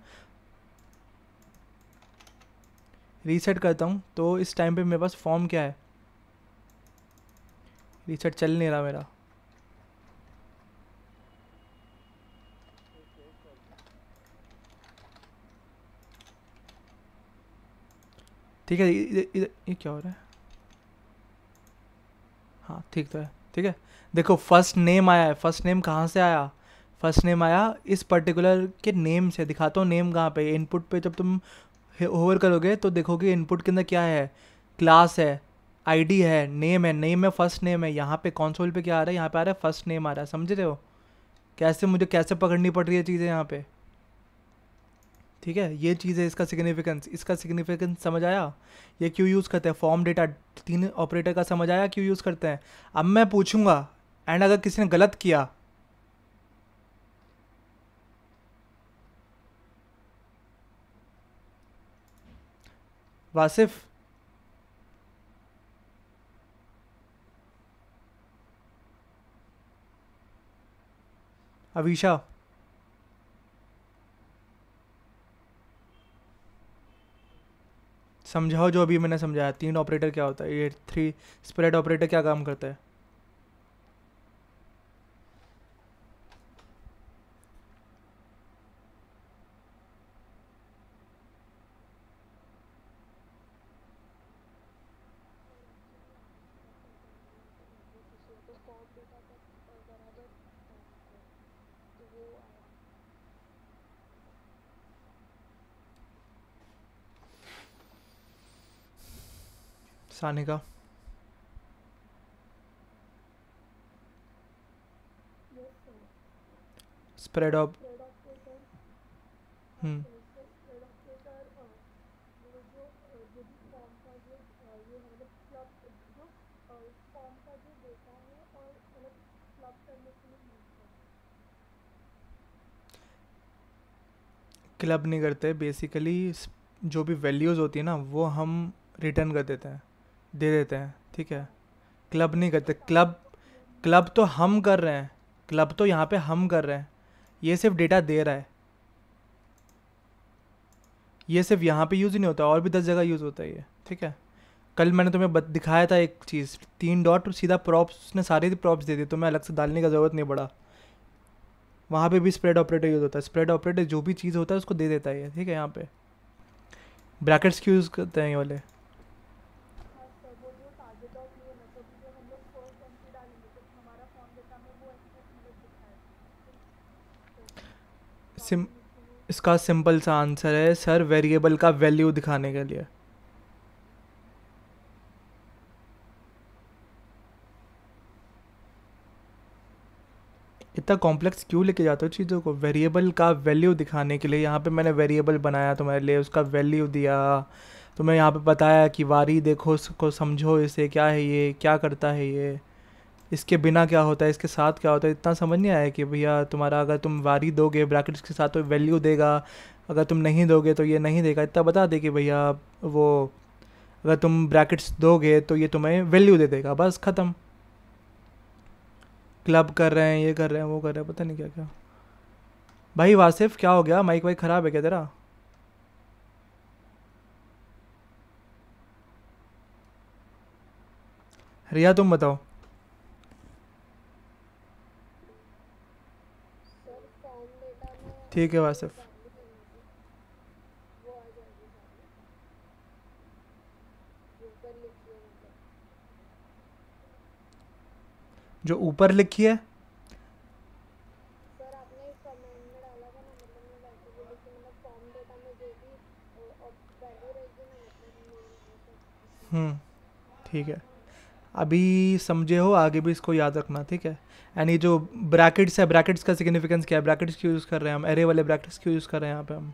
Speaker 1: रीसेट करता हूँ तो इस टाइम पे मेरे पास फॉर्म क्या है रीसेट चल नहीं रहा मेरा ठीक है इधर इधर ये क्या हो रहा है हाँ ठीक तो है ठीक है देखो फर्स्ट नेम आया है फर्स्ट नेम कहाँ से आया फर्स्ट नेम आया इस पर्टिकुलर के नेम से दिखाता हूँ नेम कहाँ पे इनपुट पे जब तुम ओवर करोगे तो देखोगे इनपुट के अंदर क्या है क्लास है आईडी है नेम है नेम है फर्स्ट नेम है यहाँ पे कॉन्सोल पे क्या आ रहा है यहाँ पे आ रहा है फर्स्ट नेम आ रहा है समझ रहे हो कैसे मुझे कैसे पकड़नी पड़ रही है चीज़ें यहाँ पर ठीक है ये चीज़ है इसका सिग्निफिकेंस इसका सिग्निफिकेंस समझ आया ये क्यों यूज़ करते हैं फॉर्म डेटा तीन ऑपरेटर का समझ आया क्यों यूज़ करते हैं अब मैं पूछूंगा एंड अगर किसी ने गलत किया वासिफ अविशा समझाओ जो अभी मैंने समझाया तीन ऑपरेटर क्या होता है ये थ्री स्प्रेड ऑपरेटर क्या काम करता है वापस आने का
Speaker 2: स्प्रेड ऑफ हम्म
Speaker 1: क्लब नहीं करते बेसिकली जो भी वैल्यूज़ होती है ना वो हम रिटर्न कर देते हैं दे देते हैं ठीक है क्लब नहीं करते क्लब क्लब तो हम कर रहे हैं क्लब तो यहाँ पे हम कर रहे हैं ये सिर्फ डेटा दे रहा है ये सिर्फ यहाँ पे यूज़ ही नहीं होता और भी दस जगह यूज़ होता है ये ठीक है कल मैंने तुम्हें दिखाया था एक चीज़ तीन डॉट सीधा प्रॉप्स उसने सारे प्रॉप्स दे दिए तुम्हें तो अलग से डालने का ज़रूरत नहीं पड़ा वहाँ पे भी स्प्रेड ऑपरेटर यूज़ होता है स्प्रेड ऑपरेटर जो भी चीज़ होता है उसको दे देता है ये ठीक है यहाँ पे ब्रैकेट्स की यूज़ करते हैं ये वाले सिम इसका सिंपल सा आंसर है सर वेरिएबल का वैल्यू दिखाने के लिए इतना कॉम्प्लेक्स क्यों लेके जाते हो चीज़ों को वेरिएबल का वैल्यू दिखाने के लिए यहाँ पे मैंने वेरिएबल बनाया तुम्हारे तो लिए उसका वैल्यू दिया तुम्हें तो यहाँ पे बताया कि वारी देखो उसको समझो इसे क्या है ये क्या करता है ये इसके बिना क्या होता है इसके साथ क्या होता है इतना समझ नहीं आया कि भैया तुम्हारा अगर तुम वारी दोगे ब्रैकेट्स के साथ तो वैल्यू देगा अगर तुम नहीं दोगे तो ये नहीं देगा इतना बता दे कि भैया वो अगर तुम ब्रैकेट्स दोगे तो ये तुम्हें वैल्यू दे देगा बस ख़त्म क्लब कर रहे हैं ये कर रहे हैं वो कर रहे हैं पता नहीं क्या क्या भाई वासिफ क्या हो गया माइक वाइक ख़राब है क्या तेरा रिया तुम बताओ ठीक है वासिफ़ जो ऊपर लिखी है मतलब हम्म ठीक है अभी समझे हो आगे भी इसको याद रखना ठीक है एंड ये जो ब्रैकेट्स है ब्रैकेट्स का सिग्निफिकेंस क्या है ब्रैकेट्स क्यों यूज़ कर रहे हैं हम एरे वाले ब्रैकेट्स क्यों यूज़ कर रहे हैं यहाँ पे हम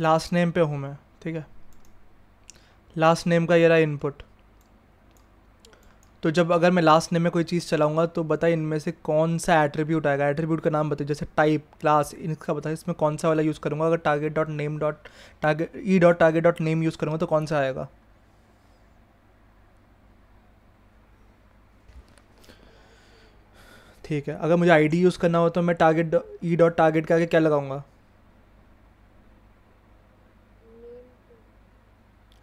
Speaker 1: लास्ट नेम मतलब अच्छा। e तो मतलब पे हूँ मैं ठीक है लास्ट नेम का ये रहा इनपुट तो जब अगर मैं लास्ट नेम में कोई चीज़ चलाऊँगा तो बताइए इनमें से कौन सा एट्रीब्यूट आएगा एट्रीब्यूट का नाम बताइए जैसे टाइप क्लास इनका बताइए इसमें कौन सा वाला यूज़ करूँगा अगर target dot name dot target e dot target dot name use करूँगा तो कौन सा आएगा ठीक है अगर मुझे आईडी यूज़ करना हो तो मैं टारगेट ई डॉट टारगेट के आगे क्या लगाऊंगा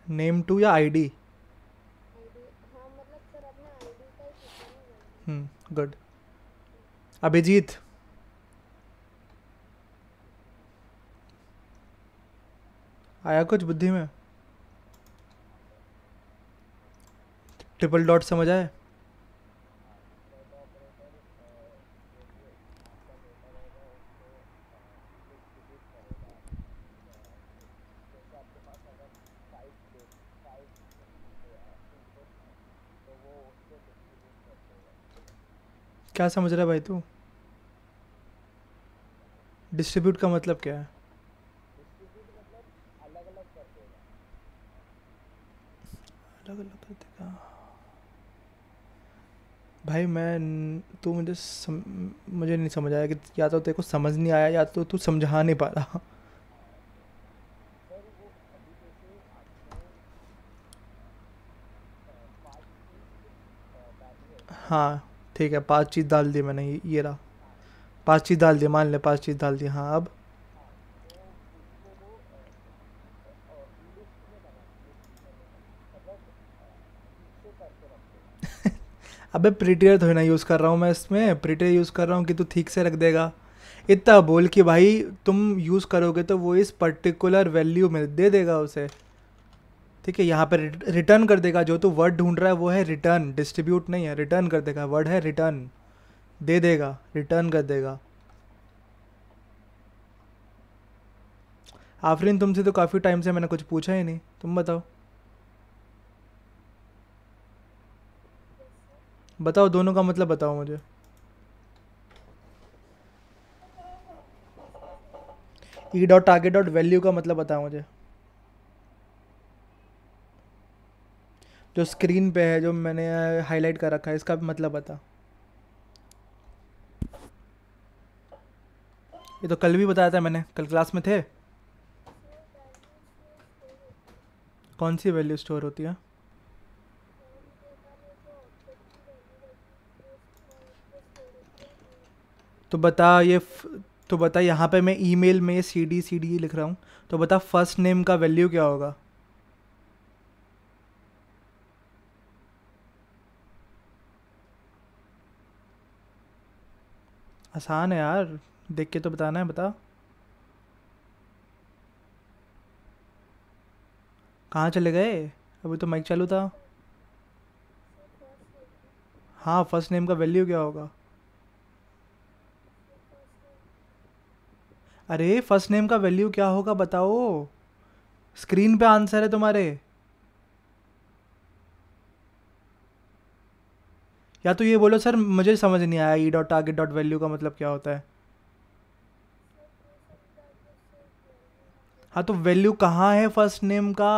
Speaker 1: नेम टू या आईडी गुड हम्म, अभिजीत आया कुछ बुद्धि में ट्रिपल डॉट समझ आए क्या समझ रहा है भाई तू डिस्ट्रीब्यूट का मतलब क्या है अलग अलग कर देगा भाई मैं तू मुझे सम, मुझे नहीं समझ आया कि या तो तेरे को समझ नहीं आया या तो तू समझा नहीं पा रहा हाँ ठीक है पांच चीज़ डाल दी मैंने ये रहा पांच चीज़ डाल दी मान ले पांच चीज़ डाल दी हाँ अब अबे प्रिटेयर थोड़ी ना यूज़ कर रहा हूँ मैं इसमें प्रिटेयर यूज़ कर रहा हूँ कि तू ठीक से रख देगा इतना बोल कि भाई तुम यूज़ करोगे तो वो इस पर्टिकुलर वैल्यू में दे देगा उसे ठीक है यहाँ पर रिटर्न कर देगा जो तो वर्ड ढूंढ रहा है वो है रिटर्न डिस्ट्रीब्यूट नहीं है रिटर्न कर देगा वर्ड है रिटर्न दे देगा रिटर्न कर देगा आफरीन तुमसे तो काफ़ी टाइम से मैंने कुछ पूछा ही नहीं तुम बताओ बताओ दोनों का मतलब बताओ मुझे ई डॉट टारगेट डॉट वैल्यू का मतलब बताओ मुझे जो स्क्रीन पे है जो मैंने हाईलाइट कर रखा है इसका मतलब बता ये तो कल भी बताया था मैंने कल क्लास में थे कौन सी वैल्यू स्टोर होती है तो बता ये तो बता यहाँ पे मैं ईमेल में सी डी सी डी लिख रहा हूँ तो बता फर्स्ट नेम का वैल्यू क्या होगा आसान है यार देख के तो बताना है बता कहाँ चले गए अभी तो माइक चालू था हाँ फर्स्ट नेम का वैल्यू क्या होगा अरे फर्स्ट नेम का वैल्यू क्या होगा बताओ स्क्रीन पे आंसर है तुम्हारे या तो ये बोलो सर मुझे समझ नहीं आया e dot target dot value का मतलब क्या होता है हाँ तो वैल्यू कहाँ है फर्स्ट नेम का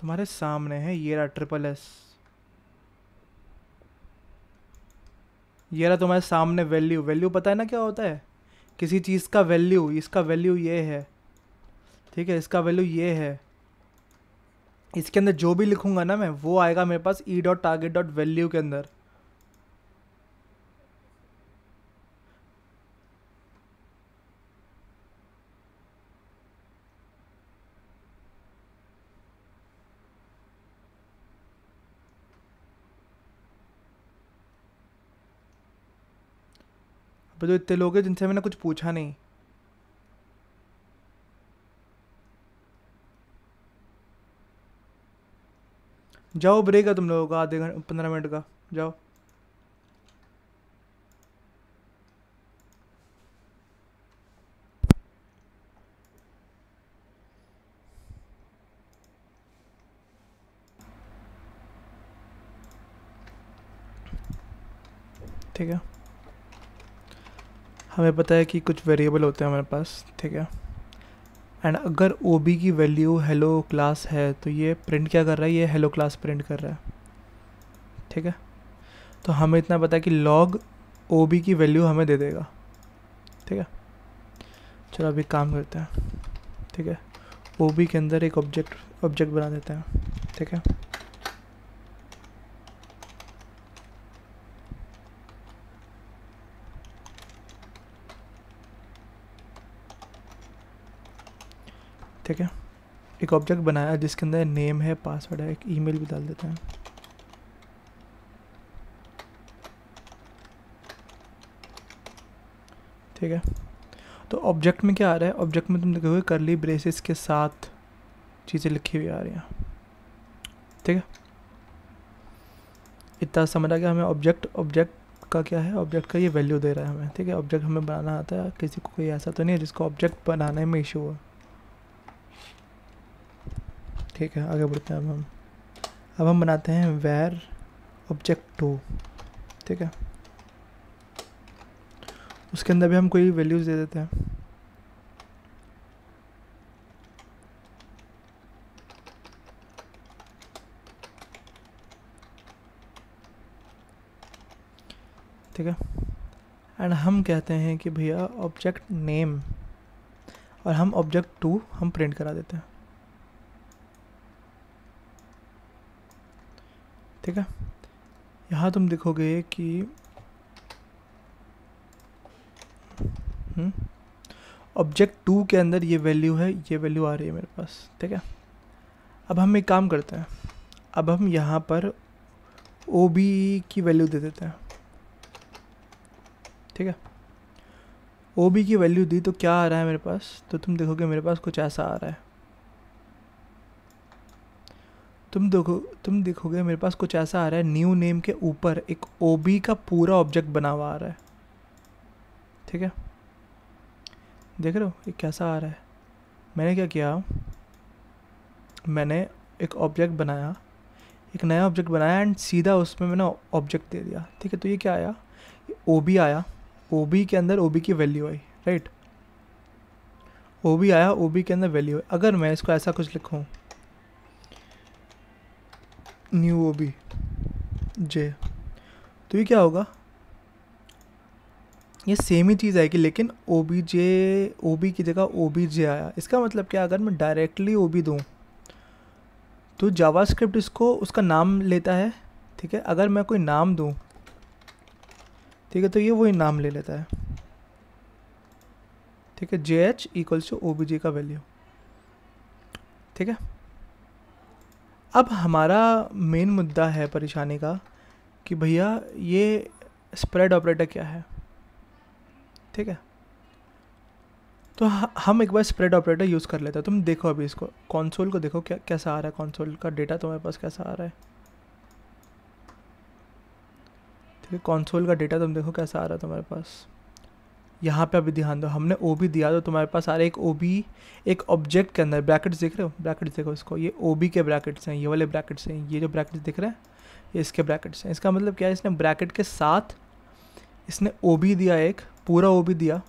Speaker 1: तुम्हारे सामने है ये रहा ट्रिपल एस ये रहा तुम्हारे सामने वैल्यू वैल्यू पता है ना क्या होता है किसी चीज़ का वैल्यू इसका वैल्यू ये है ठीक है इसका वैल्यू ये है इसके अंदर जो भी लिखूंगा ना मैं वो आएगा मेरे पास e dot target dot value के अंदर पर जो तो इतने लोग हैं जिनसे मैंने कुछ पूछा नहीं जाओ ब्रेक है तुम लोगों का आधे घंटे पंद्रह मिनट का जाओ ठीक है हमें पता है कि कुछ वेरिएबल होते हैं हमारे पास ठीक है एंड अगर ओ बी की वैल्यू हेलो क्लास है तो ये प्रिंट क्या कर रहा है ये हेलो क्लास प्रिंट कर रहा है ठीक है तो हमें इतना पता है कि लॉग ओ बी की वैल्यू हमें दे देगा ठीक है चलो अभी काम करते हैं ठीक है ओ बी के अंदर एक ऑब्जेक्ट ऑब्जेक्ट बना देते हैं ठीक है ठीक है एक ऑब्जेक्ट बनाया जिसके अंदर नेम है पासवर्ड है एक ईमेल भी डाल देते हैं ठीक है तो ऑब्जेक्ट में क्या आ रहा है ऑब्जेक्ट में तुम देखोगे करली ब्रेसिस के साथ चीज़ें लिखी हुई आ रही हैं ठीक है इतना समझ आ गया हमें ऑब्जेक्ट ऑब्जेक्ट का क्या है ऑब्जेक्ट का ये वैल्यू दे रहा है हमें ठीक है ऑब्जेक्ट हमें बनाना आता है किसी को कोई ऐसा तो नहीं है जिसको ऑब्जेक्ट बनाने में इशू हो ठीक है आगे बढ़ते हैं अब हम अब हम बनाते हैं वेर ऑब्जेक्ट टू ठीक है उसके अंदर भी हम कोई वैल्यूज़ दे देते हैं ठीक है एंड हम कहते हैं कि भैया ऑब्जेक्ट नेम और हम ऑब्जेक्ट टू हम प्रिंट करा देते हैं ठीक है यहाँ तुम देखोगे कि ऑब्जेक्ट हम्म, टू के अंदर ये वैल्यू है ये वैल्यू आ रही है मेरे पास ठीक है अब हम एक काम करते हैं अब हम यहाँ पर ओ बी की वैल्यू दे देते हैं ठीक है ओ बी की वैल्यू दी तो क्या आ रहा है मेरे पास तो तुम देखोगे मेरे पास कुछ ऐसा आ रहा है तुम देखो तुम देखोगे मेरे पास कुछ ऐसा आ रहा है न्यू नेम के ऊपर एक ओ बी का पूरा ऑब्जेक्ट बना हुआ आ रहा है ठीक है देख रहे हो ये कैसा आ रहा है मैंने क्या किया मैंने एक ऑब्जेक्ट बनाया एक नया ऑब्जेक्ट बनाया एंड सीधा उसमें मैंने ऑब्जेक्ट दे दिया ठीक है तो ये क्या आया ओ बी आया ओ बी के अंदर ओ बी की वैल्यू आई राइट ओ बी आया ओ बी के अंदर वैल्यू आई अगर मैं इसको ऐसा कुछ लिखूँ न्यू ओ बी जे तो ये क्या होगा ये सेम ही चीज़ आएगी लेकिन ओ बी जे ओ बी की जगह ओ बी जे आया इसका मतलब क्या अगर मैं डायरेक्टली ओ बी दूँ तो जावास्क्रिप्ट इसको उसका नाम लेता है ठीक है अगर मैं कोई नाम दूँ ठीक है तो ये वही नाम ले लेता है ठीक है J H equals to O B J का वैल्यू ठीक है अब हमारा मेन मुद्दा है परेशानी का कि भैया ये स्प्रेड ऑपरेटर क्या है ठीक है तो हम एक बार स्प्रेड ऑपरेटर यूज़ कर लेते हैं तुम देखो अभी इसको कॉन्सोल को देखो क्या कैसा आ रहा है कॉन्सोल का डेटा तुम्हारे पास कैसा आ रहा है ठीक है कॉन्सोल का डेटा तुम देखो कैसा आ रहा है तुम्हारे पास यहाँ पे अभी ध्यान दो हमने ओ बी दिया तो तुम्हारे पास आ रहा है एक ओ बी एक ऑब्जेक्ट के अंदर ब्रैकेट्स देख रहे हो ब्रैकेट्स देखो इसको ये ओ बी के ब्रैकेट्स हैं ये वाले ब्रैकेट्स हैं ये जो ब्रैकेट्स दिख रहे हैं ये इसके ब्रैकेट्स हैं इसका मतलब क्या है इसने ब्रैकेट के साथ इसने ओ बी दिया एक पूरा ओ बी दिया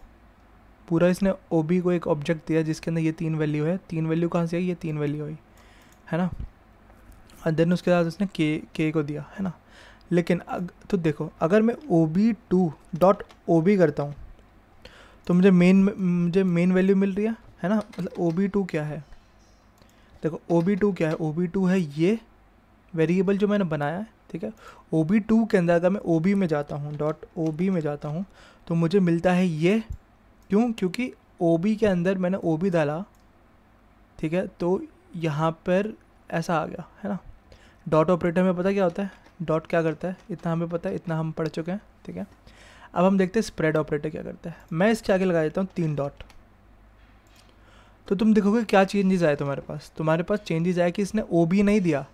Speaker 1: पूरा इसने ओ बी को एक ऑब्जेक्ट दिया जिसके अंदर ये तीन वैल्यू है तीन वैल्यू कहाँ से आई ये तीन वैल्यू आई है ना और देन उसके बाद उसने के के को दिया है ना लेकिन अग, तो देखो अगर मैं O B two dot O B करता हूँ तो मुझे मेन मुझे मेन वैल्यू मिल रही है है ना मतलब ओ बी टू क्या है देखो ओ बी टू क्या है ओ बी टू है ये वेरिएबल जो मैंने बनाया है ठीक है ओ बी टू के अंदर अगर मैं ओ बी में जाता हूँ डॉट ओ बी में जाता हूँ तो मुझे मिलता है ये क्यों क्योंकि ओ बी के अंदर मैंने ओ बी डाला ठीक है तो यहाँ पर ऐसा आ गया है ना डॉट ऑपरेटर में पता क्या होता है डॉट क्या करता है इतना हमें पता है इतना हम पढ़ चुके हैं ठीक है अब हम देखते हैं स्प्रेड ऑपरेटर क्या करता है मैं इसके आगे लगा देता हूँ तीन डॉट तो तुम देखोगे क्या चेंजेस आए तुम्हारे पास तुम्हारे पास चेंजेस आए कि इसने ओ बी नहीं दिया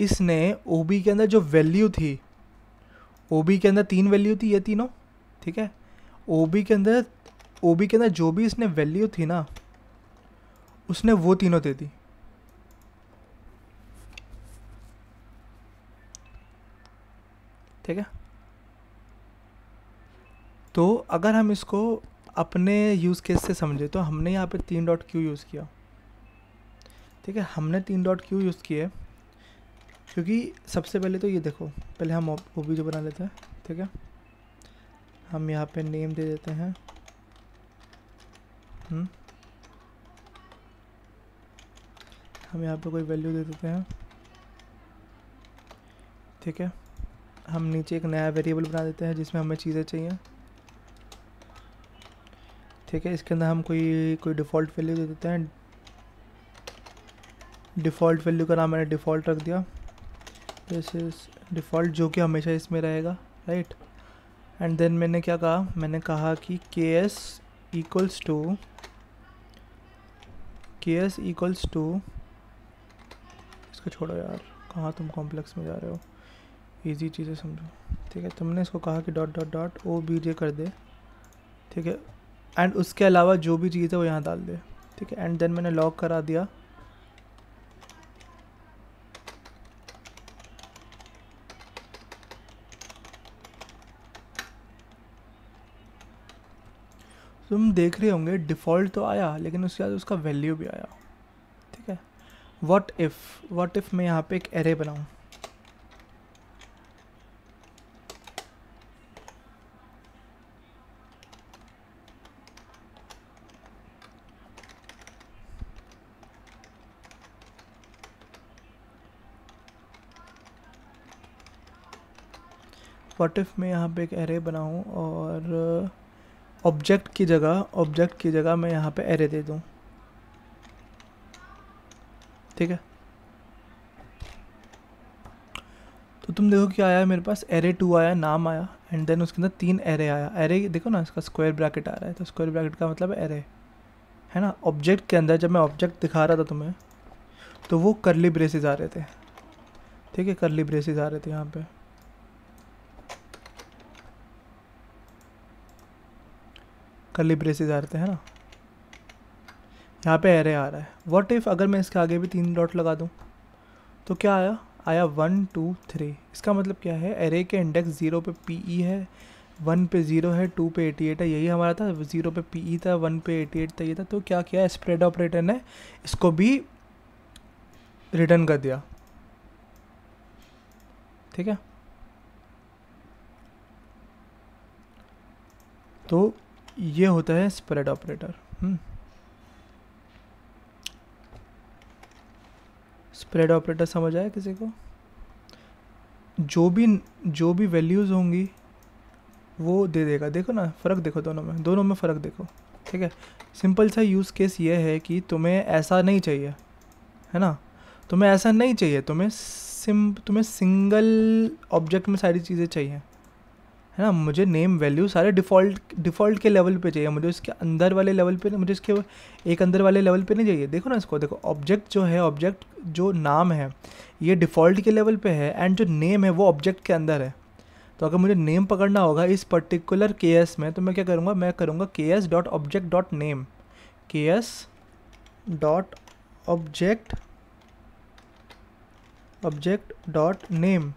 Speaker 1: इसने ओ बी के अंदर जो वैल्यू थी ओ बी के अंदर तीन वैल्यू थी ये तीनों ठीक है ओ बी के अंदर ओ बी के अंदर जो भी इसने वैल्यू थी ना उसने वो तीनों दे दी ठीक है तो अगर हम इसको अपने यूज़ केस से समझे तो हमने यहाँ पे तीन डॉट क्यू यूज़ किया ठीक है हमने तीन डॉट क्यू यूज़ किए क्योंकि सबसे पहले तो ये देखो पहले हम वो भी जो बना लेते हैं ठीक है हम यहाँ पे नेम दे देते हैं हम्म? हम यहाँ पे कोई वैल्यू दे देते हैं ठीक है हम नीचे एक नया वेरिएबल बना देते हैं जिसमें हमें चीज़ें चाहिए ठीक है इसके अंदर हम कोई कोई डिफ़ॉल्ट वैल्यू दे देते हैं डिफ़ॉल्ट वैल्यू का नाम मैंने डिफ़ॉल्ट रख दिया दिस इज़ डिफ़ॉल्ट जो कि हमेशा इसमें रहेगा राइट एंड देन मैंने क्या कहा मैंने कहा कि K S equals to K S equals to इसको छोड़ो यार कहाँ तुम कॉम्प्लेक्स में जा रहे हो इजी चीज़ें समझो ठीक है तुमने इसको कहा कि dot dot dot O B J कर दे ठीक है एंड उसके अलावा जो भी चीज़ है वो यहाँ डाल दे ठीक है एंड देन मैंने लॉक करा दिया तुम देख रहे होंगे डिफ़ॉल्ट तो आया लेकिन उसके बाद उसका वैल्यू भी आया ठीक है व्हाट इफ़ व्हाट इफ़ मैं यहाँ पे एक एरे बनाऊँ व्हाट इफ़ मैं यहाँ पे एक एरे बनाऊँ और ऑब्जेक्ट uh, की जगह ऑब्जेक्ट की जगह मैं यहाँ पे एरे दे दूँ ठीक है तो तुम देखो क्या आया मेरे पास एरे टू आया नाम आया एंड देन उसके अंदर तीन एरे आया एरे देखो ना इसका स्क्वायर ब्रैकेट आ रहा है तो स्क्वायर ब्रैकेट का मतलब एरे है ना ऑब्जेक्ट के अंदर जब मैं ऑब्जेक्ट दिखा रहा था तुम्हें तो वो करली ब्रेसेस आ रहे थे ठीक है करली ब्रेसेस आ रहे थे यहाँ पर कली ब्रेसेज आ रहे हैं ना यहाँ पे एरे आ रहा है वॉट इफ़ अगर मैं इसके आगे भी तीन डॉट लगा दूँ तो क्या आया आया वन टू थ्री इसका मतलब क्या है एरे के इंडेक्स ज़ीरो पे पी ई e है वन पे ज़ीरो है टू पे एटी एट है यही हमारा था ज़ीरो पे पी ई e था वन पे एटी एट था ये था तो क्या किया स्प्रेड ऑपरेटर ने इसको भी रिटर्न कर दिया ठीक है तो ये होता है स्प्रेड ऑपरेटर स्प्रेड ऑपरेटर समझ आया किसी को जो भी जो भी वैल्यूज़ होंगी वो दे देगा देखो ना फ़र्क देखो दोनों में दोनों में फ़र्क देखो ठीक है सिंपल सा यूज़ केस ये है कि तुम्हें ऐसा नहीं चाहिए है ना तुम्हें ऐसा नहीं चाहिए तुम्हें सिम तुम्हें सिंगल ऑब्जेक्ट में सारी चीज़ें चाहिए है ना मुझे नेम वैल्यू सारे डिफ़ॉल्ट डिफ़ॉल्ट के लेवल पे चाहिए मुझे इसके अंदर वाले लेवल पे मुझे इसके एक अंदर वाले लेवल पे नहीं चाहिए देखो ना इसको देखो ऑब्जेक्ट जो है ऑब्जेक्ट जो नाम है ये डिफ़ॉल्ट के लेवल पे है एंड जो नेम है वो ऑब्जेक्ट के अंदर है तो अगर मुझे नेम पकड़ना होगा इस पर्टिकुलर के एस में तो मैं क्या करूँगा मैं करूँगा K S dot object dot name K S dot object object dot name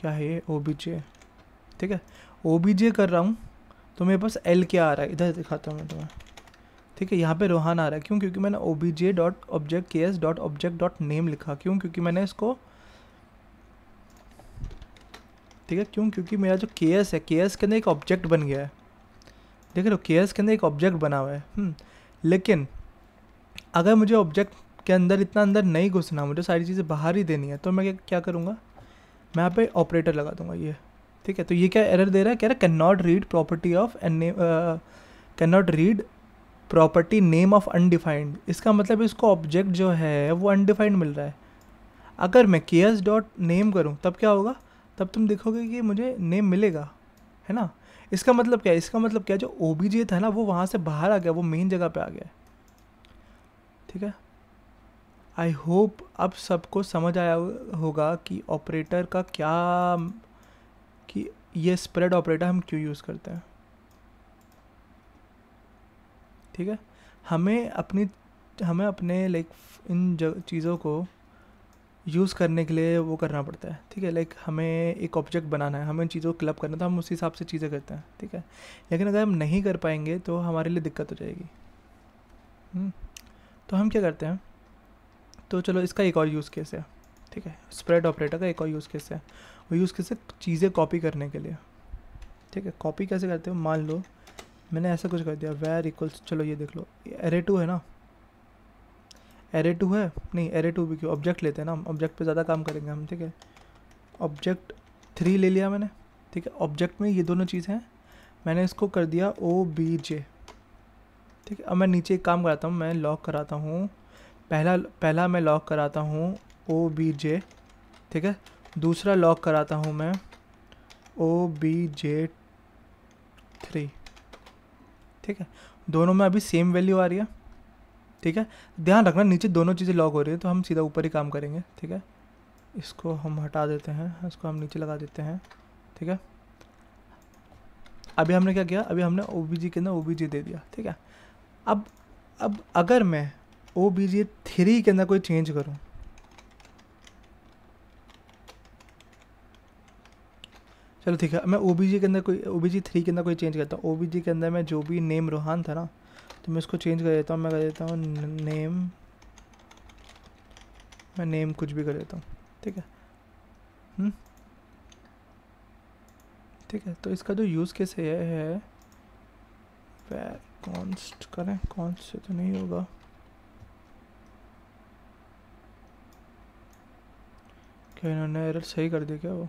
Speaker 1: क्या है ओ बी जे ठीक है ओ बी जे कर रहा हूँ तो मेरे पास एल क्या आ रहा है इधर दिखाता हूँ मैं तुम्हें ठीक है यहाँ पे रोहान आ रहा है क्यों क्योंकि मैंने O B J dot object K S dot object dot name लिखा क्यों क्योंकि मैंने इसको ठीक है क्यों क्योंकि मेरा जो के एस है के एस के अंदर एक ऑब्जेक्ट बन गया है देख लो के एस के अंदर एक ऑब्जेक्ट बना हुआ है हम्म, लेकिन अगर मुझे ऑब्जेक्ट के अंदर इतना अंदर नहीं घुसना मुझे सारी चीज़ें बाहर ही देनी है तो मैं क्या करूँगा मैं यहाँ पे ऑपरेटर लगा दूंगा ये ठीक है तो ये क्या एरर दे रहा है कह रहा है can not read property of an can not read property name of undefined इसका मतलब इसको ऑब्जेक्ट जो है वो अनडिफाइंड मिल रहा है अगर मैं के एस डॉट नेम करूँ तब क्या होगा तब तुम देखोगे कि मुझे नेम मिलेगा है ना इसका मतलब क्या है इसका मतलब क्या है जो ओ था ना वो वहाँ से बाहर आ गया वो मेन जगह पे आ गया ठीक है आई होप अब सबको समझ आया होगा कि ऑपरेटर का क्या कि ये स्प्रेड ऑपरेटर हम क्यों यूज़ करते हैं ठीक है हमें अपनी हमें अपने लाइक इन चीज़ों को यूज़ करने के लिए वो करना पड़ता है ठीक है लाइक हमें एक ऑब्जेक्ट बनाना है हमें चीज़ों को क्लब करना तो हम उस हिसाब से चीज़ें करते हैं ठीक है लेकिन अगर हम नहीं कर पाएंगे तो हमारे लिए दिक्कत हो जाएगी हम्म। तो हम क्या करते हैं तो चलो इसका एक और यूज़ केस है ठीक है स्प्रेड ऑपरेटर का एक और यूज़ केस है वो यूज़ केस है चीज़ें कॉपी करने के लिए ठीक है कॉपी कैसे करते हो मान लो मैंने ऐसा कुछ कर दिया वेर इक्वल्स चलो ये देख लो एरे टू है ना एरे टू है नहीं एरे टू भी क्यों ऑब्जेक्ट लेते हैं ना हम ऑब्जेक्ट पे ज़्यादा काम करेंगे हम ठीक है ऑब्जेक्ट थ्री ले लिया मैंने ठीक है ऑब्जेक्ट में ये दोनों चीज़ें हैं मैंने इसको कर दिया ओ बी जे ठीक है अब मैं नीचे एक काम कराता हूँ मैं लॉक कराता हूँ पहला पहला मैं लॉक कराता हूँ ओ बी जे ठीक है दूसरा लॉक कराता हूँ मैं ओ बी जे थ्री ठीक है दोनों में अभी सेम वैल्यू आ रही है ठीक है ध्यान रखना नीचे दोनों चीज़ें लॉक हो रही है तो हम सीधा ऊपर ही काम करेंगे ठीक है इसको हम हटा देते हैं इसको हम नीचे लगा देते हैं ठीक है अभी हमने क्या किया अभी हमने ओ के अंदर ओ दे दिया ठीक है अब अब अगर मैं ओ बी जी थ्री के अंदर कोई चेंज करूँ चलो ठीक है मैं ओ बी जी के अंदर कोई ओ बी जी थ्री के अंदर कोई चेंज करता हूँ ओ बी जी के अंदर मैं जो भी नेम रोहान था ना तो मैं उसको चेंज कर देता हूँ मैं कर देता हूँ नेम मैं नेम कुछ भी कर देता हूँ ठीक है हम्म? ठीक है तो इसका जो यूज़ केस है, है कॉन्स्ट करें कॉन्स्ट से तो नहीं होगा क्या इन्होंने एरर सही कर दिया क्या वो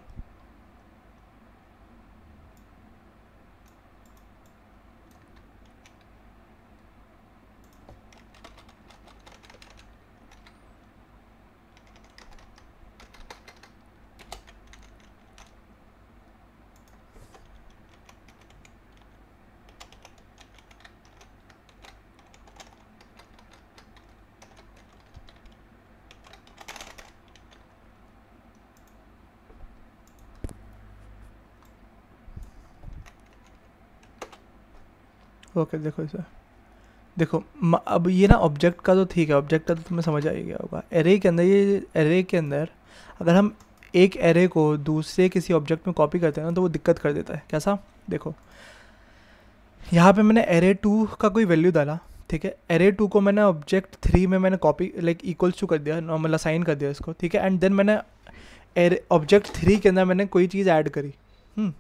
Speaker 1: ओके देखो इसे देखो अब ये ना ऑब्जेक्ट का तो ठीक है ऑब्जेक्ट का तो तुम्हें समझ आ ही गया होगा एरे के अंदर ये एरे के अंदर अगर हम एक एरे को दूसरे किसी ऑब्जेक्ट में कॉपी करते हैं ना तो वो दिक्कत कर देता है कैसा देखो यहाँ पे मैंने एरे टू का कोई वैल्यू डाला ठीक है एरे टू को मैंने ऑब्जेक्ट थ्री में मैंने कॉपी लाइक इक्वल्स टू कर दिया नॉर्मल असाइन कर दिया इसको ठीक है एंड देन मैंने एरे ऑब्जेक्ट थ्री के अंदर मैंने कोई चीज़ ऐड करी हम्म,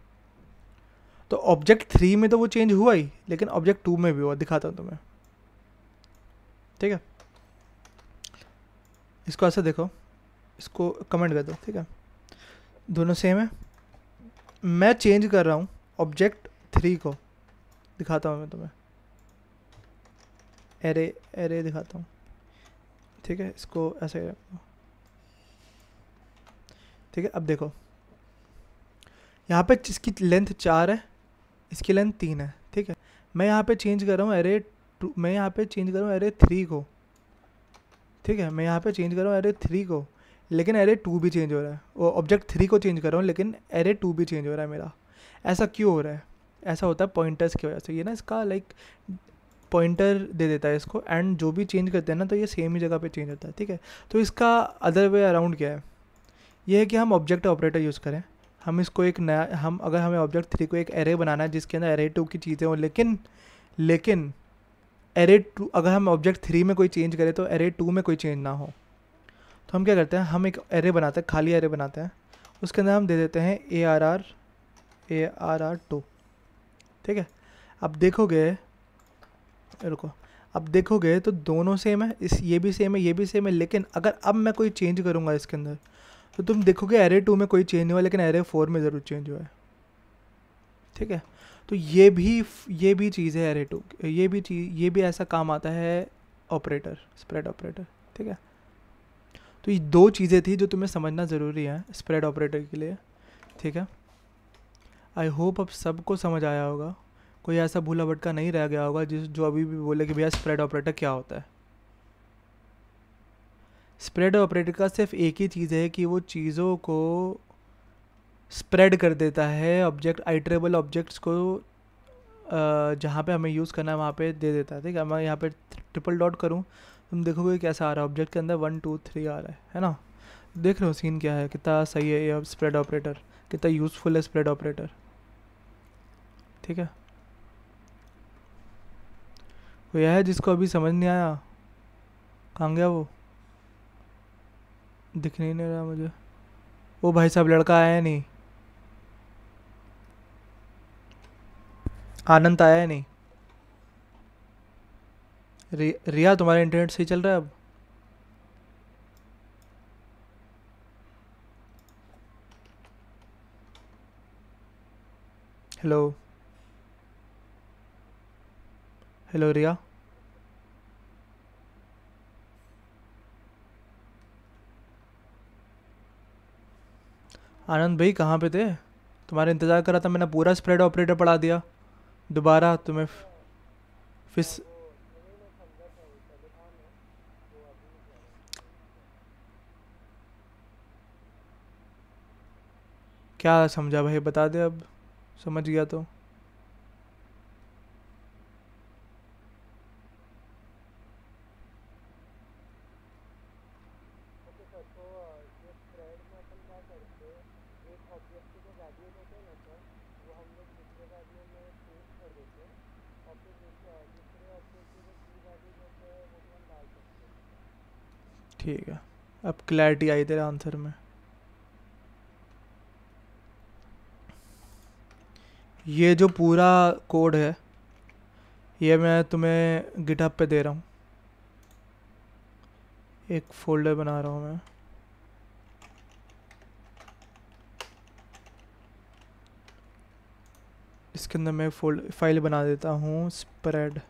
Speaker 1: तो ऑब्जेक्ट थ्री में तो वो चेंज हुआ ही लेकिन ऑब्जेक्ट टू में भी हुआ दिखाता हूँ तुम्हें ठीक है इसको ऐसे देखो इसको कमेंट कर दो ठीक है दोनों सेम है मैं चेंज कर रहा हूँ ऑब्जेक्ट थ्री को दिखाता हूँ मैं तुम्हें एरे एरे दिखाता हूँ ठीक है इसको ऐसे ठीक है अब देखो यहाँ पे इसकी लेंथ चार है इसकी लेंथ तीन है ठीक है मैं यहाँ पे चेंज कर रहा हूँ एरे टू मैं यहाँ पे चेंज कर रहा हूँ एरे थ्री को ठीक है मैं यहाँ पे चेंज कर रहा हूँ एरे थ्री को लेकिन एरे टू भी चेंज हो रहा है और ऑब्जेक्ट थ्री को चेंज कर रहा हूँ लेकिन एरे टू भी चेंज हो रहा है मेरा ऐसा क्यों हो रहा है ऐसा होता है पॉइंटर्स की वजह से ये ना इसका लाइक पॉइंटर दे देता है इसको एंड जो भी चेंज करते हैं ना तो ये सेम ही जगह पे चेंज होता है ठीक है तो इसका अदर वे अराउंड क्या है ये है कि हम ऑब्जेक्ट ऑपरेटर यूज़ करें हम इसको एक नया हम अगर हमें ऑब्जेक्ट थ्री को एक एरे बनाना है जिसके अंदर एरे टू की चीज़ें हों लेकिन लेकिन एरे टू अगर हम ऑब्जेक्ट थ्री में कोई चेंज करें तो एरे टू में कोई चेंज ना हो तो हम क्या करते हैं हम एक एरे बनाते हैं खाली एरे बनाते हैं उसके अंदर हम दे देते हैं A R R A R R two ठीक है अब देखोगे रुको अब देखोगे तो दोनों सेम है इस ये भी सेम है ये भी सेम है लेकिन अगर अब मैं कोई चेंज करूँगा इसके अंदर तो तुम देखोगे एरे टू में कोई चेंज नहीं हुआ लेकिन एरे फोर में ज़रूर चेंज हुआ है ठीक है तो ये भी ये भी चीज़ है एरे टू ये भी चीज़ ये भी ऐसा काम आता है ऑपरेटर स्प्रेड ऑपरेटर ठीक है तो ये दो चीज़ें थी जो तुम्हें समझना ज़रूरी है स्प्रेड ऑपरेटर के लिए ठीक है आई होप अब सबको समझ आया होगा कोई ऐसा भूला भटका नहीं रह गया होगा जिस जो अभी भी बोले कि भैया स्प्रेड ऑपरेटर क्या होता है स्प्रेड ऑपरेटर का सिर्फ एक ही चीज़ है कि वो चीज़ों को स्प्रेड कर देता है ऑब्जेक्ट आइटरेबल ऑब्जेक्ट्स को जहाँ पे हमें यूज़ करना है वहाँ पे दे देता है ठीक है मैं यहाँ पे ट्रिपल डॉट करूँ तुम देखोगे कैसा आ रहा है ऑब्जेक्ट के अंदर वन टू थ्री आ रहा है है ना देख रहे हो सीन क्या है कितना सही है ये स्प्रेड ऑपरेटर कितना यूज़फुल है स्प्रेड ऑपरेटर ठीक है वो यह है जिसको अभी समझ नहीं आया कहाँ गया वो दिख नहीं नहीं रहा मुझे वो भाई साहब लड़का आया नहीं आनंद आया नहीं रि, रिया तुम्हारा इंटरनेट सही चल रहा है अब हेलो हेलो रिया आनंद भाई कहाँ पे थे तुम्हारा इंतज़ार कर रहा था मैंने पूरा स्प्रेड ऑपरेटर पढ़ा दिया दोबारा तुम्हें फिस क्या समझा भाई बता दे अब समझ गया तो अब क्लैरिटी आई तेरे आंसर में ये जो पूरा कोड है ये मैं तुम्हें गिटअप पे दे रहा हूँ एक फोल्डर बना रहा हूँ मैं इसके अंदर मैं फोल्ड फाइल बना देता हूँ स्प्रेड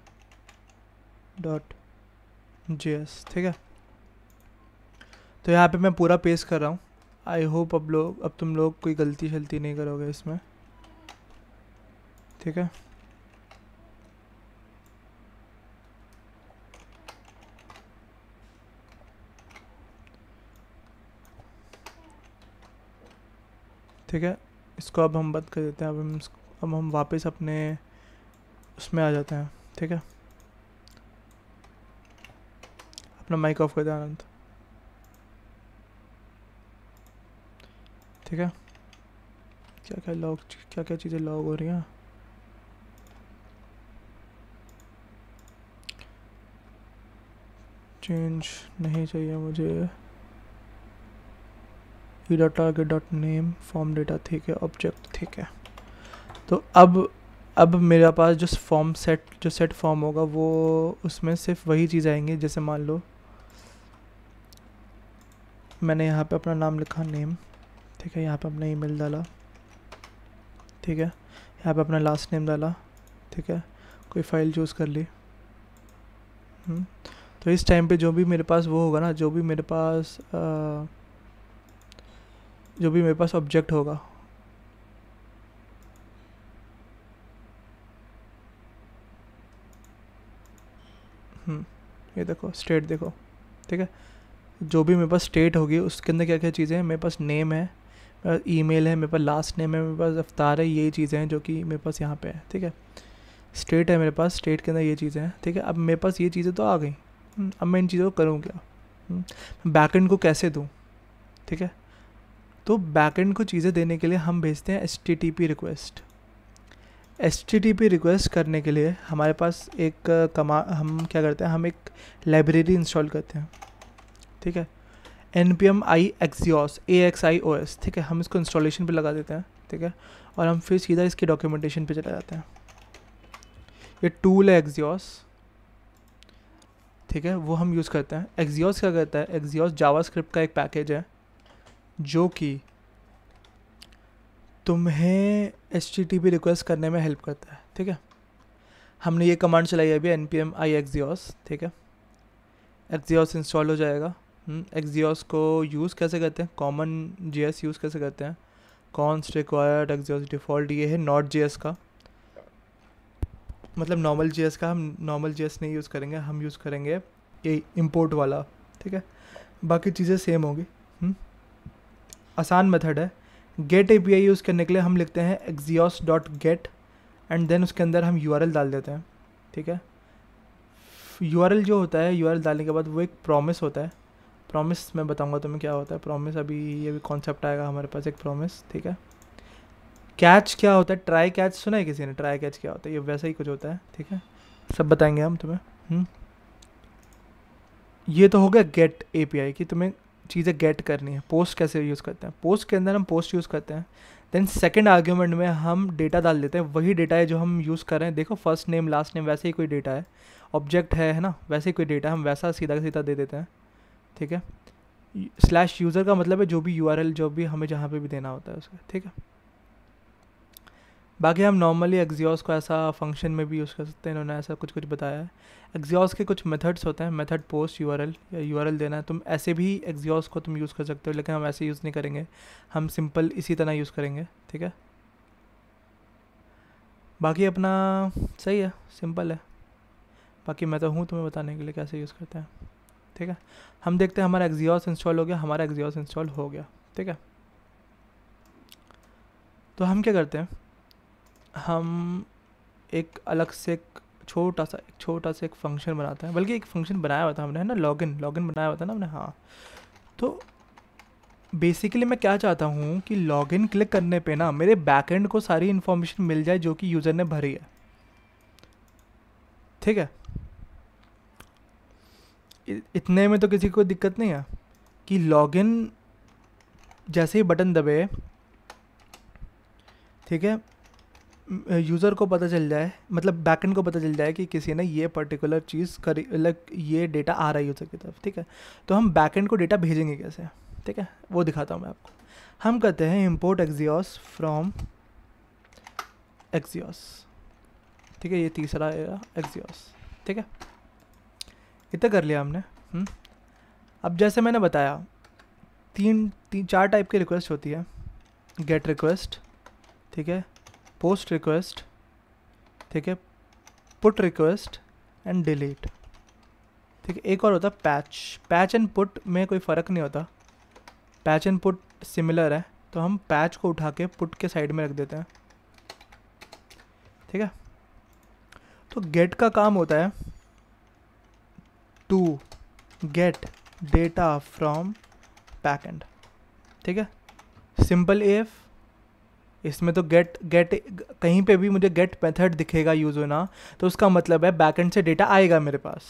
Speaker 1: डॉट जी ठीक है तो यहाँ पे मैं पूरा पेस्ट कर रहा हूँ आई होप अब लोग अब तुम लोग कोई गलती शलती नहीं करोगे इसमें ठीक है ठीक है इसको अब हम बंद कर देते हैं अब हम अब हम वापस अपने उसमें आ जाते हैं ठीक है अपना माइक ऑफ कर दें आनंद ठीक है क्या क्या लॉग क्या क्या चीज़ें लॉग हो रही हैं चेंज नहीं चाहिए मुझे ई dot target dot name form data ठीक है ऑब्जेक्ट ठीक है तो अब अब मेरे पास जो फॉर्म सेट जो सेट फॉर्म होगा वो उसमें सिर्फ वही चीज़ आएंगी जैसे मान लो मैंने यहाँ पे अपना नाम लिखा नेम ठीक है यहाँ पे अपना ईमेल डाला ठीक है यहाँ पे अपना लास्ट नेम डाला ठीक है कोई फाइल चूज़ कर ली हम्म, तो इस टाइम पे जो भी मेरे पास वो होगा ना जो भी मेरे पास आ, जो भी मेरे पास ऑब्जेक्ट होगा हम्म, ये देखो स्टेट देखो ठीक है जो भी मेरे पास स्टेट होगी उसके अंदर क्या क्या चीज़ें हैं मेरे पास नेम है ई मेल है मेरे पास लास्ट नेम है मेरे पास अवतार है यही चीज़ें हैं जो कि मेरे पास यहाँ पे है ठीक है स्टेट है मेरे पास स्टेट के अंदर ये चीज़ें हैं ठीक है अब मेरे पास ये चीज़ें तो आ गई हम्म, अब मैं इन चीज़ों को करूँ क्या बैकेंड हम्म, को कैसे दूँ ठीक है तो बैकेंड को चीज़ें देने के लिए हम भेजते हैं S T T P request S T T P request करने के लिए हमारे पास एक कमा हम क्या करते हैं हम एक लाइब्रेरी इंस्टॉल करते हैं ठीक है N P M I axios A X I O S ठीक है हम इसको इंस्टॉलेशन पे लगा देते हैं ठीक है और हम फिर सीधा इसकी डॉक्यूमेंटेशन पे चले जाते हैं ये टूल है एक्सियोस ठीक है वो हम यूज़ करते हैं एक्सियोस क्या करता है एक्सियोस जावास्क्रिप्ट का एक पैकेज है जो कि तुम्हें H T T P request करने में हेल्प करता है ठीक है हमने ये कमांड चलाई है अभी N P M I axios ठीक है एक्सियोस इंस्टॉल हो जाएगा एक्जियोस हम्म, को यूज़ कैसे करते हैं कॉमन जी एस यूज़ कैसे करते हैं कॉन्स रिक्वायर्ड एक्जियोस डिफ़ॉल्ट ये है नॉट जी एस का मतलब नॉर्मल जी एस का हम नॉर्मल जी एस नहीं यूज़ करेंगे हम यूज़ करेंगे ये इम्पोर्ट वाला ठीक है बाकी चीज़ें सेम होंगी हम्म, आसान मेथड है get A P I use करने के लिए हम लिखते हैं axios dot get and then उसके अंदर हम यू आर एल डाल देते हैं ठीक है यू आर एल जो होता है यू आर एल डालने के बाद वो एक प्रॉमिस होता है प्रॉमिस मैं बताऊंगा तुम्हें क्या होता है प्रॉमिस अभी ये भी कॉन्सेप्ट आएगा हमारे पास एक प्रॉमिस ठीक है कैच क्या होता है ट्राई कैच सुना है किसी ने ट्राई कैच क्या होता है ये वैसा ही कुछ होता है ठीक है सब बताएंगे हम तुम्हें हम्म? ये तो हो गया गेट ए कि तुम्हें चीज़ें गेट करनी है पोस्ट कैसे यूज़ करते हैं पोस्ट के अंदर हम पोस्ट यूज़ करते हैं देन सेकेंड आर्ग्यूमेंट में हम डेटा डाल देते हैं वही डेटा है जो हम यूज़ कर रहे हैं देखो फर्स्ट नेम लास्ट नेम वैसे ही कोई डेटा है ऑब्जेक्ट है है ना वैसे ही कोई डेटा हम वैसा सीधा सीधा दे देते हैं ठीक है स्लैश यूज़र का मतलब है जो भी यू जो भी हमें जहाँ पे भी देना होता है उसका ठीक है बाकी हम नॉर्मली एग्जियोस को ऐसा फंक्शन में भी यूज़ कर सकते हैं इन्होंने ऐसा कुछ कुछ बताया है एग्जियोस के कुछ मेथड्स होते हैं मेथड पोस्ट यू या यू देना है तुम ऐसे भी एग्जियोस को तुम यूज़ कर सकते हो लेकिन हम ऐसे यूज़ नहीं करेंगे हम सिंपल इसी तरह यूज़ करेंगे ठीक है बाकी अपना सही है सिंपल है बाकी मैं तो हूँ तुम्हें बताने के लिए कैसे यूज़ करते हैं ठीक है हम देखते हैं हमारा एग्जीओस इंस्टॉल हो गया हमारा एग्जीओस इंस्टॉल हो गया ठीक है तो हम क्या करते हैं हम एक अलग से एक छोटा सा एक छोटा सा एक फंक्शन बनाते हैं बल्कि एक फंक्शन बनाया हुआ था हमने है ना लॉगिन लॉगिन बनाया हुआ था ना हमने हाँ तो बेसिकली मैं क्या चाहता हूँ कि लॉगिन क्लिक करने पे ना मेरे बैकएंड को सारी इन्फॉर्मेशन मिल जाए जो कि यूज़र ने भरी है ठीक है इतने में तो किसी को दिक्कत नहीं है कि लॉग इन जैसे ही बटन दबे ठीक है यूज़र को पता चल जाए मतलब बैकएंड को पता चल जाए कि किसी ने ये पर्टिकुलर चीज़ करी लाइक ये डेटा आ रहा है यूज़र की तरफ ठीक है तो हम बैकएंड को डेटा भेजेंगे कैसे ठीक है वो दिखाता हूँ मैं आपको हम करते हैं इम्पोर्ट एक्जियोस फ्रॉम एक्जियोस ठीक है ये तीसरा एरा एक्जियोस ठीक है इतना कर लिया हमने हुँ? हम्म। अब जैसे मैंने बताया तीन तीन चार टाइप की रिक्वेस्ट होती है गेट रिक्वेस्ट ठीक है पोस्ट रिक्वेस्ट ठीक है पुट रिक्वेस्ट एंड डिलीट ठीक है एक और होता है पैच पैच एंड पुट में कोई फ़र्क नहीं होता पैच एंड पुट सिमिलर है तो हम पैच को उठा के पुट के साइड में रख देते हैं ठीक है तो गेट का काम होता है to get data from back end ठीक है सिंपल एफ इसमें तो गेट गेट कहीं पे भी मुझे गेट मेथड दिखेगा यूज़ होना तो उसका मतलब है बैक एंड से डेटा आएगा मेरे पास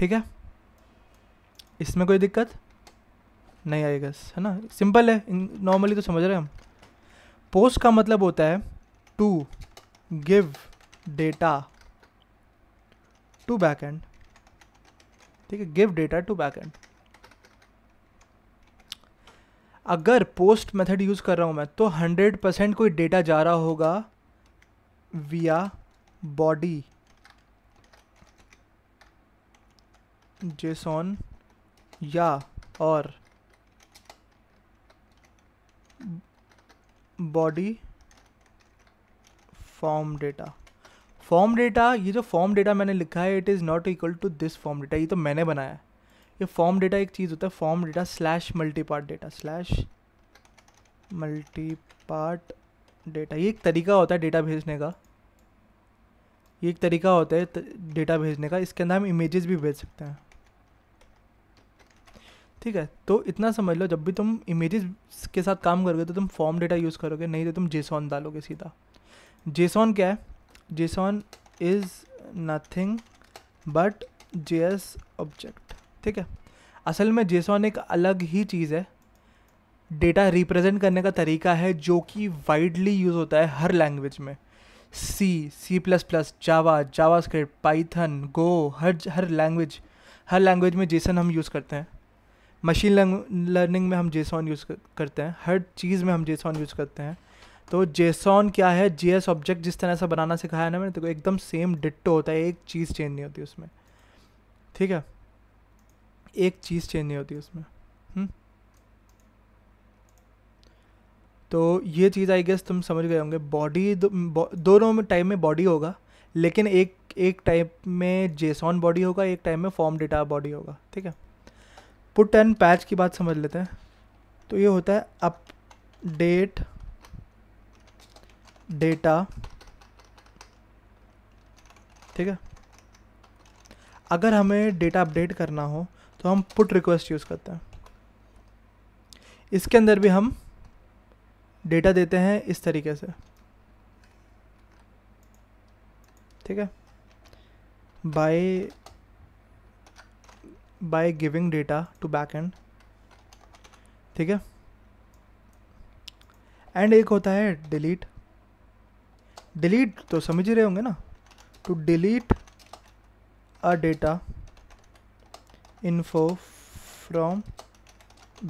Speaker 1: ठीक है इसमें कोई दिक्कत नहीं आएगा है ना सिंपल है नॉर्मली तो समझ रहे हैं हम पोस्ट का मतलब होता है to give data to back end ठीक है गिव डेटा टू बैकएंड अगर पोस्ट मेथड यूज़ कर रहा हूं मैं तो हंड्रेड परसेंट कोई डेटा जा रहा होगा विया बॉडी जेसॉन या और body form data form data ये जो फॉर्म डेटा मैंने लिखा है it is not equal to this form data ये तो मैंने बनाया है ये फॉर्म डेटा एक चीज़ होता है form data slash multipart data slash multipart data ये एक तरीका होता है डेटा भेजने का ये एक तरीका होता है डेटा भेजने का इसके अंदर हम इमेजेस भी भेज सकते हैं ठीक है तो इतना समझ लो जब भी तुम इमेजेस के साथ काम करोगे तो तुम फॉर्म डेटा यूज़ करोगे नहीं तो तुम जेसॉन डालोगे सीधा जेसॉन क्या है json is nothing but js object ठीक है असल में json एक अलग ही चीज़ है डेटा रिप्रेजेंट करने का तरीका है जो कि वाइडली यूज़ होता है हर लैंग्वेज में C C plus plus Java JavaScript Python go हर हर लैंग्वेज हर लैंग्वेज में जेसन हम यूज़ करते हैं मशीन लर्निंग में हम जेसॉन यूज़ करते हैं हर चीज़ में हम जेसॉन यूज़ करते हैं तो जेसॉन क्या है एस ऑब्जेक्ट जिस तरह से बनाना सिखाया ना मैंने तो एकदम सेम डिट्टो होता है एक चीज़ चेंज नहीं होती उसमें ठीक है एक चीज़ चेंज नहीं होती उसमें हुँ? हम्म? तो ये चीज़ आई गेस तुम समझ गए होंगे बॉडी दोनों में टाइप में बॉडी होगा लेकिन एक एक टाइप में जेसॉन बॉडी होगा एक टाइप में फॉर्म डेटा बॉडी होगा ठीक है पुट एंड पैच की बात समझ लेते हैं तो ये होता है अपडेट डेटा ठीक है अगर हमें डेटा अपडेट करना हो तो हम पुट रिक्वेस्ट यूज़ करते हैं इसके अंदर भी हम डेटा देते हैं इस तरीके से ठीक है by by giving data to back end ठीक है एंड एक होता है डिलीट डिलीट तो समझ ही रहे होंगे ना to delete a data info from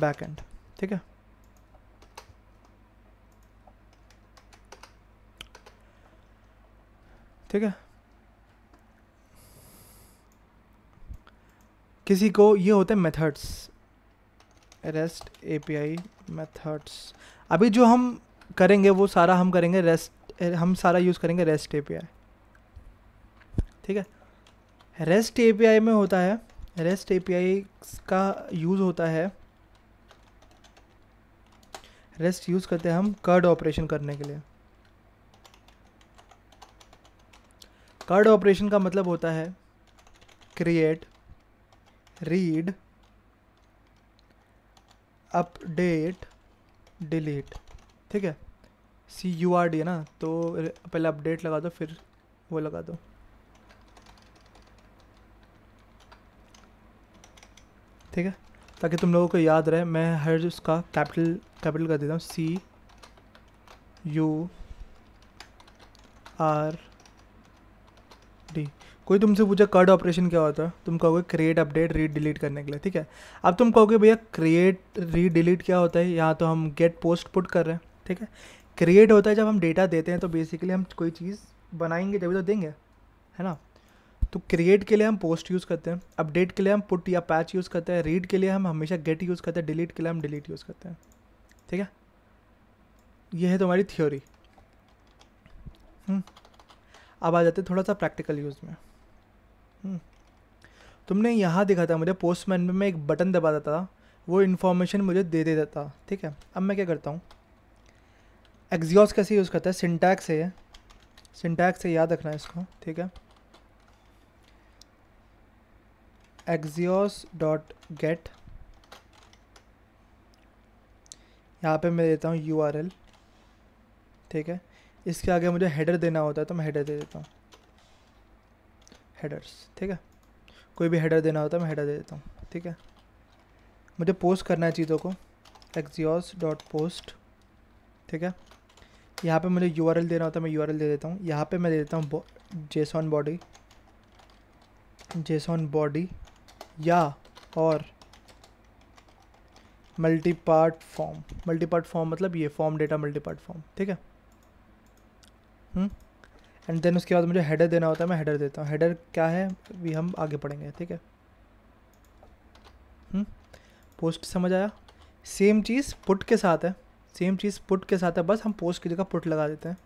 Speaker 1: backend ठीक है ठीक है किसी को ये होते हैं मेथड्स रेस्ट एपीआई मेथड्स अभी जो हम करेंगे वो सारा हम करेंगे रेस्ट हम सारा यूज़ करेंगे रेस्ट ए ठीक है रेस्ट ए में होता है रेस्ट ए का यूज़ होता है रेस्ट यूज़ करते हैं हम कर्ड ऑपरेशन करने के लिए कर्ड ऑपरेशन का मतलब होता है क्रिएट रीड अपडेट डिलीट ठीक है सी यू आर डी है ना तो पहले अपडेट लगा दो फिर वो लगा दो ठीक है ताकि तुम लोगों को याद रहे मैं हर उसका कैपिटल कैपिटल कर देता हूँ सी यू आर डी कोई तुमसे पूछा कर्ड ऑपरेशन क्या होता है तुम कहोगे क्रिएट अपडेट रीड डिलीट करने के लिए ठीक है अब तुम कहोगे भैया क्रिएट रीड डिलीट क्या होता है यहाँ तो हम गेट पोस्ट पुट कर रहे हैं ठीक है क्रिएट होता है जब हम डेटा देते हैं तो बेसिकली हम कोई चीज़ बनाएंगे तभी तो देंगे है ना तो क्रिएट के लिए हम पोस्ट यूज़ करते हैं अपडेट के लिए हम पुट या पैच यूज़ करते हैं रीड के लिए हम हमेशा गेट यूज़ करते हैं डिलीट के लिए हम डिलीट यूज़ करते हैं ठीक है ये है तुम्हारी थ्योरी हम्म, अब आ जाते थोड़ा सा प्रैक्टिकल यूज़ में
Speaker 2: हम्म,
Speaker 1: तुमने यहाँ दिखा था मुझे पोस्टमैन में मैं एक बटन दबा देता था वो इन्फॉर्मेशन मुझे दे देता था ठीक है अब मैं क्या करता हूँ एक्जियोस कैसे यूज़ करता है सिंटैक्स है ये सिंटैक्स से याद रखना है इसको ठीक है एक्जियोस डॉट गेट यहाँ पे मैं देता हूँ यू आर एल ठीक है इसके आगे मुझे हेडर देना होता है तो मैं हेडर दे देता हूँ हेडर्स ठीक है कोई भी हेडर देना होता है मैं हेडर दे देता हूँ ठीक है मुझे पोस्ट करना है चीज़ों को एक्जियोस डॉट पोस्ट ठीक है यहाँ पे मुझे यू देना होता है मैं यू दे देता हूँ यहाँ पे मैं दे देता हूँ जेसॉन बॉडी जेसॉन बॉडी या और multipart form multipart form मतलब ये form data multipart form ठीक है एंड हम्म? देन उसके बाद मुझे हेडर देना होता है मैं हेडर देता हूँ हेडर क्या है भी हम आगे पढ़ेंगे ठीक है पोस्ट हम्म? समझ आया सेम चीज़ पुट के साथ है सेम चीज़ पुट के साथ है बस हम पोस्ट की जगह पुट लगा देते हैं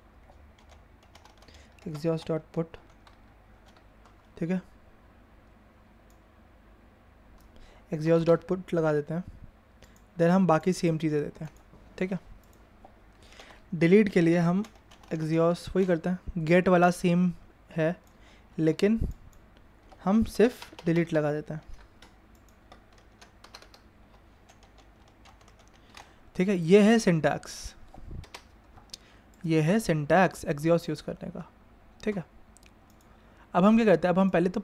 Speaker 1: एग्जॉस्ट डॉट पुट ठीक है एग्जॉस्ट डॉट पुट लगा देते हैं देन हम बाकी सेम चीज़ें देते हैं ठीक है डिलीट के लिए हम एग्जॉस वही करते हैं गेट वाला सेम है लेकिन हम सिर्फ डिलीट लगा देते हैं ठीक है ये है सिंटैक्स ये है सिंटैक्स एक्जियोस यूज़ करने का ठीक है अब हम क्या करते हैं अब हम पहले तो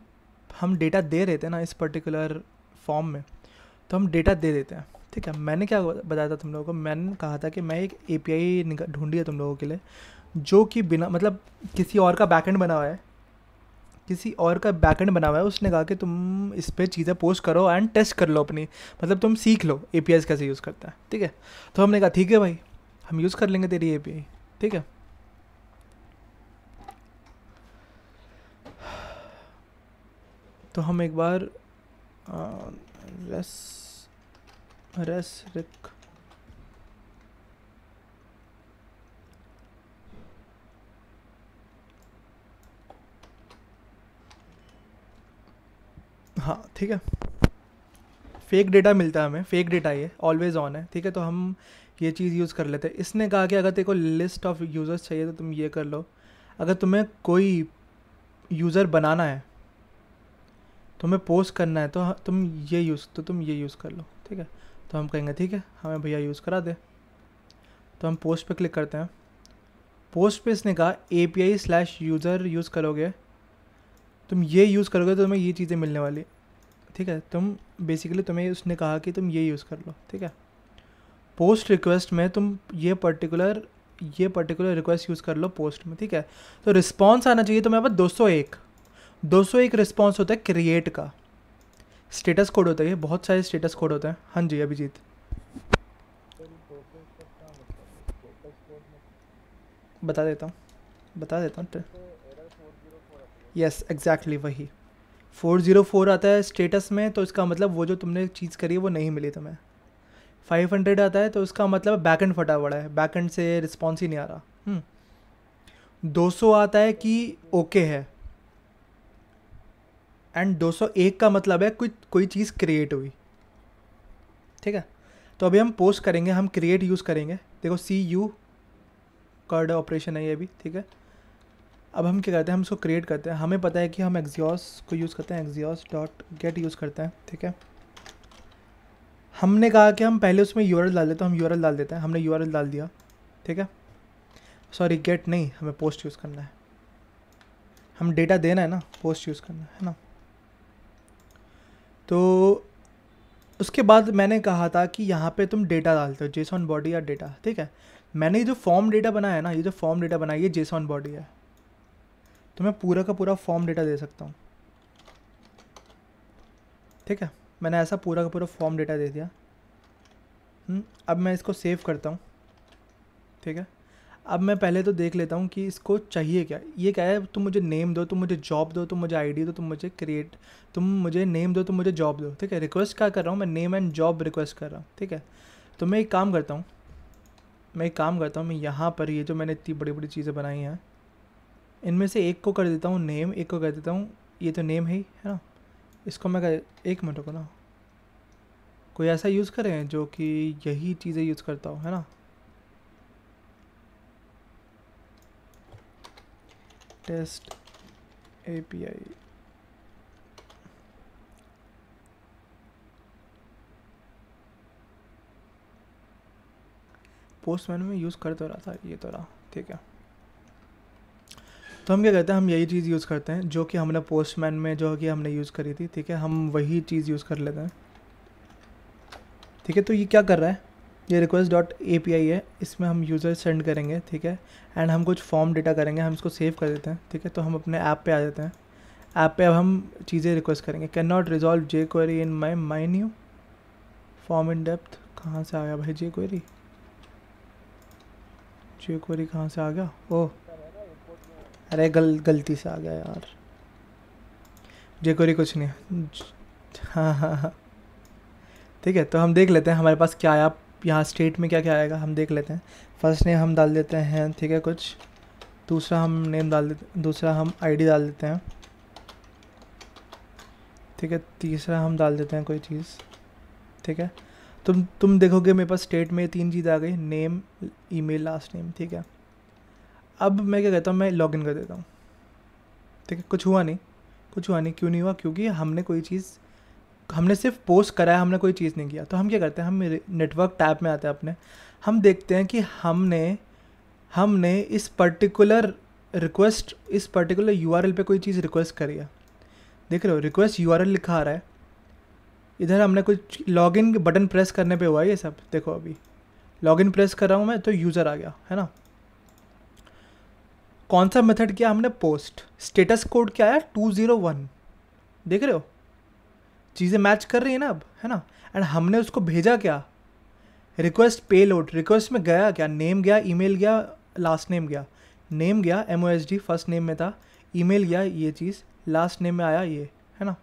Speaker 1: हम डेटा दे रहे थे ना इस पर्टिकुलर फॉर्म में तो हम डेटा दे देते हैं ठीक है मैंने क्या बताया था तुम लोगों को मैंने कहा था कि मैं एक ए पी आई ढूंढी है तुम लोगों के लिए जो कि बिना मतलब किसी और का बैकेंड बना हुआ है किसी और का बैकेंड बना हुआ है उसने कहा कि तुम इस पर चीज़ें पोस्ट करो एंड टेस्ट कर लो अपनी मतलब तुम सीख लो ए कैसे यूज़ करता है ठीक है तो हमने कहा ठीक है भाई हम यूज़ कर लेंगे तेरी ए ठीक है तो हम एक बार आ, रेस रेस रिक हाँ ठीक है फेक डेटा मिलता है हमें फेक डेटा ये ऑलवेज ऑन है ठीक है तो हम ये चीज़ यूज़ कर लेते हैं इसने कहा कि अगर तेरे को लिस्ट ऑफ यूज़र्स चाहिए तो तुम ये कर लो अगर तुम्हें कोई यूज़र बनाना है तुम्हें पोस्ट करना है तो तुम ये यूज़ तो तुम ये यूज़ कर लो ठीक है तो हम कहेंगे ठीक है हमें भैया यूज़ करा दे तो हम पोस्ट पे क्लिक करते हैं पोस्ट पे इसने कहा A P I slash user use करोगे तुम ये यूज़ करोगे तो तुम्हें ये चीज़ें मिलने वाली ठीक है तुम बेसिकली तुम्हें उसने कहा कि तुम ये यूज़ कर लो ठीक है पोस्ट रिक्वेस्ट में तुम ये पर्टिकुलर ये पर्टिकुलर रिक्वेस्ट यूज़ कर लो पोस्ट में ठीक है तो रिस्पॉन्स आना चाहिए तुम्हें पास दो सौ एक दो सौ एक रिस्पॉन्स होता है क्रिएट का स्टेटस कोड होता है ये बहुत सारे स्टेटस कोड होते हैं हाँ जी अभिजीत बता देता हूँ बता देता हूँ यस एग्जैक्टली वही फोर ज़ीरो फोर आता है स्टेटस में तो इसका मतलब वो जो तुमने चीज़ करी है वो नहीं मिली तुम्हें फाइव हंड्रेड आता है तो उसका मतलब बैक एंड फटा पड़ा है बैक एंड से रिस्पॉन्स ही नहीं आ रहा
Speaker 2: हम्म।
Speaker 1: दो सौ आता है कि ओके okay है एंड दो सौ एक का मतलब है कोई कोई चीज़ क्रिएट हुई ठीक है तो अभी हम पोस्ट करेंगे हम क्रिएट यूज़ करेंगे देखो सी यू कर्ड ऑपरेशन है ये अभी ठीक है अब हम क्या करते हैं हम इसको क्रिएट करते हैं हमें पता है कि हम एग्जियोस को यूज़ करते हैं एग्जियोस डॉट गेट यूज़ करते हैं ठीक है हमने कहा कि हम पहले उसमें यू डाल देते हैं हम यू डाल देते हैं हमने यू डाल दिया ठीक है सॉरी गेट नहीं हमें पोस्ट यूज़ करना है हम डेटा देना है ना पोस्ट यूज़ करना है ना तो उसके बाद मैंने कहा था कि यहाँ पे तुम डेटा डालते हो जेसॉन बॉडी या डेटा ठीक है मैंने ये जो फॉर्म डेटा बनाया है ना ये जो फॉर्म डेटा बनाया ये जेसॉन बॉडी है तो मैं पूरा का पूरा फॉर्म डेटा दे सकता हूँ ठीक है मैंने ऐसा पूरा का पूरा फॉर्म डेटा दे दिया हम्म, अब मैं इसको सेव करता हूँ ठीक है अब मैं पहले तो देख लेता हूँ कि इसको चाहिए क्या ये क्या है तुम मुझे नेम दो तुम मुझे जॉब दो तुम मुझे आईडी दो तुम मुझे क्रिएट तुम मुझे नेम दो तुम मुझे जॉब दो ठीक है रिक्वेस्ट क्या कर रहा हूँ मैं नेम एंड जॉब रिक्वेस्ट कर रहा हूँ ठीक है तो मैं एक काम करता हूँ मैं एक काम करता हूँ मैं यहाँ पर ये जो मैंने इतनी बड़ी बड़ी चीज़ें बनाई हैं इनमें से एक को कर देता हूँ नेम एक को कर देता हूँ ये तो नेम है ही है ना इसको मैं कर एक मिनट को ना कोई ऐसा यूज़ करें जो कि यही चीज़ें यूज़ करता हो है ना टेस्ट एपीआई पोस्टमैन में यूज़ कर तो रहा था ये तो रहा ठीक है तो हम क्या करते हैं हम यही चीज़ यूज़ करते हैं जो कि हमने पोस्टमैन में जो कि हमने यूज़ करी थी ठीक है हम वही चीज़ यूज़ कर लेते हैं ठीक है तो ये क्या कर रहा है ये request dot A P I है इसमें हम यूज़र सेंड करेंगे ठीक है एंड हम कुछ फॉर्म डेटा करेंगे हम इसको सेव कर देते हैं ठीक है तो हम अपने ऐप पे आ जाते हैं ऐप पे अब हम चीज़ें रिक्वेस्ट करेंगे कैन नॉट रिजॉल्व जे query in my my new form in depth कहाँ से आ गया भाई जे क्वेरी जे क्वेरी कहाँ से आ गया ओह अरे गल गलती से आ गया यार जेकोरी कुछ नहीं हाँ हाँ हाँ ठीक है तो हम देख लेते हैं हमारे पास क्या आया यहाँ स्टेट में क्या क्या आएगा हम देख लेते हैं फर्स्ट नेम हम डाल देते हैं ठीक है कुछ दूसरा हम नेम डाल देते दूसरा हम आईडी डाल देते हैं ठीक है तीसरा हम डाल देते हैं कोई चीज़ ठीक है तुम तुम देखोगे मेरे पास स्टेट में तीन चीज़ आ गई नेम ईमेल लास्ट नेम ठीक है अब मैं क्या कहता हूँ मैं लॉग इन कर देता हूँ ठीक है कुछ हुआ नहीं कुछ हुआ नहीं क्यों नहीं हुआ क्योंकि हमने कोई चीज़ हमने सिर्फ पोस्ट कराया हमने कोई चीज़ नहीं किया तो हम क्या करते हैं हम नेटवर्क टैब में आते हैं अपने हम देखते हैं कि हमने हमने इस पर्टिकुलर रिक्वेस्ट इस पर्टिकुलर यू आर एल पर कोई चीज़ रिक्वेस्ट करी है देख रहे हो रिक्वेस्ट यू आर एल लिखा आ रहा है इधर हमने कुछ लॉग इन बटन प्रेस करने पे हुआ ये सब देखो अभी लॉग इन प्रेस कर रहा हूँ मैं तो यूज़र आ गया है ना कौन सा मेथड किया हमने पोस्ट स्टेटस कोड क्या आया टू ज़ीरो वन देख रहे हो चीज़ें मैच कर रही है ना अब है ना एंड हमने उसको भेजा क्या रिक्वेस्ट पे लोड रिक्वेस्ट में गया क्या नेम गया ईमेल गया लास्ट नेम गया नेम गया M O S D first name में था ईमेल गया ये चीज़ लास्ट नेम में आया ये है ना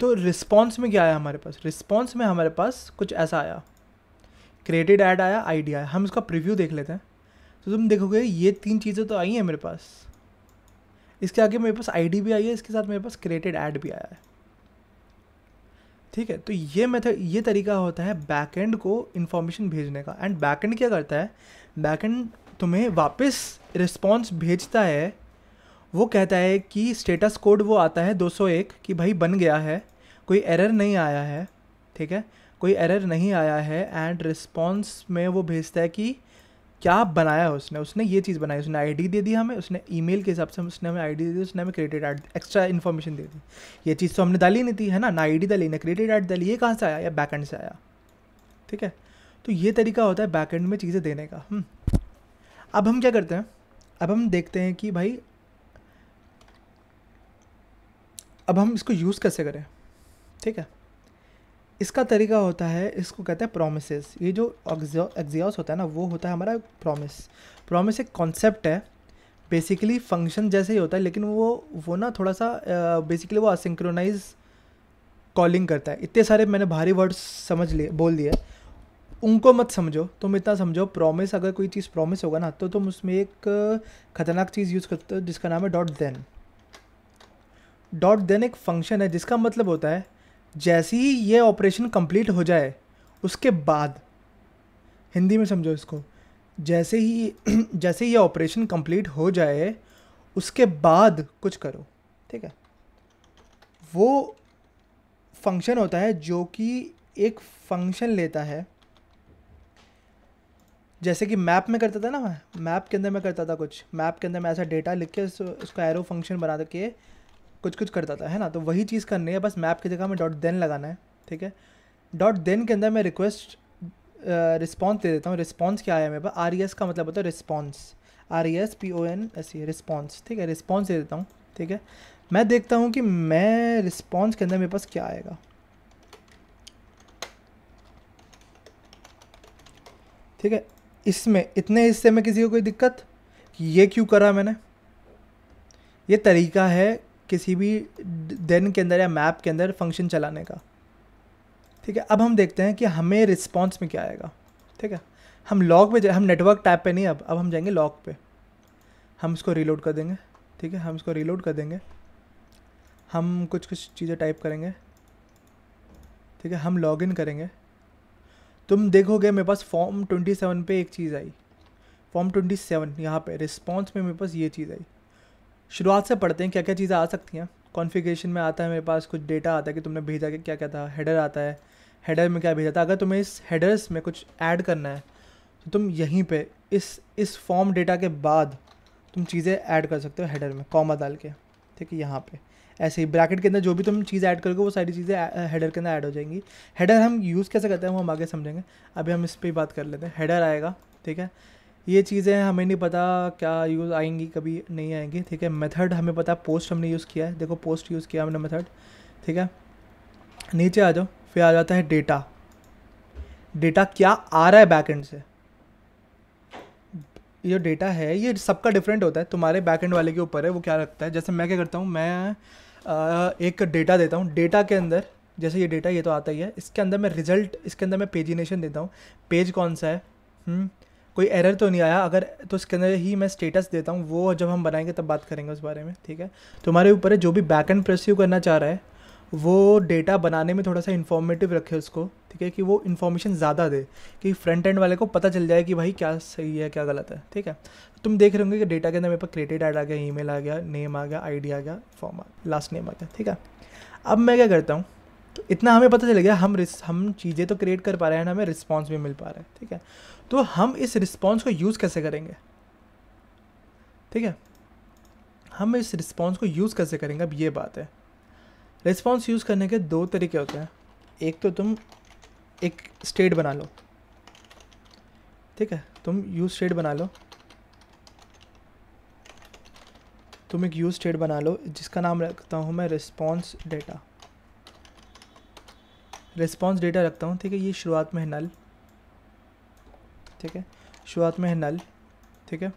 Speaker 1: तो रिस्पॉन्स में क्या आया हमारे पास रिस्पॉन्स में हमारे पास कुछ ऐसा आया क्रेडिट ऐड आया आइडिया आया हम इसका प्रिव्यू देख लेते हैं तो तुम देखोगे ये तीन चीज़ें तो आई हैं मेरे पास इसके आगे मेरे पास आईडी भी आई है इसके साथ मेरे पास क्रिएटेड ऐड भी आया है ठीक है तो ये मेथड ये तरीका होता है बैकएंड को इन्फॉर्मेशन भेजने का एंड बैकएंड क्या करता है बैकएंड तुम्हें वापस रिस्पॉन्स भेजता है वो कहता है कि स्टेटस कोड वो आता है 201 कि भाई बन गया है कोई एरर नहीं आया है ठीक है कोई एरर नहीं आया है एंड रिस्पॉन्स में वो भेजता है कि क्या बनाया उसने उसने ये चीज़ बनाई उसने आईडी दे दी हमें उसने ईमेल के हिसाब से उसने हमें आईडी दे दी उसने हमें क्रेडिट आर्ट एक्स्ट्रा इन्फॉर्मेशन दे दी ये चीज़ तो हमने डाली नहीं थी है ना ना आईडी डाली ना क्रेडिट आर्ट डाली ये कहाँ से आया या एंड से आया ठीक है तो ये तरीका होता है एंड में चीज़ें देने का हम्म। अब हम क्या करते हैं अब हम देखते हैं कि भाई अब हम इसको यूज़ कैसे करें ठीक है इसका तरीका होता है इसको कहते हैं प्रोमिस ये जो एग्जॉस होता है ना वो होता है हमारा प्रोमिस प्रोमिस एक कॉन्सेप्ट है बेसिकली फंक्शन जैसे ही होता है लेकिन वो वो ना थोड़ा सा बेसिकली वो असिंक्रोनाइज कॉलिंग करता है इतने सारे मैंने भारी वर्ड्स समझ लिए बोल दिए उनको मत समझो तुम इतना समझो प्रॉमिस अगर कोई चीज़ प्रॉमिस होगा ना तो तुम उसमें एक ख़तरनाक चीज़ यूज़ करते हो जिसका नाम है डॉट देन डॉट देन एक फंक्शन है जिसका मतलब होता है जैसे ही ये ऑपरेशन कंप्लीट हो जाए उसके बाद हिंदी में समझो इसको जैसे ही जैसे ही ये ऑपरेशन कंप्लीट हो जाए उसके बाद कुछ करो ठीक है वो फंक्शन होता है जो कि एक फंक्शन लेता है जैसे कि मैप में करता था ना मैं मैप के अंदर मैं करता था कुछ मैप के अंदर मैं ऐसा डेटा लिख के उसको एरो फंक्शन बना के कुछ कुछ करता था है ना तो वही चीज़ करनी है बस मैप की जगह में डॉट देन लगाना है ठीक है डॉट देन के अंदर मैं रिक्वेस्ट रिस्पॉन्स दे देता हूँ रिस्पॉन्स क्या आया मेरे पास आर ई एस का मतलब होता है response R E S P O N S E response ठीक है रिस्पॉन्स दे देता हूँ ठीक है मैं देखता हूँ कि मैं रिस्पॉन्स के अंदर मेरे पास क्या आएगा ठीक है इसमें इतने हिस्से में किसी को कोई दिक्कत ये क्यों करा मैंने ये तरीका है किसी भी देन के अंदर या मैप के अंदर फंक्शन चलाने का ठीक है अब हम देखते हैं कि हमें रिस्पॉन्स में क्या आएगा ठीक है हम लॉग पे हम नेटवर्क टैप पे नहीं अब अब हम जाएंगे लॉग पे हम इसको रीलोड कर देंगे ठीक है हम इसको रीलोड कर देंगे हम कुछ कुछ चीज़ें टाइप करेंगे ठीक है हम लॉग इन करेंगे तुम देखोगे मेरे पास फॉर्म ट्वेंटी सेवन पर एक चीज़ आई फॉर्म ट्वेंटी सेवन यहाँ पर रिस्पॉन्स में मेरे पास ये चीज़ आई शुरुआत से पढ़ते हैं क्या क्या चीज़ें आ सकती हैं कॉन्फ़िगरेशन में आता है मेरे पास कुछ डेटा आता है कि तुमने भेजा कि क्या क्या था हेडर आता है हेडर में क्या भेजा था अगर तुम्हें इस हेडर्स में कुछ ऐड करना है तो तुम यहीं पे इस इस फॉर्म डेटा के बाद तुम चीज़ें ऐड कर सकते हो हेडर में कॉमा डाल के ठीक है यहाँ पे ऐसे ही ब्रैकेट के अंदर जो भी तुम चीज़ ऐड करोगे वो सारी चीज़ें हेडर के अंदर ऐड हो जाएंगी हेडर हम यूज़ कैसे करते हैं वो हम आगे समझेंगे अभी हम इस पर ही बात कर लेते हैं हेडर आएगा ठीक है ये चीज़ें हमें नहीं पता क्या यूज़ आएंगी कभी नहीं आएंगी ठीक है मेथड हमें पता पोस्ट हमने यूज़ किया है देखो पोस्ट यूज़ किया हमने मेथड ठीक है नीचे आ जाओ फिर आ जाता है डेटा डेटा क्या आ रहा है बैकएंड से ये डेटा है ये सबका डिफरेंट होता है तुम्हारे बैकएंड वाले के ऊपर है वो क्या रखता है जैसे मैं क्या करता हूँ मैं एक डेटा देता हूँ डेटा के अंदर जैसे ये डेटा ये तो आता ही है इसके अंदर मैं रिजल्ट इसके अंदर मैं पेजिनेशन देता हूँ पेज कौन सा है हुँ? हम्म, कोई एरर तो नहीं आया अगर तो उसके अंदर ही मैं स्टेटस देता हूँ वो जब हम बनाएंगे तब बात करेंगे उस बारे में ठीक है तुम्हारे ऊपर है जो भी बैक एंड प्रेस्यू करना चाह रहा है वो डेटा बनाने में थोड़ा सा इन्फॉर्मेटिव रखे उसको ठीक है कि वो इन्फॉर्मेशन ज़्यादा दे कि फ्रंट एंड वाले को पता चल जाए कि भाई क्या सही है क्या गलत है ठीक है तुम देख रहे होंगे कि डेटा के अंदर मेरे पास क्रेडिट ऐड आ गया ई आ गया नेम आ गया आईडी आ गया फॉर्म आ लास्ट नेम आ गया ठीक है अब मैं क्या करता हूँ तो इतना हमें पता चल गया हम हम चीज़ें तो क्रिएट कर पा रहे हैं हमें रिस्पॉन्स भी मिल पा रहा है ठीक है तो हम इस रिस्पॉन्स को यूज़ कैसे करेंगे ठीक है हम इस रिस्पॉन्स को यूज़ कैसे करेंगे अब ये बात है रिस्पॉन्स यूज़ करने के दो तरीके होते हैं एक तो तुम एक स्टेट बना लो ठीक है तुम यूज स्टेट बना लो तुम एक यूज स्टेट बना लो जिसका नाम रखता हूँ मैं रिस्पॉन्स डेटा रिस्पॉन्स डेटा रखता हूँ ठीक है ये शुरुआत में है नल ठीक है शुरुआत में है नल ठीक है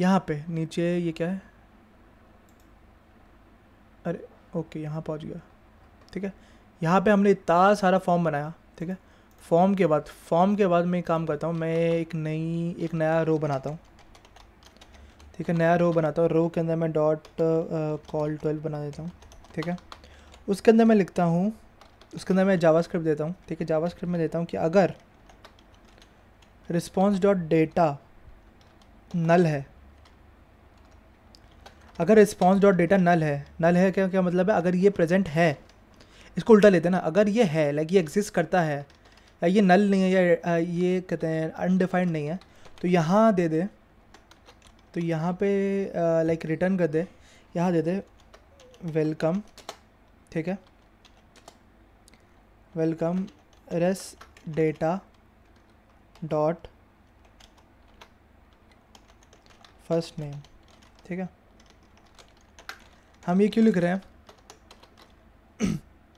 Speaker 1: यहाँ पे नीचे ये क्या है अरे ओके यहाँ पहुँच गया ठीक है यहाँ पे हमने इतना सारा फॉर्म बनाया ठीक है फॉर्म के बाद फॉर्म के बाद मैं काम करता हूँ मैं एक नई एक नया रो बनाता हूँ ठीक है नया रो बनाता हूँ रो के अंदर मैं डॉट कॉल ट्वेल्व बना देता हूँ ठीक है उसके अंदर मैं लिखता हूँ उसके अंदर मैं जावा देता हूँ ठीक है जावा में देता हूँ कि अगर रिस्पॉन्स डॉट डेटा नल है अगर रिस्पॉन्स डॉट डेटा नल है नल है क्या क्या मतलब है अगर ये प्रेजेंट है इसको उल्टा लेते हैं ना अगर ये है लाइक ये एग्जिस्ट करता है या ये नल नहीं है या ये कहते हैं अनडिफाइंड नहीं है तो यहाँ दे दे तो यहाँ पे लाइक रिटर्न कर दे यहाँ दे दे वेलकम ठीक है welcome res data dot first name ठीक है हम ये क्यों लिख रहे हैं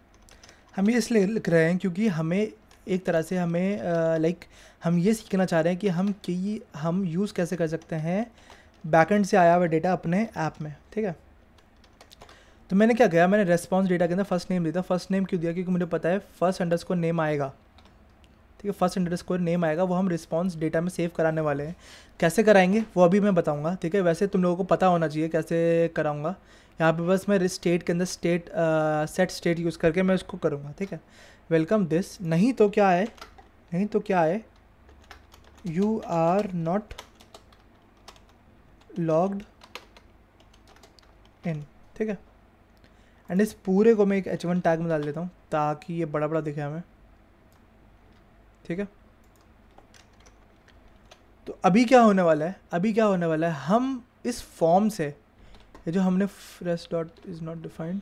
Speaker 1: हम ये इसलिए लिख रहे हैं क्योंकि हमें एक तरह से हमें लाइक हम ये सीखना चाह रहे हैं कि हम कि हम यूज़ कैसे कर सकते हैं बैकेंड से आया हुआ डेटा अपने ऐप में ठीक है तो मैंने क्या किया मैंने रेस्पॉन्स डेटा के अंदर फर्स्ट नेम दिया फर्स्ट नेम क्यों दिया क्योंकि मुझे पता है फर्स्ट को नेम आएगा ठीक है फर्स्ट इंडर स्कोर नेम आएगा वो हम रिस्पॉन्स डेटा में सेव कराने वाले हैं कैसे कराएंगे वो अभी मैं बताऊँगा ठीक है वैसे तुम लोगों को पता होना चाहिए कैसे कराऊँगा यहाँ पे बस मैं स्टेट के अंदर स्टेट सेट स्टेट यूज़ करके मैं उसको करूँगा ठीक है वेलकम दिस नहीं तो क्या है नहीं तो क्या है you are not logged in ठीक है एंड इस पूरे को मैं एक एच वन टैग में डाल देता हूँ ताकि ये बड़ा बड़ा दिखे हमें ठीक है तो अभी क्या होने वाला है अभी क्या होने वाला है हम इस फॉर्म से ये जो हमने fresh dot is not defined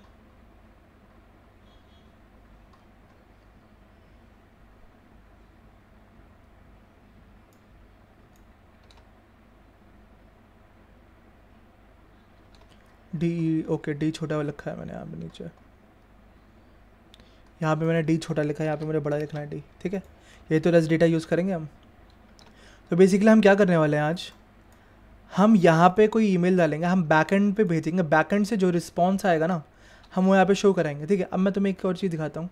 Speaker 1: D okay D छोटा वाला लिखा है मैंने यहाँ पे नीचे यहाँ पे मैंने डी छोटा लिखा है यहाँ पे मुझे बड़ा लिखना है डी ठीक है ये तो रेस्ट डेटा यूज़ करेंगे हम तो बेसिकली हम क्या करने वाले हैं आज हम यहाँ पे कोई ईमेल डालेंगे हम बैकएंड पे भेजेंगे बैकएंड से जो रिस्पॉन्स आएगा ना हम वो यहाँ पे शो कराएंगे ठीक है अब मैं तुम्हें एक और चीज़ दिखाता हूँ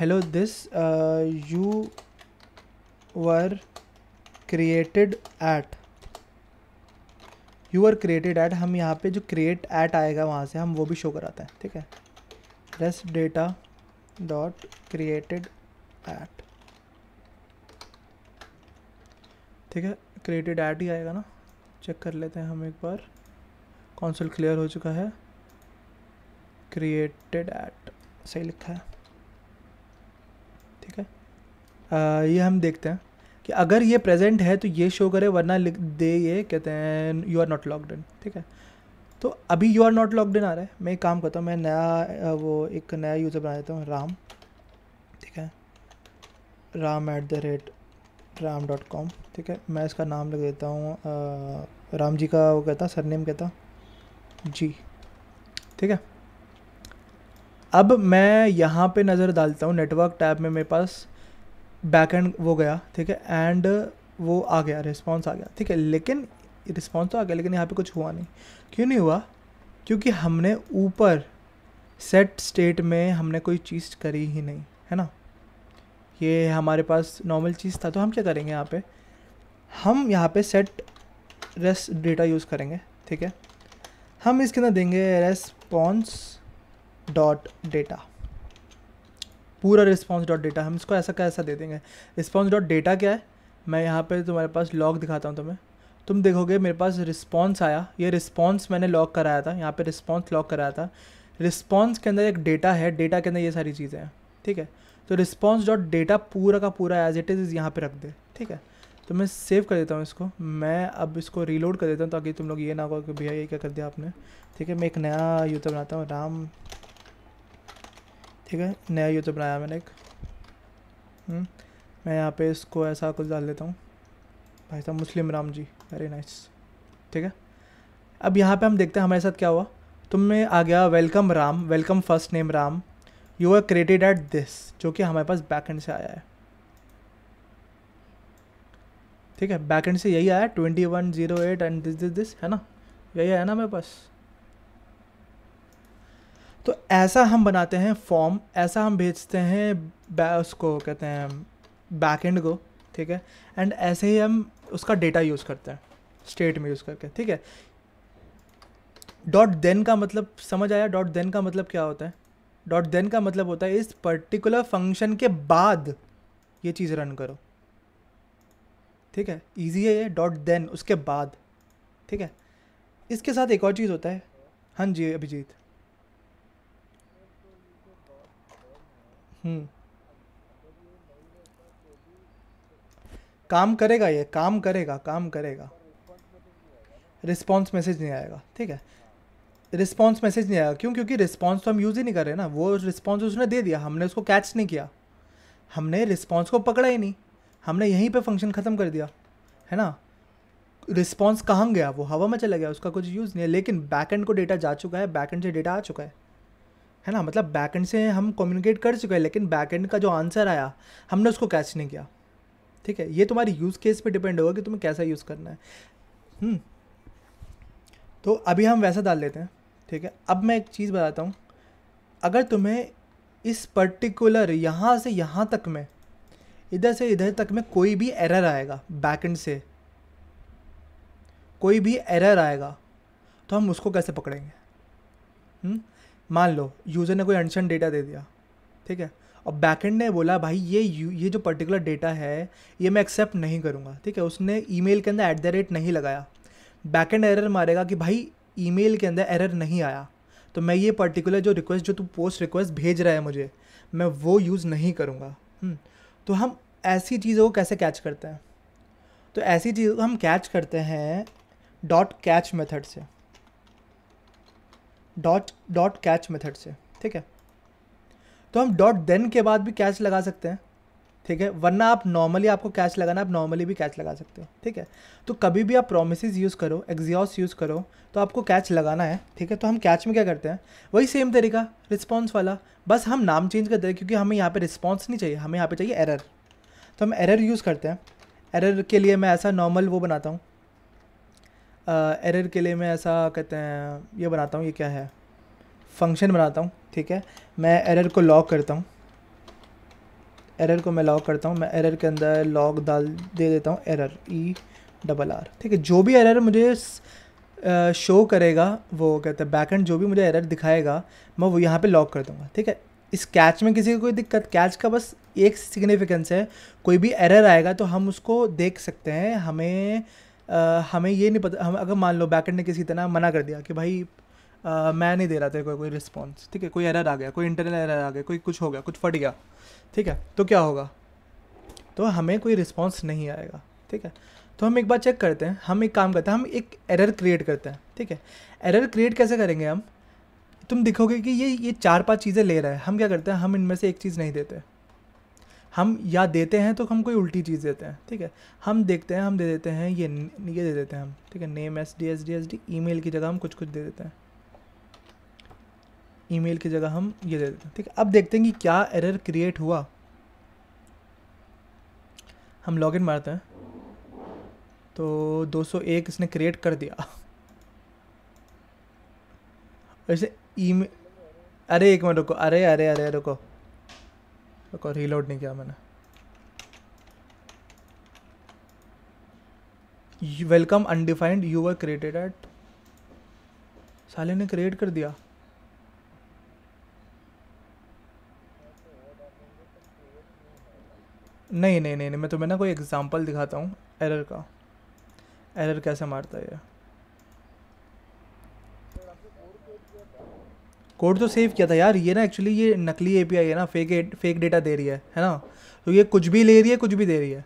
Speaker 1: hello this you were created at you are created at हम यहाँ पे जो क्रिएट ऐट आएगा वहाँ से हम वो भी शो कराते हैं ठीक है rest data dot created at ठीक है क्रिएटेड ऐड ही आएगा ना चेक कर लेते हैं हम एक बार कॉन्सोल क्लियर हो चुका है क्रिएटेड ऐड सही लिखा है ठीक है आ, ये हम देखते हैं कि अगर ये प्रेजेंट है तो ये शो करे वरना लिख दे ये कहते हैं you are not locked in ठीक है तो अभी you are not locked in आ रहा है मैं एक काम करता हूँ मैं नया वो एक नया यूज़र बना देता हूँ राम ठीक है Ram at the rate Ram dot com ठीक है मैं इसका नाम लग देता हूँ राम जी का वो कहता सरनेम कहता जी ठीक है अब मैं यहाँ पे नज़र डालता हूँ नेटवर्क टैब में मेरे पास बैक एंड वो गया ठीक है एंड वो आ गया रिस्पॉन्स आ गया ठीक है लेकिन रिस्पॉन्स तो आ गया लेकिन यहाँ पे कुछ हुआ नहीं क्यों नहीं हुआ क्योंकि हमने ऊपर सेट स्टेट में हमने कोई चीज़ करी ही नहीं है ना ये हमारे पास नॉर्मल चीज़ था तो हम क्या करेंगे यहाँ पे हम यहाँ पे सेट रेस डेटा यूज़ करेंगे ठीक है हम इसके अंदर देंगे रेस्पॉन्स डॉट डेटा पूरा रिस्पॉन्स डॉट डेटा हम इसको ऐसा कैसा दे देंगे रिस्पॉन्स डॉट डेटा क्या है मैं यहाँ पे तुम्हारे पास लॉग दिखाता हूँ तुम्हें तुम देखोगे मेरे पास रिस्पॉन्स आया ये रिस्पॉन्स मैंने लॉग कराया था यहाँ पे रिस्पॉन्स लॉग कराया था रिस्पॉन्स के अंदर एक डेटा है डेटा के अंदर ये सारी चीज़ें हैं ठीक है तो रिस्पॉन्स डॉट डेटा पूरा का पूरा एज इट इज़ यहाँ पर रख दे ठीक है तो मैं सेव कर देता हूँ इसको मैं अब इसको रीलोड कर देता हूँ ताकि तुम लोग ये ना कहो कि भैया ये क्या कर दिया आपने ठीक है मैं एक नया यूज़र बनाता हूँ राम ठीक है नया यूज़र बनाया मैंने एक हम्म। मैं यहाँ पे इसको ऐसा कुछ डाल देता हूँ भाई साहब Muslim Ram ji very nice ठीक है अब यहाँ पे हम देखते हैं हमारे साथ क्या हुआ तुम में आ गया welcome Ram welcome first name Ram you are created at this जो कि हमारे पास बैकेंड से आया है ठीक है बैकेंड से यही आया twenty one zero eight and this this this है ना यही आया ना मेरे पास तो ऐसा हम बनाते हैं फॉर्म ऐसा हम भेजते हैं उसको कहते हैं बैकेंड को ठीक है एंड ऐसे ही हम उसका डेटा यूज़ करते हैं स्टेट में यूज़ करके ठीक है डॉट देन का मतलब समझ आया डॉट देन का मतलब क्या होता है डॉट देन का मतलब होता है इस पर्टिकुलर फंक्शन के बाद ये चीज़ रन करो ठीक है ईजी है ये डॉट देन उसके बाद ठीक है इसके साथ एक और चीज़ होता है हाँ जी अभिजीत हम्म काम करेगा ये काम करेगा काम करेगा रिस्पॉन्स मैसेज नहीं आएगा ठीक है रिस्पॉन्स मैसेज नहीं आया क्यों क्योंकि रिस्पॉन्स तो हम यूज़ ही नहीं कर रहे ना वो रिस्पॉन्स उसने दे दिया हमने उसको कैच नहीं किया हमने रिस्पॉन्स को पकड़ा ही नहीं हमने यहीं पे फंक्शन ख़त्म कर दिया है ना रिस्पॉन्स कहाँ गया वो हवा में चला गया उसका कुछ यूज़ नहीं है लेकिन बैकेंड को डेटा जा चुका है बैकेंड से डेटा आ चुका है है ना मतलब बैकेंड से हम कम्युनिकेट कर चुके हैं लेकिन बैकेंड का जो आंसर आया हमने उसको कैच नहीं किया ठीक है ये तुम्हारी यूज़ केस पे डिपेंड होगा कि तुम्हें कैसा यूज़ करना है हम्म। तो अभी हम वैसा डाल लेते हैं ठीक है अब मैं एक चीज़ बताता हूँ अगर तुम्हें इस पर्टिकुलर यहाँ से यहाँ तक में इधर से इधर तक में कोई भी एरर आएगा बैकेंड से कोई भी एरर आएगा तो हम उसको कैसे पकड़ेंगे हम्म? मान लो यूज़र ने कोई अनशन डेटा दे दिया ठीक है और बैकेंड ने बोला भाई ये ये जो पर्टिकुलर डेटा है ये मैं एक्सेप्ट नहीं करूँगा ठीक है उसने ईमेल के अंदर एट द रेट नहीं लगाया बैकेंड एरर मारेगा कि भाई ईमेल के अंदर एरर नहीं आया तो मैं ये पर्टिकुलर जो रिक्वेस्ट जो तू पोस्ट रिक्वेस्ट भेज रहा है मुझे मैं वो यूज़ नहीं करूँगा हम्म। तो हम ऐसी चीज़ों को कैसे कैच करते हैं तो ऐसी चीज़ों को हम कैच करते हैं डॉट कैच मेथड से डॉट डॉट कैच मेथड से ठीक है तो हम डॉट देन के बाद भी कैच लगा सकते हैं ठीक है वरना आप नॉर्मली आपको कैश लगाना आप नॉर्मली भी कैच लगा सकते हो ठीक है तो कभी भी आप प्रोमिस यूज़ करो एग्जॉस यूज़ करो तो आपको कैच लगाना है ठीक है तो हम कैच में क्या करते हैं वही सेम तरीका रिस्पॉन्स वाला बस हम नाम चेंज करते हैं क्योंकि हमें यहाँ पर रिस्पॉन्स नहीं चाहिए हमें यहाँ पर चाहिए एरर तो हम एरर यूज़ करते हैं एरर के लिए मैं ऐसा नॉर्मल वो बनाता हूँ एरर के लिए मैं ऐसा कहते हैं ये बनाता हूँ ये क्या है फंक्शन बनाता हूँ ठीक है मैं एरर को लॉक करता हूँ एरर को मैं लॉग करता हूँ मैं एरर के अंदर लॉग डाल दे देता हूँ एरर ई डबल आर ठीक है जो भी एरर मुझे शो करेगा वो कहते हैं एंड जो भी मुझे एरर दिखाएगा मैं वो यहाँ पे लॉक कर दूँगा ठीक है इस कैच में किसी को कोई दिक्कत कैच का बस एक सिग्निफिकेंस है कोई भी एरर आएगा तो हम उसको देख सकते हैं हमें आ, हमें ये नहीं पता हम अगर मान लो बैकेंड ने किसी तरह मना कर दिया कि भाई मैं नहीं दे रहा तेरे को कोई रिस्पॉन्स ठीक है कोई एरर आ गया कोई इंटरनल एरर आ गया कोई कुछ हो गया कुछ फट गया ठीक है तो क्या होगा तो हमें कोई रिस्पॉन्स नहीं आएगा ठीक है तो हम एक बार चेक करते हैं हम एक काम करते हैं हम एक एरर क्रिएट करते हैं ठीक है एरर क्रिएट कैसे करेंगे हम तुम दिखोगे कि ये ये चार पांच चीज़ें ले रहा है हम क्या करते हैं हम इनमें से एक चीज़ नहीं देते हम या देते हैं तो हम कोई उल्टी चीज़ देते हैं ठीक है हम देखते हैं हम दे देते हैं ये ये दे देते हैं हम ठीक है name S D S D S D E की जगह हम कुछ कुछ दे देते हैं ईमेल की जगह हम ये दे देते हैं ठीक है अब देखते हैं कि क्या एरर क्रिएट हुआ हम लॉगिन मारते हैं तो 201 इसने क्रिएट कर दिया वैसे ईमेल अरे एक मिनट रुको अरे अरे अरे रुको रुको रीलोड नहीं किया मैंने welcome undefined you were created at साले ने क्रिएट कर दिया नहीं नहीं नहीं नहीं मैं तुम्हें ना कोई एग्ज़ाम्पल दिखाता हूँ एरर का एरर कैसे मारता है ये कोड तो सेव किया था यार ये ना एक्चुअली ये नकली एपीआई है ना फेक फेक डेटा दे रही है है ना तो ये कुछ भी ले रही है कुछ भी दे रही है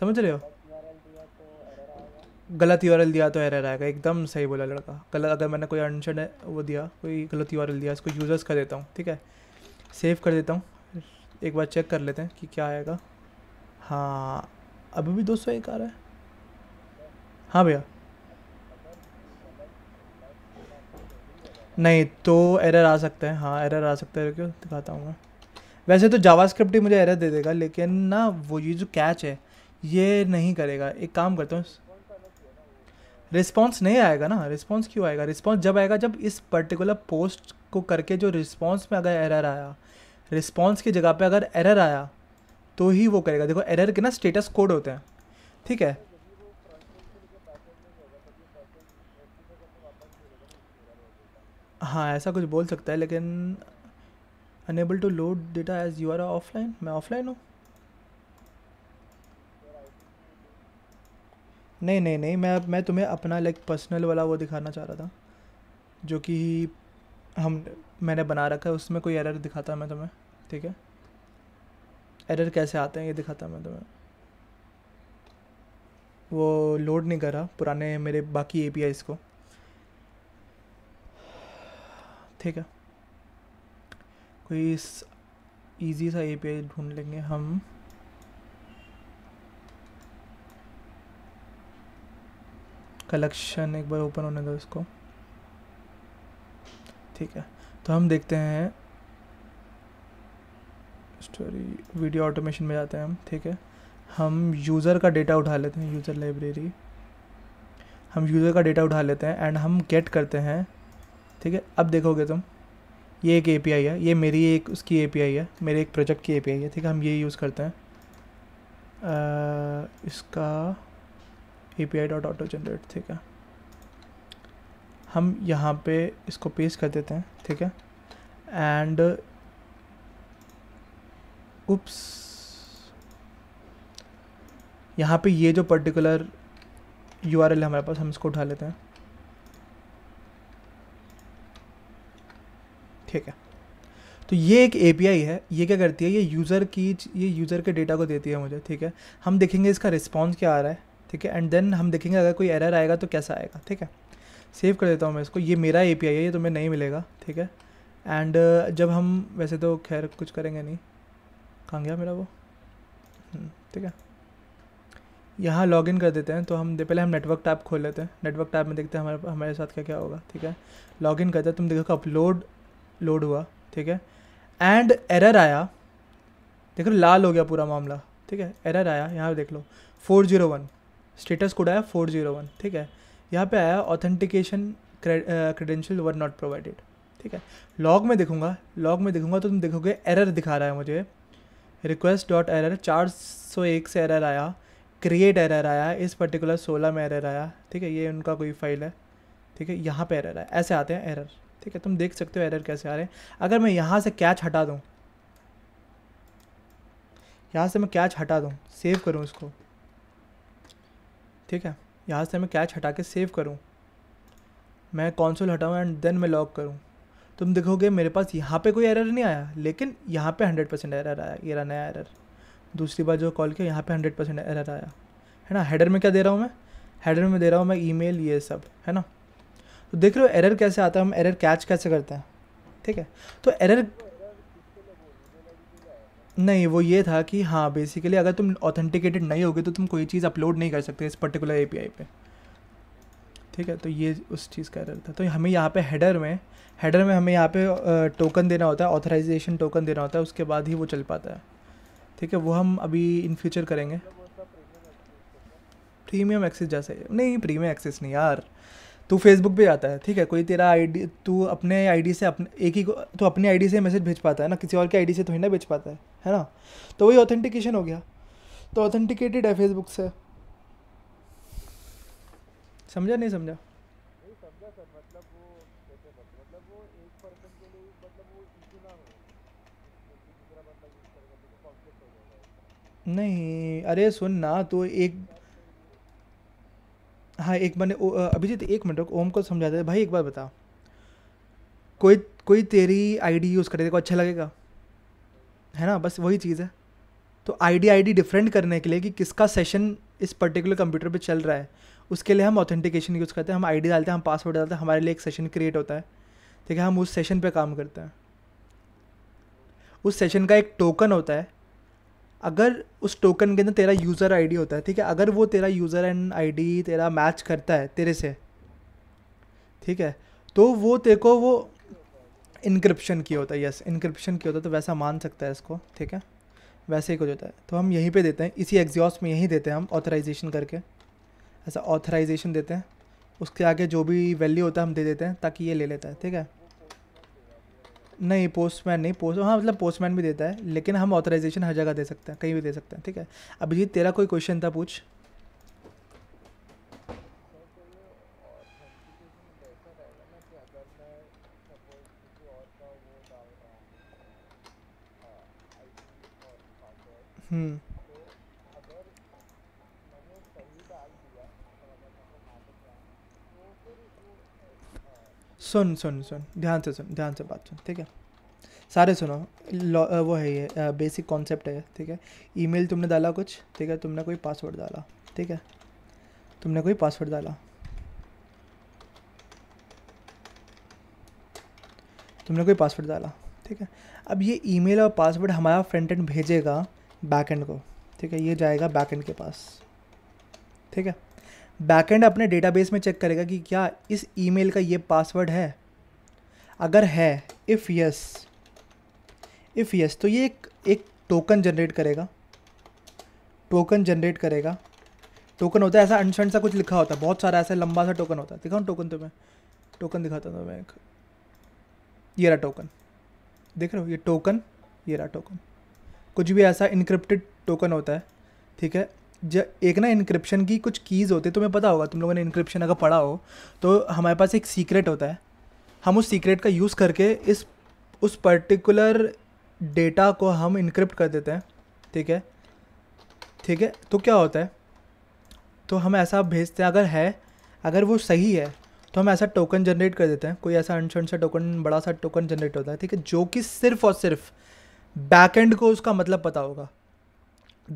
Speaker 1: समझ रहे हो गलत यू दिया तो एरर आएगा एकदम सही बोला लड़का गलत अगर मैंने कोई अनशन वो दिया कोई गलत यू दिया इसको यूज़र्स कर देता हूँ ठीक है सेव कर देता हूँ एक बार चेक कर लेते हैं कि क्या आएगा हाँ अभी भी दो सौ एक आ रहा है हाँ भैया नहीं तो एरर हाँ, आ सकता है हाँ एरर आ सकता है क्यों दिखाता हूँ मैं वैसे तो जावास्क्रिप्ट ही मुझे एरर दे देगा लेकिन ना वो ये जो कैच है ये नहीं करेगा एक काम करता हूँ रिस्पॉन्स नहीं आएगा ना रिस्पॉन्स क्यों आएगा रिस्पॉन्स जब आएगा जब इस पर्टिकुलर पोस्ट को करके जो रिस्पॉन्स में अगर एरर आया रिस्पॉन्स की जगह पे अगर एरर आया तो ही वो करेगा देखो एरर के ना स्टेटस कोड होते हैं ठीक है हाँ ऐसा कुछ बोल सकता है लेकिन unable to load data as you are offline मैं ऑफलाइन हूँ नहीं नहीं नहीं मैं मैं तुम्हें अपना लाइक पर्सनल वाला वो दिखाना चाह रहा था जो कि हम मैंने बना रखा है उसमें कोई एरर दिखाता मैं तुम्हें ठीक है एरर कैसे आते हैं ये दिखाता मैं तुम्हें वो लोड नहीं कर रहा पुराने मेरे बाकी ए को ठीक है कोई ईजी सा ए ढूंढ लेंगे हम कलेक्शन एक बार ओपन होने दो इसको ठीक है तो हम देखते हैं स्टोरी वीडियो ऑटोमेशन में जाते हैं हम ठीक है हम यूज़र का डेटा उठा लेते हैं यूज़र लाइब्रेरी हम यूज़र का डेटा उठा लेते हैं एंड हम गेट करते हैं ठीक है अब देखोगे तुम ये एक एपीआई है ये मेरी एक उसकी एपीआई है मेरे एक प्रोजेक्ट की एपीआई है ठीक है हम ये यूज़ करते हैं आ, इसका A P I dot auto generate ठीक है हम यहाँ पे इसको पेस्ट कर देते हैं ठीक है एंड उप्स यहाँ पे ये जो पर्टिकुलर यू एल हमारे पास हम इसको उठा लेते हैं ठीक है तो ये एक एपीआई है ये क्या करती है ये यूज़र की ये यूज़र के डेटा को देती है मुझे ठीक है हम देखेंगे इसका रिस्पॉन्स क्या आ रहा है ठीक है एंड देन हम देखेंगे अगर कोई एरर आएगा तो कैसा आएगा ठीक है सेव कर देता हूँ मैं इसको ये मेरा ए है ये तुम्हें नहीं मिलेगा ठीक है एंड uh, जब हम वैसे तो खैर कुछ करेंगे नहीं कहाँ गया मेरा वो हम्म, ठीक है यहाँ लॉग इन कर देते हैं तो हम दे पहले हम नेटवर्क टैब खोल लेते हैं नेटवर्क टैब में देखते हैं हमारे हमारे साथ क्या क्या होगा ठीक है लॉग इन करते हैं तुम देखो अपलोड लोड हुआ ठीक है एंड एरर आया देखो लाल हो गया पूरा मामला ठीक है एरर आया यहाँ देख लो four zero one status code आया फोर जीरो वन ठीक है यहाँ पे आया authentication credential were not provided ठीक है लॉग में देखूंगा लॉग में देखूंगा तो तुम देखोगे एरर दिखा रहा है मुझे रिक्वेस्ट डॉट एरर चार सौ एक से एरर आया क्रिएट एरर आया इस पर्टिकुलर सोलह में एरर आया ठीक है ये उनका कोई फाइल है ठीक है यहाँ पे एरर आया ऐसे आते हैं एरर ठीक है तुम देख सकते हो एरर कैसे आ रहे हैं अगर मैं यहाँ से कैच हटा दूँ यहाँ से मैं कैच हटा दूँ सेव करूँ उसको ठीक है यहाँ से मैं कैच हटा के सेव करूँ मैं कौनसोल हटाऊँ एंड देन मैं लॉक करूँ तुम देखोगे मेरे पास यहाँ पे कोई एरर नहीं आया लेकिन यहाँ पे हंड्रेड परसेंट एरर आया ये रहा नया एरर दूसरी बार जो कॉल किया यहाँ पे हंड्रेड परसेंट एरर आया है ना हेडर में क्या दे रहा हूँ मैं हेडर में दे रहा हूँ मैं मेल ये सब है ना तो देख रहे हो एरर कैसे आता है हम एरर कैच कैसे करते हैं ठीक है तो एरर नहीं वो ये था कि हाँ बेसिकली अगर तुम ऑथेंटिकेटेड नहीं होगे तो तुम कोई चीज़ अपलोड नहीं कर सकते इस पर्टिकुलर ए पी ठीक है तो ये उस चीज़ का रहता था तो हमें यहाँ पे हेडर में हेडर में हमें यहाँ पे टोकन देना होता है ऑथराइजेशन टोकन देना होता है उसके बाद ही वो चल पाता है ठीक है वो हम अभी इन फ्यूचर करेंगे प्रीमियम एक्सेस जैसा नहीं प्रीमियम एक्सेस नहीं यार तू फेसबुक पे जाता है ठीक है कोई तेरा आईडी तू अपने आईडी से अपने एक ही को तो अपने आईडी से मैसेज भेज पाता है ना किसी और के आईडी से थोड़ी ना भेज पाता है है ना तो वही ऑथेंटिकेशन हो गया तो ऑथेंटिकेटेड है फेसबुक से समझा नहीं समझा मतलब मतलब मतलब तो नहीं अरे सुन ना तो एक हाँ एक मैंने अभिजीत एक मिनट ओम को समझा दे भाई एक बार बता कोई कोई तेरी आईडी यूज़ करे को अच्छा लगेगा है ना बस वही चीज़ है तो I D I D different करने के लिए कि किसका सेशन इस पर्टिकुलर कंप्यूटर पे चल रहा है उसके लिए हम ऑथेंटिकेशन यूज़ करते हैं हम डी डालते हैं हम पासवर्ड डालते हैं हमारे लिए एक सेशन क्रिएट होता है ठीक है हम उस सेशन पे काम करते हैं उस सेशन का एक टोकन होता है अगर उस टोकन के अंदर तेरा यूज़र आईडी होता है ठीक है अगर वो तेरा यूज़र एंड आईडी तेरा मैच करता है तेरे से ठीक है तो वो तेरे को वो इनक्रिप्शन किया होता है यस इंक्रिप्शन किया होता है तो वैसा मान सकता है इसको ठीक है वैसे ही कुछ होता है तो हम यहीं पे देते हैं इसी एग्जॉस में यहीं देते हैं हम ऑथराइजेशन करके ऐसा ऑथराइजेशन देते हैं उसके आगे जो भी वैल्यू होता है हम दे देते हैं ताकि ये ले लेता है ठीक है नहीं पोस्टमैन नहीं पोस्ट हाँ मतलब पोस्टमैन भी देता है लेकिन हम ऑथराइजेशन हर जगह दे सकते हैं कहीं भी दे सकते हैं ठीक है अभिजीत तेरा कोई क्वेश्चन था पूछ Hmm. सुन सुन सुन ध्यान से सुन ध्यान से बात सुन ठीक है सारे सुनो वो है ये बेसिक कॉन्सेप्ट है ठीक है ईमेल तुमने डाला कुछ ठीक है तुमने कोई पासवर्ड डाला ठीक है तुमने कोई पासवर्ड डाला तुमने कोई पासवर्ड डाला ठीक है अब ये ईमेल और पासवर्ड हमारा फ्रंट एंड भेजेगा बैकएंड को ठीक है ये जाएगा बैकएंड के पास ठीक है बैकएंड अपने डेटाबेस में चेक करेगा कि क्या इस ईमेल का ये पासवर्ड है अगर है इफ़ यस इफ़ यस तो ये एक एक टोकन जनरेट करेगा टोकन जनरेट करेगा टोकन होता है ऐसा अनशन सा कुछ लिखा होता है बहुत सारा ऐसा लंबा सा टोकन होता है दिखाऊँ टोकन तो मैं टोकन दिखाता हूँ मैं एक ये रहा टोकन देख रहे हो ये टोकन ये रहा टोकन कुछ भी ऐसा इनक्रिप्टेड टोकन होता है ठीक है जब एक ना इनक्रिप्शन की कुछ कीज़ होती है तुम्हें पता होगा तुम लोगों ने इनक्रिप्शन अगर पढ़ा हो तो हमारे पास एक सीक्रेट होता है हम उस सीक्रेट का यूज़ करके इस उस पर्टिकुलर डेटा को हम इनक्रिप्ट कर देते हैं ठीक है ठीक है तो क्या होता है तो हम ऐसा भेजते हैं अगर है अगर वो सही है तो हम ऐसा टोकन जनरेट कर देते हैं कोई ऐसा अनशन सा टोकन बड़ा सा टोकन जनरेट होता है ठीक है जो कि सिर्फ और सिर्फ बैकएंड को उसका मतलब पता होगा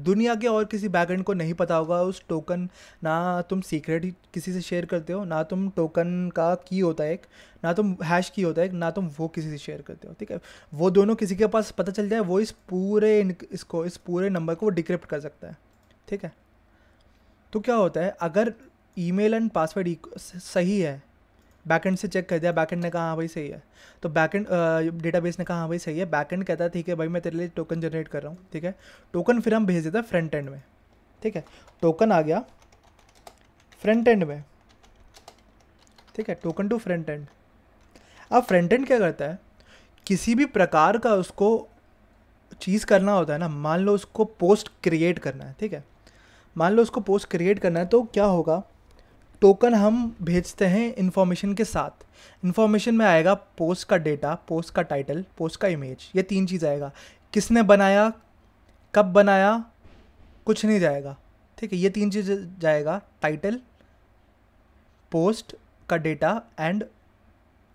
Speaker 1: दुनिया के और किसी बैकएंड को नहीं पता होगा उस टोकन ना तुम सीक्रेट किसी से शेयर करते हो ना तुम टोकन का की होता है एक ना तुम हैश की होता है एक ना तुम वो किसी से शेयर करते हो ठीक है वो दोनों किसी के पास पता चल जाए वो इस पूरे इसको इस पूरे नंबर को वो डिक्रिप्ट कर सकता है ठीक है तो क्या होता है अगर ईमेल एंड पासवर्ड सही है बैकेंड से चेक कर दिया बैकेंड ने कहा हाँ भाई सही है तो बैकेंड डेटाबेस ने कहा हाँ भाई सही है बैकेंड कहता है ठीक है भाई मैं तेरे लिए टोकन जनरेट कर रहा हूँ ठीक है टोकन फिर हम भेज देते हैं फ्रंट एंड में ठीक है टोकन आ गया फ्रंट एंड में ठीक है टोकन टू फ्रंट एंड अब फ्रंट एंड क्या करता है किसी भी प्रकार का उसको चीज़ करना होता है ना मान लो उसको पोस्ट क्रिएट करना है ठीक है मान लो उसको पोस्ट क्रिएट करना है तो क्या होगा टोकन हम भेजते हैं इन्फॉर्मेशन के साथ इन्फॉर्मेशन में आएगा पोस्ट का डेटा पोस्ट का टाइटल पोस्ट का इमेज ये तीन चीज़ आएगा किसने बनाया कब बनाया कुछ नहीं जाएगा ठीक है ये तीन चीज़ जाएगा टाइटल पोस्ट का डेटा एंड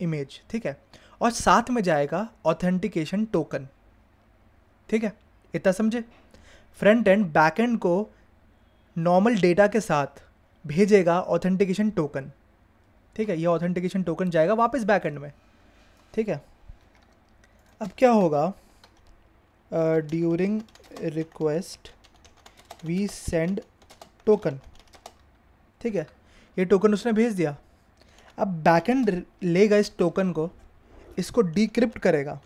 Speaker 1: इमेज ठीक है और साथ में जाएगा ऑथेंटिकेशन टोकन ठीक है इतना समझे फ्रंट एंड बैक एंड को नॉर्मल डेटा के साथ भेजेगा ऑथेंटिकेशन टोकन ठीक है ये ऑथेंटिकेशन टोकन जाएगा वापस बैक एंड में ठीक है अब क्या होगा during request we send token ठीक है ये टोकन उसने भेज दिया अब एंड लेगा इस टोकन को इसको डिक्रिप्ट करेगा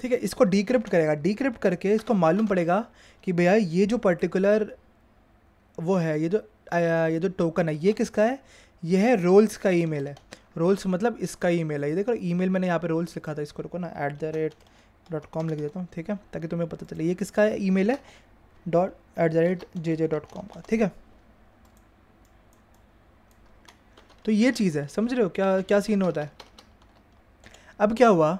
Speaker 1: ठीक है इसको डिक्रिप्ट करेगा डिक्रिप्ट करके इसको मालूम पड़ेगा कि भैया ये जो पर्टिकुलर वो है ये जो ये जो टोकन है ये किसका है ये है रोल्स का ई है रोल्स मतलब इसका ई है ये देखो ई मैंने यहाँ पे रोल्स लिखा था इसको रुको ना at the rate dot com लिख देता हूँ ठीक है ताकि तुम्हें पता चले ये किसका ई मेल है dot at the rate J J dot com का ठीक है तो ये चीज़ है समझ रहे हो क्या क्या सीन होता है अब क्या हुआ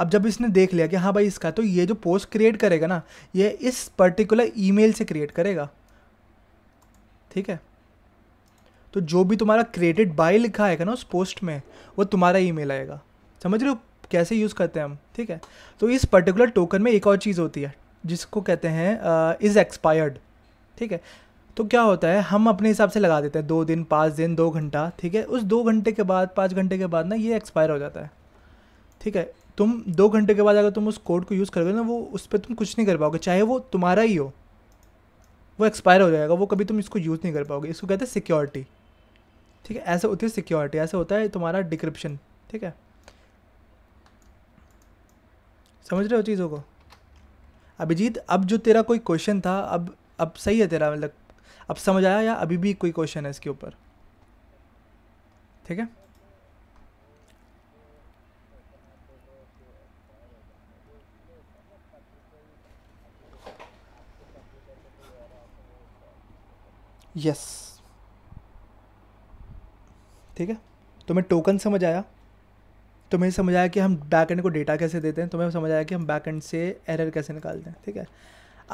Speaker 1: अब जब इसने देख लिया कि हाँ भाई इसका तो ये जो पोस्ट क्रिएट करेगा ना ये इस पर्टिकुलर ईमेल से क्रिएट करेगा ठीक है तो जो भी तुम्हारा क्रिएटेड बाय लिखा आएगा ना उस पोस्ट में वो तुम्हारा ई आएगा समझ रहे हो कैसे यूज़ करते हैं हम ठीक है तो इस पर्टिकुलर टोकन में एक और चीज़ होती है जिसको कहते हैं इज़ एक्सपायर्ड ठीक है तो क्या होता है हम अपने हिसाब से लगा देते हैं दो दिन पाँच दिन दो घंटा ठीक है उस दो घंटे के बाद पाँच घंटे के बाद ना ये एक्सपायर हो जाता है ठीक है तुम दो घंटे के बाद अगर तुम उस कोड को यूज़ करोगे ना वो उस पर तुम कुछ नहीं कर पाओगे चाहे वो तुम्हारा ही हो वो एक्सपायर हो जाएगा वो कभी तुम इसको यूज़ नहीं कर पाओगे इसको कहते हैं सिक्योरिटी ठीक है ऐसे होती है सिक्योरिटी ऐसे होता है तुम्हारा डिक्रिप्शन ठीक है समझ रहे हो चीज़ों को अभिजीत अब जो तेरा कोई क्वेश्चन था अब अब सही है तेरा मतलब अब समझ आया या अभी भी कोई क्वेश्चन है इसके ऊपर ठीक है यस ठीक है तुम्हें तो टोकन समझ आया तुम्हें तो समझ आया कि हम बैक एंड को डेटा कैसे देते हैं तुम्हें तो समझ आया कि हम बैक एंड से एरर कैसे निकालते हैं ठीक है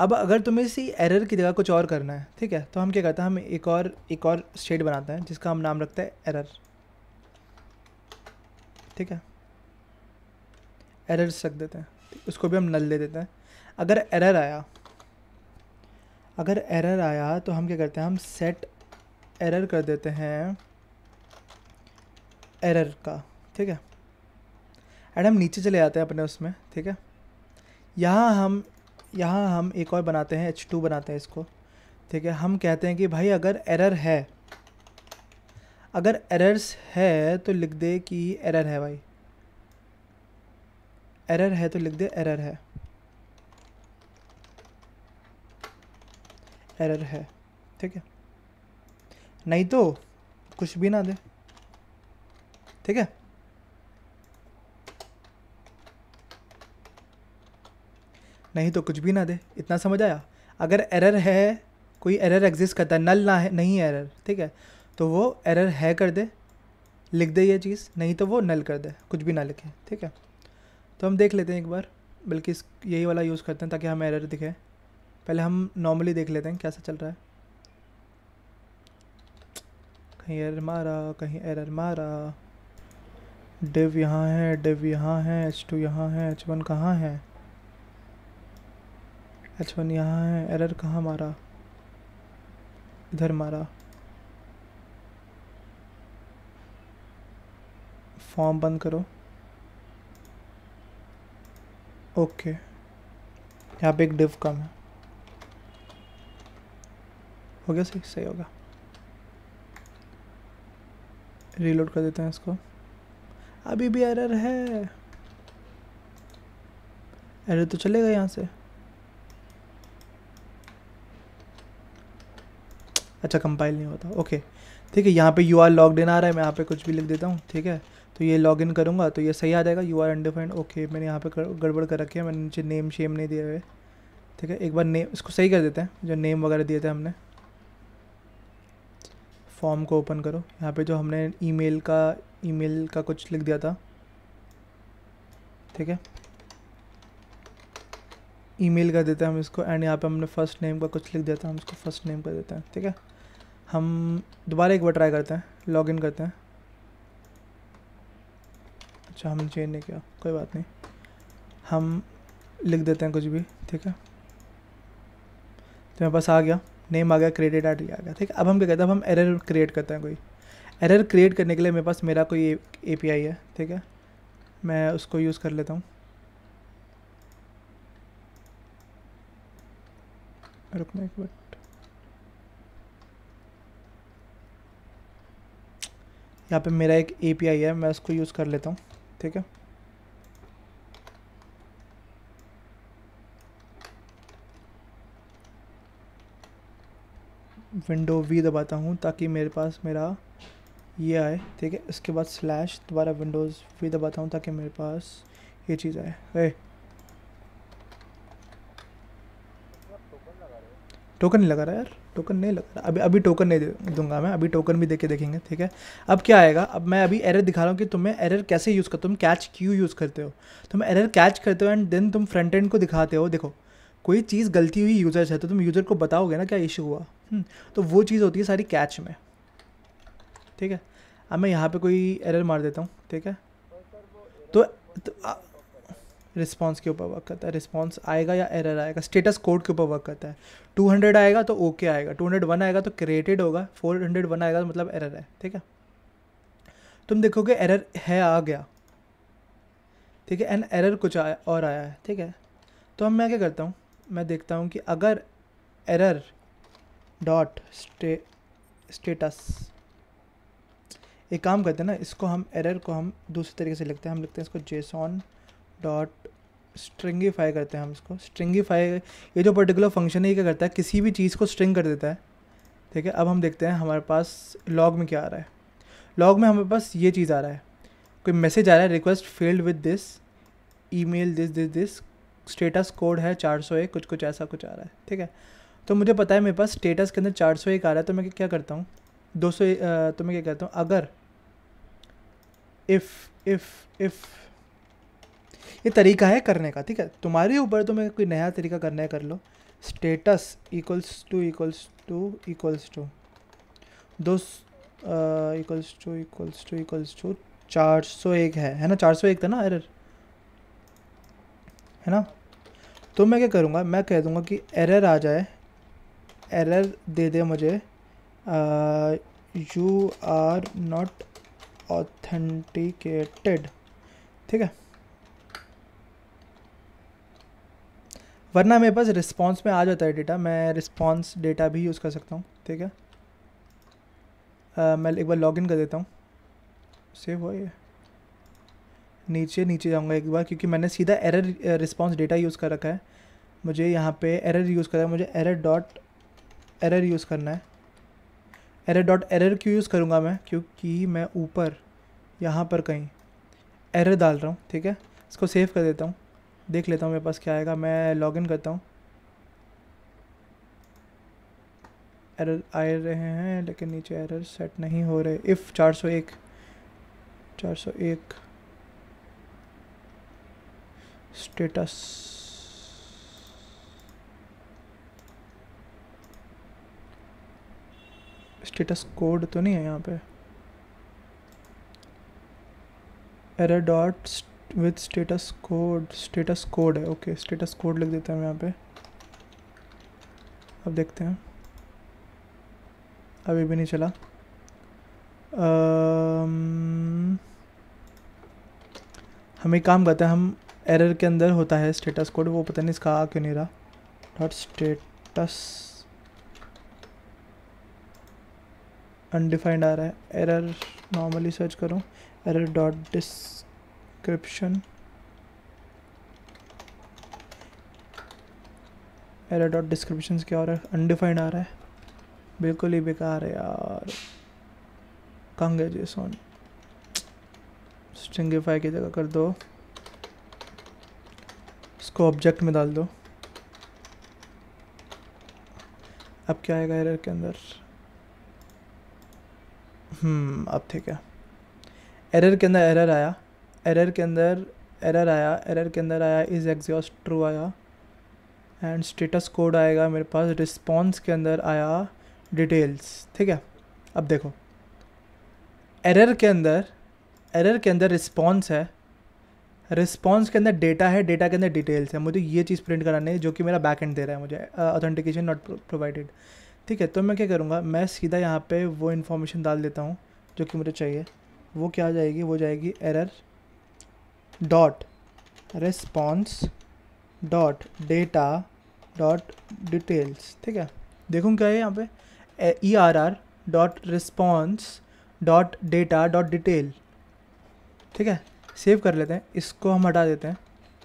Speaker 1: अब अगर तुम्हें इसी एरर की जगह कुछ और करना है ठीक है तो हम क्या करते हैं हम एक और एक और स्टेट बनाते हैं जिसका हम नाम रखते हैं एरर ठीक है एरर रख देते हैं उसको भी हम नल दे देते हैं अगर एरर आया अगर एरर आया तो हम क्या करते हैं हम सेट एरर कर देते हैं एरर का ठीक है एंड हम नीचे चले जाते हैं अपने उसमें ठीक है यहाँ हम यहाँ हम एक और बनाते हैं एच टू बनाते हैं इसको ठीक है हम कहते हैं कि भाई अगर एरर है अगर एरर्स है तो लिख दे कि एरर है भाई एरर है तो लिख दे एरर है एरर है ठीक है नहीं तो कुछ भी ना दे ठीक है नहीं तो कुछ भी ना दे इतना समझ आया अगर एरर है कोई एरर एग्जिस्ट करता है नल ना है नहीं एरर ठीक है तो वो एरर है कर दे लिख दे ये चीज़ नहीं तो वो नल कर दे कुछ भी ना लिखे ठीक है तो हम देख लेते हैं एक बार बल्कि यही वाला यूज़ करते हैं ताकि हमें एरर दिखे पहले हम नॉर्मली देख लेते हैं कैसा चल रहा है कहीं एरर मारा कहीं एरर मारा डिव यहाँ है डिव यहाँ है एच टू यहाँ है एच वन कहाँ है एच वन यहाँ है एरर कहाँ मारा इधर मारा फॉर्म बंद करो ओके यहाँ पे एक डिव कम है हो गया सही सही होगा रीलोड कर देते हैं इसको अभी भी एरर है एरर तो चलेगा यहाँ से अच्छा कंपाइल नहीं होता ओके ठीक है यहाँ पे यू आर लॉग इन आ रहा है मैं यहाँ पे कुछ भी लिख देता हूँ ठीक है तो ये लॉग इन करूँगा तो ये सही आ जाएगा यू आर अनडिफाइंड ओके मैंने यहाँ पे गड़बड़ कर रखी है मैंने नीचे नेम शेम नहीं दिए हुए ठीक है एक बार नेम इसको सही कर देते हैं जो नेम वगैरह दिए थे हमने फॉर्म को ओपन करो यहाँ पे जो हमने ईमेल का ईमेल का कुछ लिख दिया था ठीक है ईमेल कर देते हैं हम इसको एंड यहाँ पे हमने फ़र्स्ट नेम का कुछ लिख दिया था हम इसको फ़र्स्ट नेम कर देते हैं ठीक है हम दोबारा एक बार ट्राई करते हैं लॉग इन करते हैं अच्छा हमने चेंज नहीं किया कोई बात नहीं हम लिख देते हैं कुछ भी ठीक है तो मेरे पास आ गया नेम आ गया क्रेडिट आर्ट आ गया ठीक है अब हम क्या कहते हैं अब हम एरर क्रिएट करते हैं कोई एरर क्रिएट करने के लिए मेरे पास मेरा कोई ए पी आई है ठीक है मैं उसको यूज़ कर लेता हूँ रुकना एक यहाँ पे मेरा एक ए पी आई है मैं उसको यूज़ कर लेता हूँ ठीक है विंडो वी दबाता हूँ ताकि मेरे पास मेरा ये आए ठीक है इसके बाद स्लैश दोबारा विंडोज़ वी दबाता हूँ ताकि मेरे पास ये चीज़ आए अरे टोकन नहीं लगा रहा यार टोकन नहीं लगा रहा अभी अभी टोकन नहीं दूंगा मैं अभी टोकन भी देके देखेंगे ठीक है अब क्या आएगा अब मैं अभी एरर दिखा रहा हूँ कि तुम्हें एरर कैसे यूज़ करते हो तुम कैच क्यों यूज़ करते हो तुम एरर कैच करते हो एंड देन तुम फ्रंट एंड को दिखाते हो देखो कोई चीज़ गलती हुई यूज़र से तो तुम यूज़र को बताओगे ना क्या इशू हुआ हम्म, तो वो चीज़ होती है सारी कैच में ठीक है अब मैं यहाँ पे कोई एरर मार देता हूँ ठीक है तो, तो रिस्पॉन्स के ऊपर वर्क करता है रिस्पॉन्स आएगा या एरर आएगा स्टेटस कोड के ऊपर वर्क करता है 200 आएगा तो ओके okay आएगा 201 आएगा तो क्रिएटेड होगा 401 आएगा तो मतलब एरर है ठीक है तुम देखोगे एरर है आ गया ठीक है एंड एरर कुछ आया और आया है ठीक है तो अब मैं क्या करता हूँ मैं देखता हूँ कि अगर एरर डॉट स्टेटस एक काम करते हैं ना इसको हम एरर को हम दूसरे तरीके से लिखते हैं हम लिखते हैं इसको जेसॉन डॉट स्ट्रिंगीफाई करते हैं हम इसको स्ट्रिंगीफाई ये जो पर्टिकुलर फंक्शन है ये क्या करता है किसी भी चीज़ को स्ट्रिंग कर देता है ठीक है अब हम देखते हैं हमारे पास लॉग में क्या आ रहा है लॉग में हमारे पास ये चीज़ आ रहा है कोई मैसेज आ रहा है request failed with this email this this this status code है चार सौ एक कुछ कुछ ऐसा कुछ आ रहा है ठीक है तो मुझे पता है मेरे पास स्टेटस के अंदर चार सौ एक आ रहा है तो मैं क्या करता हूँ दो सौ तो मैं क्या करता हूँ अगर इफ़ इफ़ इफ़ ये तरीका है करने का ठीक है तुम्हारे ऊपर तो मैं कोई नया तरीका करना है कर लो status equals to equals to equals to दो equals to equals to equals to चार सौ एक है है ना चार सौ एक था ना एरर है ना तो मैं क्या करूँगा मैं कह दूँगा कि एरर आ जाए एरर दे दे मुझे यू आर नॉट ऑथेंटिकेटेड ठीक है वरना मेरे पास रिस्पॉन्स में आ जाता है डेटा मैं रिस्पॉन्स डेटा भी यूज़ कर सकता हूँ ठीक है uh, मैं एक बार लॉगिन कर देता हूँ सेव हो ये नीचे नीचे जाऊँगा एक बार क्योंकि मैंने सीधा एरर रिस्पॉन्स डेटा यूज़ कर रखा है मुझे यहाँ पे एरर यूज़ करा है मुझे एरर डॉट एरर यूज़ करना है एरर डॉट एरर क्यों यूज़ करूँगा मैं क्योंकि मैं ऊपर यहाँ पर कहीं एरर डाल रहा हूँ ठीक है इसको सेव कर देता हूँ देख लेता हूँ मेरे पास क्या आएगा मैं लॉगिन करता हूँ एरर आ रहे हैं लेकिन नीचे एरर सेट नहीं हो रहे इफ़ चार सौ एक चार सौ एक स्टेटस स्टेटस कोड तो नहीं है यहाँ पे error dot with status code status code है ओके स्टेटस कोड लिख देता हूँ यहाँ पे अब देखते हैं अभी भी नहीं चला um, हम एक काम करते हैं हम एरर के अंदर होता है स्टेटस कोड वो पता नहीं इसका आ क्यों नहीं रहा डॉट स्टेटस अनडिफाइंड आ रहा है एरर नॉर्मली सर्च करो error dot description error dot description क्या हो रहा है अनडिफाइंड आ रहा है बिल्कुल ही बेकार है यार कंग है जेसॉन स्ट्रिंगिफाई की जगह कर दो इसको ऑब्जेक्ट में डाल दो अब क्या आएगा एरर के अंदर हम्म, अब ठीक है एरर के अंदर एरर आया एरर के अंदर एरर आया एरर के अंदर आया इज़ एग्जॉस्ट ट्रू आया एंड स्टेटस कोड आएगा मेरे पास रिस्पॉन्स के अंदर आया डिटेल्स ठीक है अब देखो एरर के अंदर एरर के अंदर रिस्पॉन्स है रिस्पॉन्स के अंदर डेटा है डेटा के अंदर डिटेल्स है मुझे ये चीज़ प्रिंट करानी है जो कि मेरा बैक एंड दे रहा है मुझे ऑथेंटिकेशन नॉट प्रोवाइडेड ठीक है तो मैं क्या करूँगा मैं सीधा यहाँ पे वो इन्फॉर्मेशन डाल देता हूँ जो कि मुझे चाहिए वो क्या जाएगी वो जाएगी error dot response dot data dot details ठीक है देखूँ क्या है यहाँ पे E R R dot response dot data dot detail ठीक है सेव कर लेते हैं इसको हम हटा देते हैं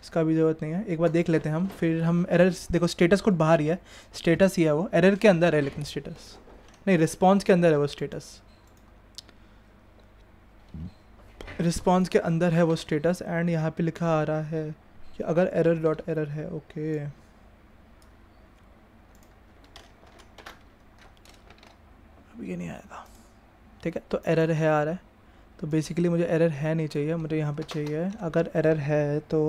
Speaker 1: इसका भी ज़रूरत नहीं है एक बार देख लेते हैं हम फिर हम एरर देखो स्टेटस कोड बाहर ही है स्टेटस ही है वो एरर के अंदर है लेकिन स्टेटस नहीं रिस्पॉन्स के अंदर है वो स्टेटस रिस्पॉन्स के अंदर है वो स्टेटस एंड यहाँ पे लिखा आ रहा है कि अगर एरर डॉट एरर है ओके अब ये नहीं आएगा ठीक है तो एरर है आ रहा है तो बेसिकली मुझे एरर है नहीं चाहिए मुझे यहाँ पे चाहिए अगर एरर है तो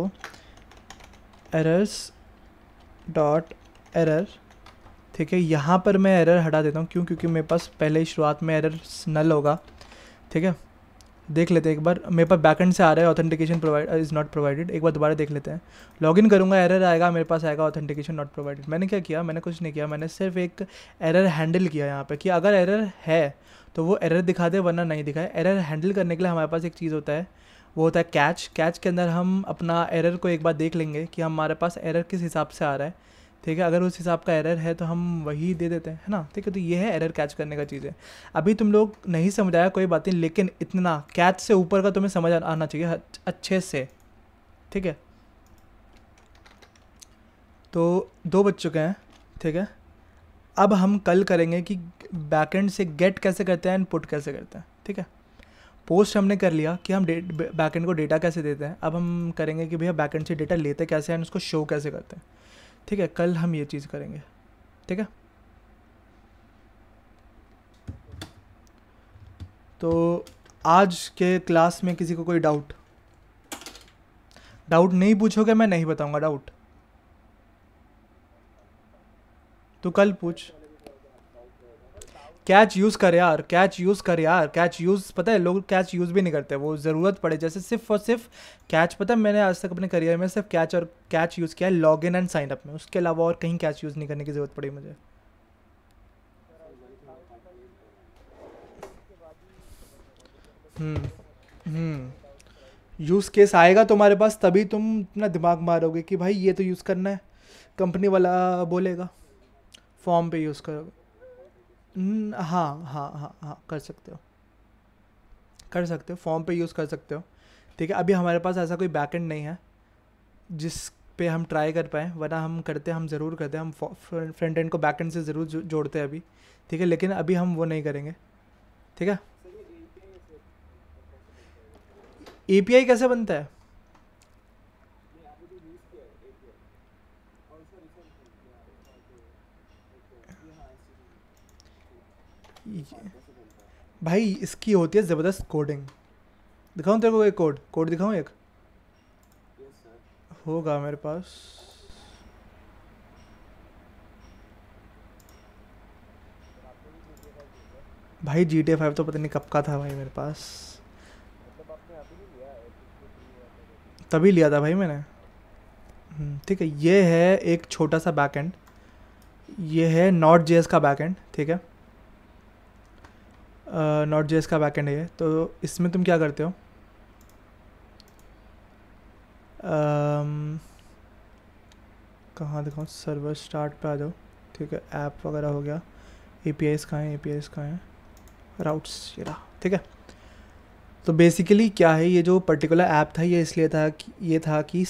Speaker 1: एरर्स डॉट एरर ठीक है यहाँ पर मैं एरर हटा देता हूँ क्यों क्योंकि मेरे पास पहले ही शुरुआत में एरर नल होगा ठीक है देख लेते हैं एक बार मेरे पास बैकेंड से आ रहा है authentication provide is not provided एक बार दोबारा देख लेते हैं लॉगिन करूँगा एरर आएगा मेरे पास आएगा ऑथेंटिकेशन नॉट प्रोवाइडेड मैंने क्या किया मैंने कुछ नहीं किया मैंने सिर्फ एक एरर हैंडल किया यहाँ पर कि अगर एरर है तो वो एरर दिखा दे वरना नहीं दिखाए एरर हैंडल करने के लिए हमारे पास एक चीज़ होता है वो होता है कैच कैच के अंदर हम अपना एरर को एक बार देख लेंगे कि हमारे पास एरर किस हिसाब से आ रहा है ठीक है अगर उस हिसाब का एरर है तो हम वही दे देते हैं है ना ठीक है तो ये है एरर कैच करने का चीज़ है अभी तुम लोग नहीं समझ आया कोई बात नहीं लेकिन इतना कैच से ऊपर का तुम्हें समझ आना चाहिए अच्छे से ठीक है तो दो बज चुके हैं ठीक है अब हम कल करेंगे कि बैकेंड से गेट कैसे करते हैं एंड पुट कैसे करते हैं ठीक है पोस्ट हमने कर लिया कि हम बैकेंड को डेटा कैसे देते हैं अब हम करेंगे कि भैया बैकेंड से डेटा लेते कैसे हैं उसको शो कैसे करते हैं ठीक है कल हम ये चीज़ करेंगे ठीक है तो आज के क्लास में किसी को कोई डाउट डाउट नहीं पूछोगे मैं नहीं बताऊंगा डाउट तो कल पूछ कैच यूज़ कर यार कैच यूज़ कर यार कैच यूज़ पता है लोग कैच यूज़ भी नहीं करते वो ज़रूरत पड़े जैसे सिर्फ और सिर्फ कैच पता है मैंने आज तक अपने करियर में सिर्फ कैच और कैच यूज़ किया है log in and sign up में उसके अलावा और कहीं कैच यूज़ नहीं करने की ज़रूरत पड़ी मुझे यूज़ हम्म, केस हम्म, आएगा तुम्हारे पास तभी तुम अपना दिमाग मारोगे कि भाई ये तो यूज़ करना है कंपनी वाला बोलेगा फॉर्म पे यूज़ करोगे हाँ हाँ हाँ हाँ कर सकते हो कर सकते हो फॉर्म पे यूज़ कर सकते हो ठीक है अभी हमारे पास ऐसा कोई बैकेंड नहीं है जिस पे हम ट्राई कर पाए वरना हम करते हम ज़रूर करते हम फ्रंट एंड को बैक एंड से ज़रूर जो जोड़ते हैं अभी ठीक है लेकिन अभी हम वो नहीं करेंगे ठीक है ए कैसे बनता है भाई इसकी होती है ज़बरदस्त कोडिंग दिखाऊँ तेरे को एक कोड कोड दिखाऊँ एक होगा मेरे पास भाई जी टी फाइव तो पता नहीं कब का था भाई मेरे पास तभी लिया था भाई मैंने हम्म, ठीक है ये है एक छोटा सा बैकएंड ये है नॉट जेएस का बैकएंड ठीक है नॉट जेस का बैकेंड है तो इसमें तुम क्या करते हो कहाँ दिखाओ सर्वर स्टार्ट पे आ जाओ ठीक है ऐप वगैरह हो गया ए पी आईस कहाँ हैं ए पी आईस कहाँ हैं राउट्स ये रहा ठीक है तो बेसिकली क्या है ये जो पर्टिकुलर ऐप था ये इसलिए था कि ये था कि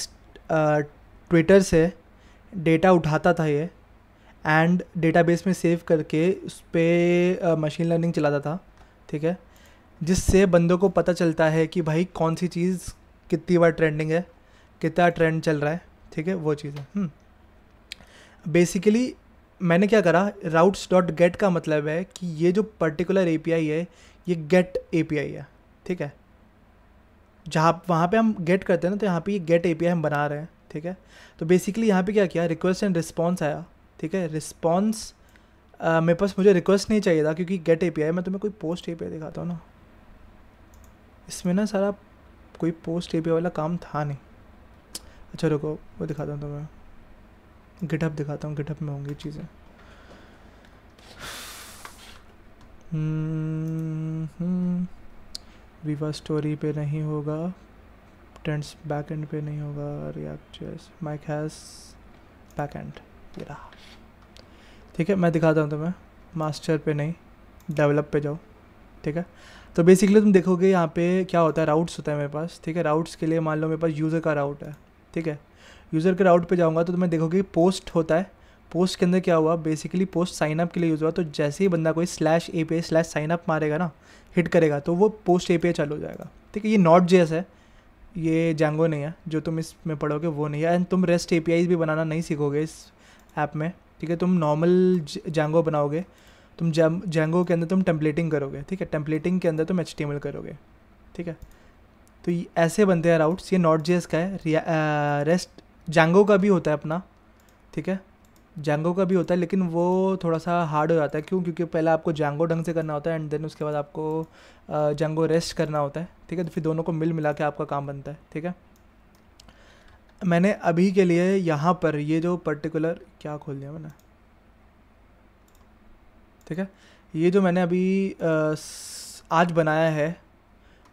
Speaker 1: ट्विटर से डेटा उठाता था ये एंड डेटाबेस में सेव करके उस पर मशीन लर्निंग चलाता था ठीक है जिससे बंदों को पता चलता है कि भाई कौन सी चीज़ कितनी बार ट्रेंडिंग है कितना ट्रेंड चल रहा है ठीक है वो चीज़ है बेसिकली मैंने क्या करा राउट्स डॉट गेट का मतलब है कि ये जो पर्टिकुलर ए है ये गेट ए है ठीक है जहाँ वहाँ पे हम गेट करते हैं ना तो यहाँ पे ये गेट ए हम बना रहे हैं ठीक है तो बेसिकली यहाँ पे क्या किया रिक्वेस्ट एंड रिस्पॉन्स आया ठीक है रिस्पॉन्स मेरे पास मुझे रिक्वेस्ट नहीं चाहिए था क्योंकि गेट ए मैं तुम्हें कोई पोस्ट ए दिखाता हूँ ना इसमें ना सारा कोई पोस्ट ए वाला काम था नहीं अच्छा रुको वो दिखाता हूँ तुम्हें गिटअप दिखाता हूँ गिटअप में होंगी चीज़ें विवा हम्म, स्टोरी पे नहीं होगा ट्रेंड्स बैक एंड पे नहीं होगा React mike has back end ये रहा ठीक है मैं दिखाता हूँ तुम्हें मास्टर पे नहीं डेवलप पे जाओ ठीक है तो बेसिकली तुम देखोगे यहाँ पे क्या होता है राउट्स होता है मेरे पास ठीक है राउट्स के लिए मान लो मेरे पास यूज़र का राउट है ठीक है यूज़र के राउट पे जाऊँगा तो तुम्हें देखोगे पोस्ट होता है पोस्ट के अंदर क्या हुआ बेसिकली पोस्ट साइनअप के लिए यूज़ हुआ तो जैसे ही बंदा कोई slash A P I slash sign up मारेगा ना हिट करेगा तो वो पोस्ट ए पी आई चालू हो जाएगा ठीक है ये नॉट जे है ये जेंगो नहीं है जो तुम इसमें पढ़ोगे वो नहीं है एंड तुम रेस्ट ए पी भी बनाना नहीं सीखोगे इस ऐप में ठीक है तुम नॉर्मल जेंगो बनाओगे तुम जेंगो के अंदर तुम टेम्पलेटिंग करोगे ठीक है टेम्पलेटिंग के अंदर तुम एच करोगे ठीक है तो ऐसे बनते हैं राउट्स ये नॉट जेस का है रेस्ट जेंगो का भी होता है अपना ठीक है जेंगो का भी होता है लेकिन वो थोड़ा सा हार्ड हो जाता है क्यों क्योंकि पहले आपको जैंगो ढंग से करना होता है एंड देन उसके बाद आपको जेंगो रेस्ट करना होता है ठीक है तो फिर दोनों को मिल मिला के आपका काम बनता है ठीक है मैंने अभी के लिए यहाँ पर ये जो पर्टिकुलर क्या खोल दिया मैंने ठीक है ये जो मैंने अभी आज बनाया है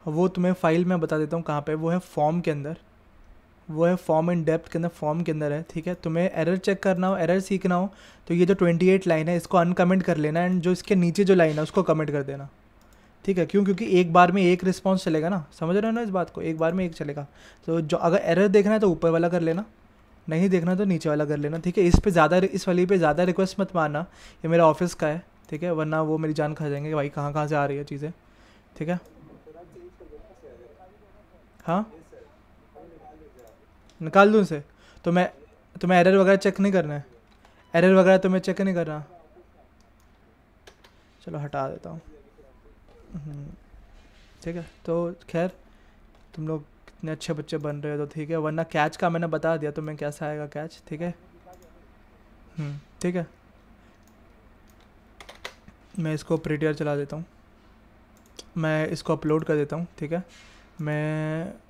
Speaker 1: वो तुम्हें फ़ाइल में बता देता हूँ कहाँ पे वो है फॉर्म के अंदर वो है फॉर्म इन डेप्थ के अंदर फॉर्म के अंदर है ठीक है तुम्हें एरर चेक करना हो एरर सीखना हो तो ये जो 28 लाइन है इसको अनकमेंट कर लेना एंड जो इसके नीचे जो लाइन है उसको कमेंट कर देना ठीक है क्यों क्योंकि एक बार में एक रिस्पॉन्स चलेगा ना समझ रहे हो ना इस बात को एक बार में एक चलेगा तो जो अगर एरर देखना है तो ऊपर वाला कर लेना नहीं देखना तो नीचे वाला कर लेना ठीक है इस पे ज़्यादा इस वाली पे ज़्यादा रिक्वेस्ट मत मारना ये मेरा ऑफिस का है ठीक है वरना वो मेरी जान खा जाएंगे भाई कहाँ कहाँ से आ रही है चीज़ें ठीक है हाँ निकाल दूँ उसे तो मैं तुम्हें तो एरर वगैरह चेक नहीं करना है एरर वगैरह तो मैं चेक नहीं करना चलो हटा देता हूँ हम्म, ठीक है तो खैर तुम लोग कितने अच्छे बच्चे बन रहे हो तो ठीक है वरना कैच का मैंने बता दिया तुम्हें कैसा आएगा कैच ठीक है हम्म, ठीक है मैं इसको प्रीटियर चला देता हूँ मैं इसको अपलोड कर देता हूँ ठीक है मैं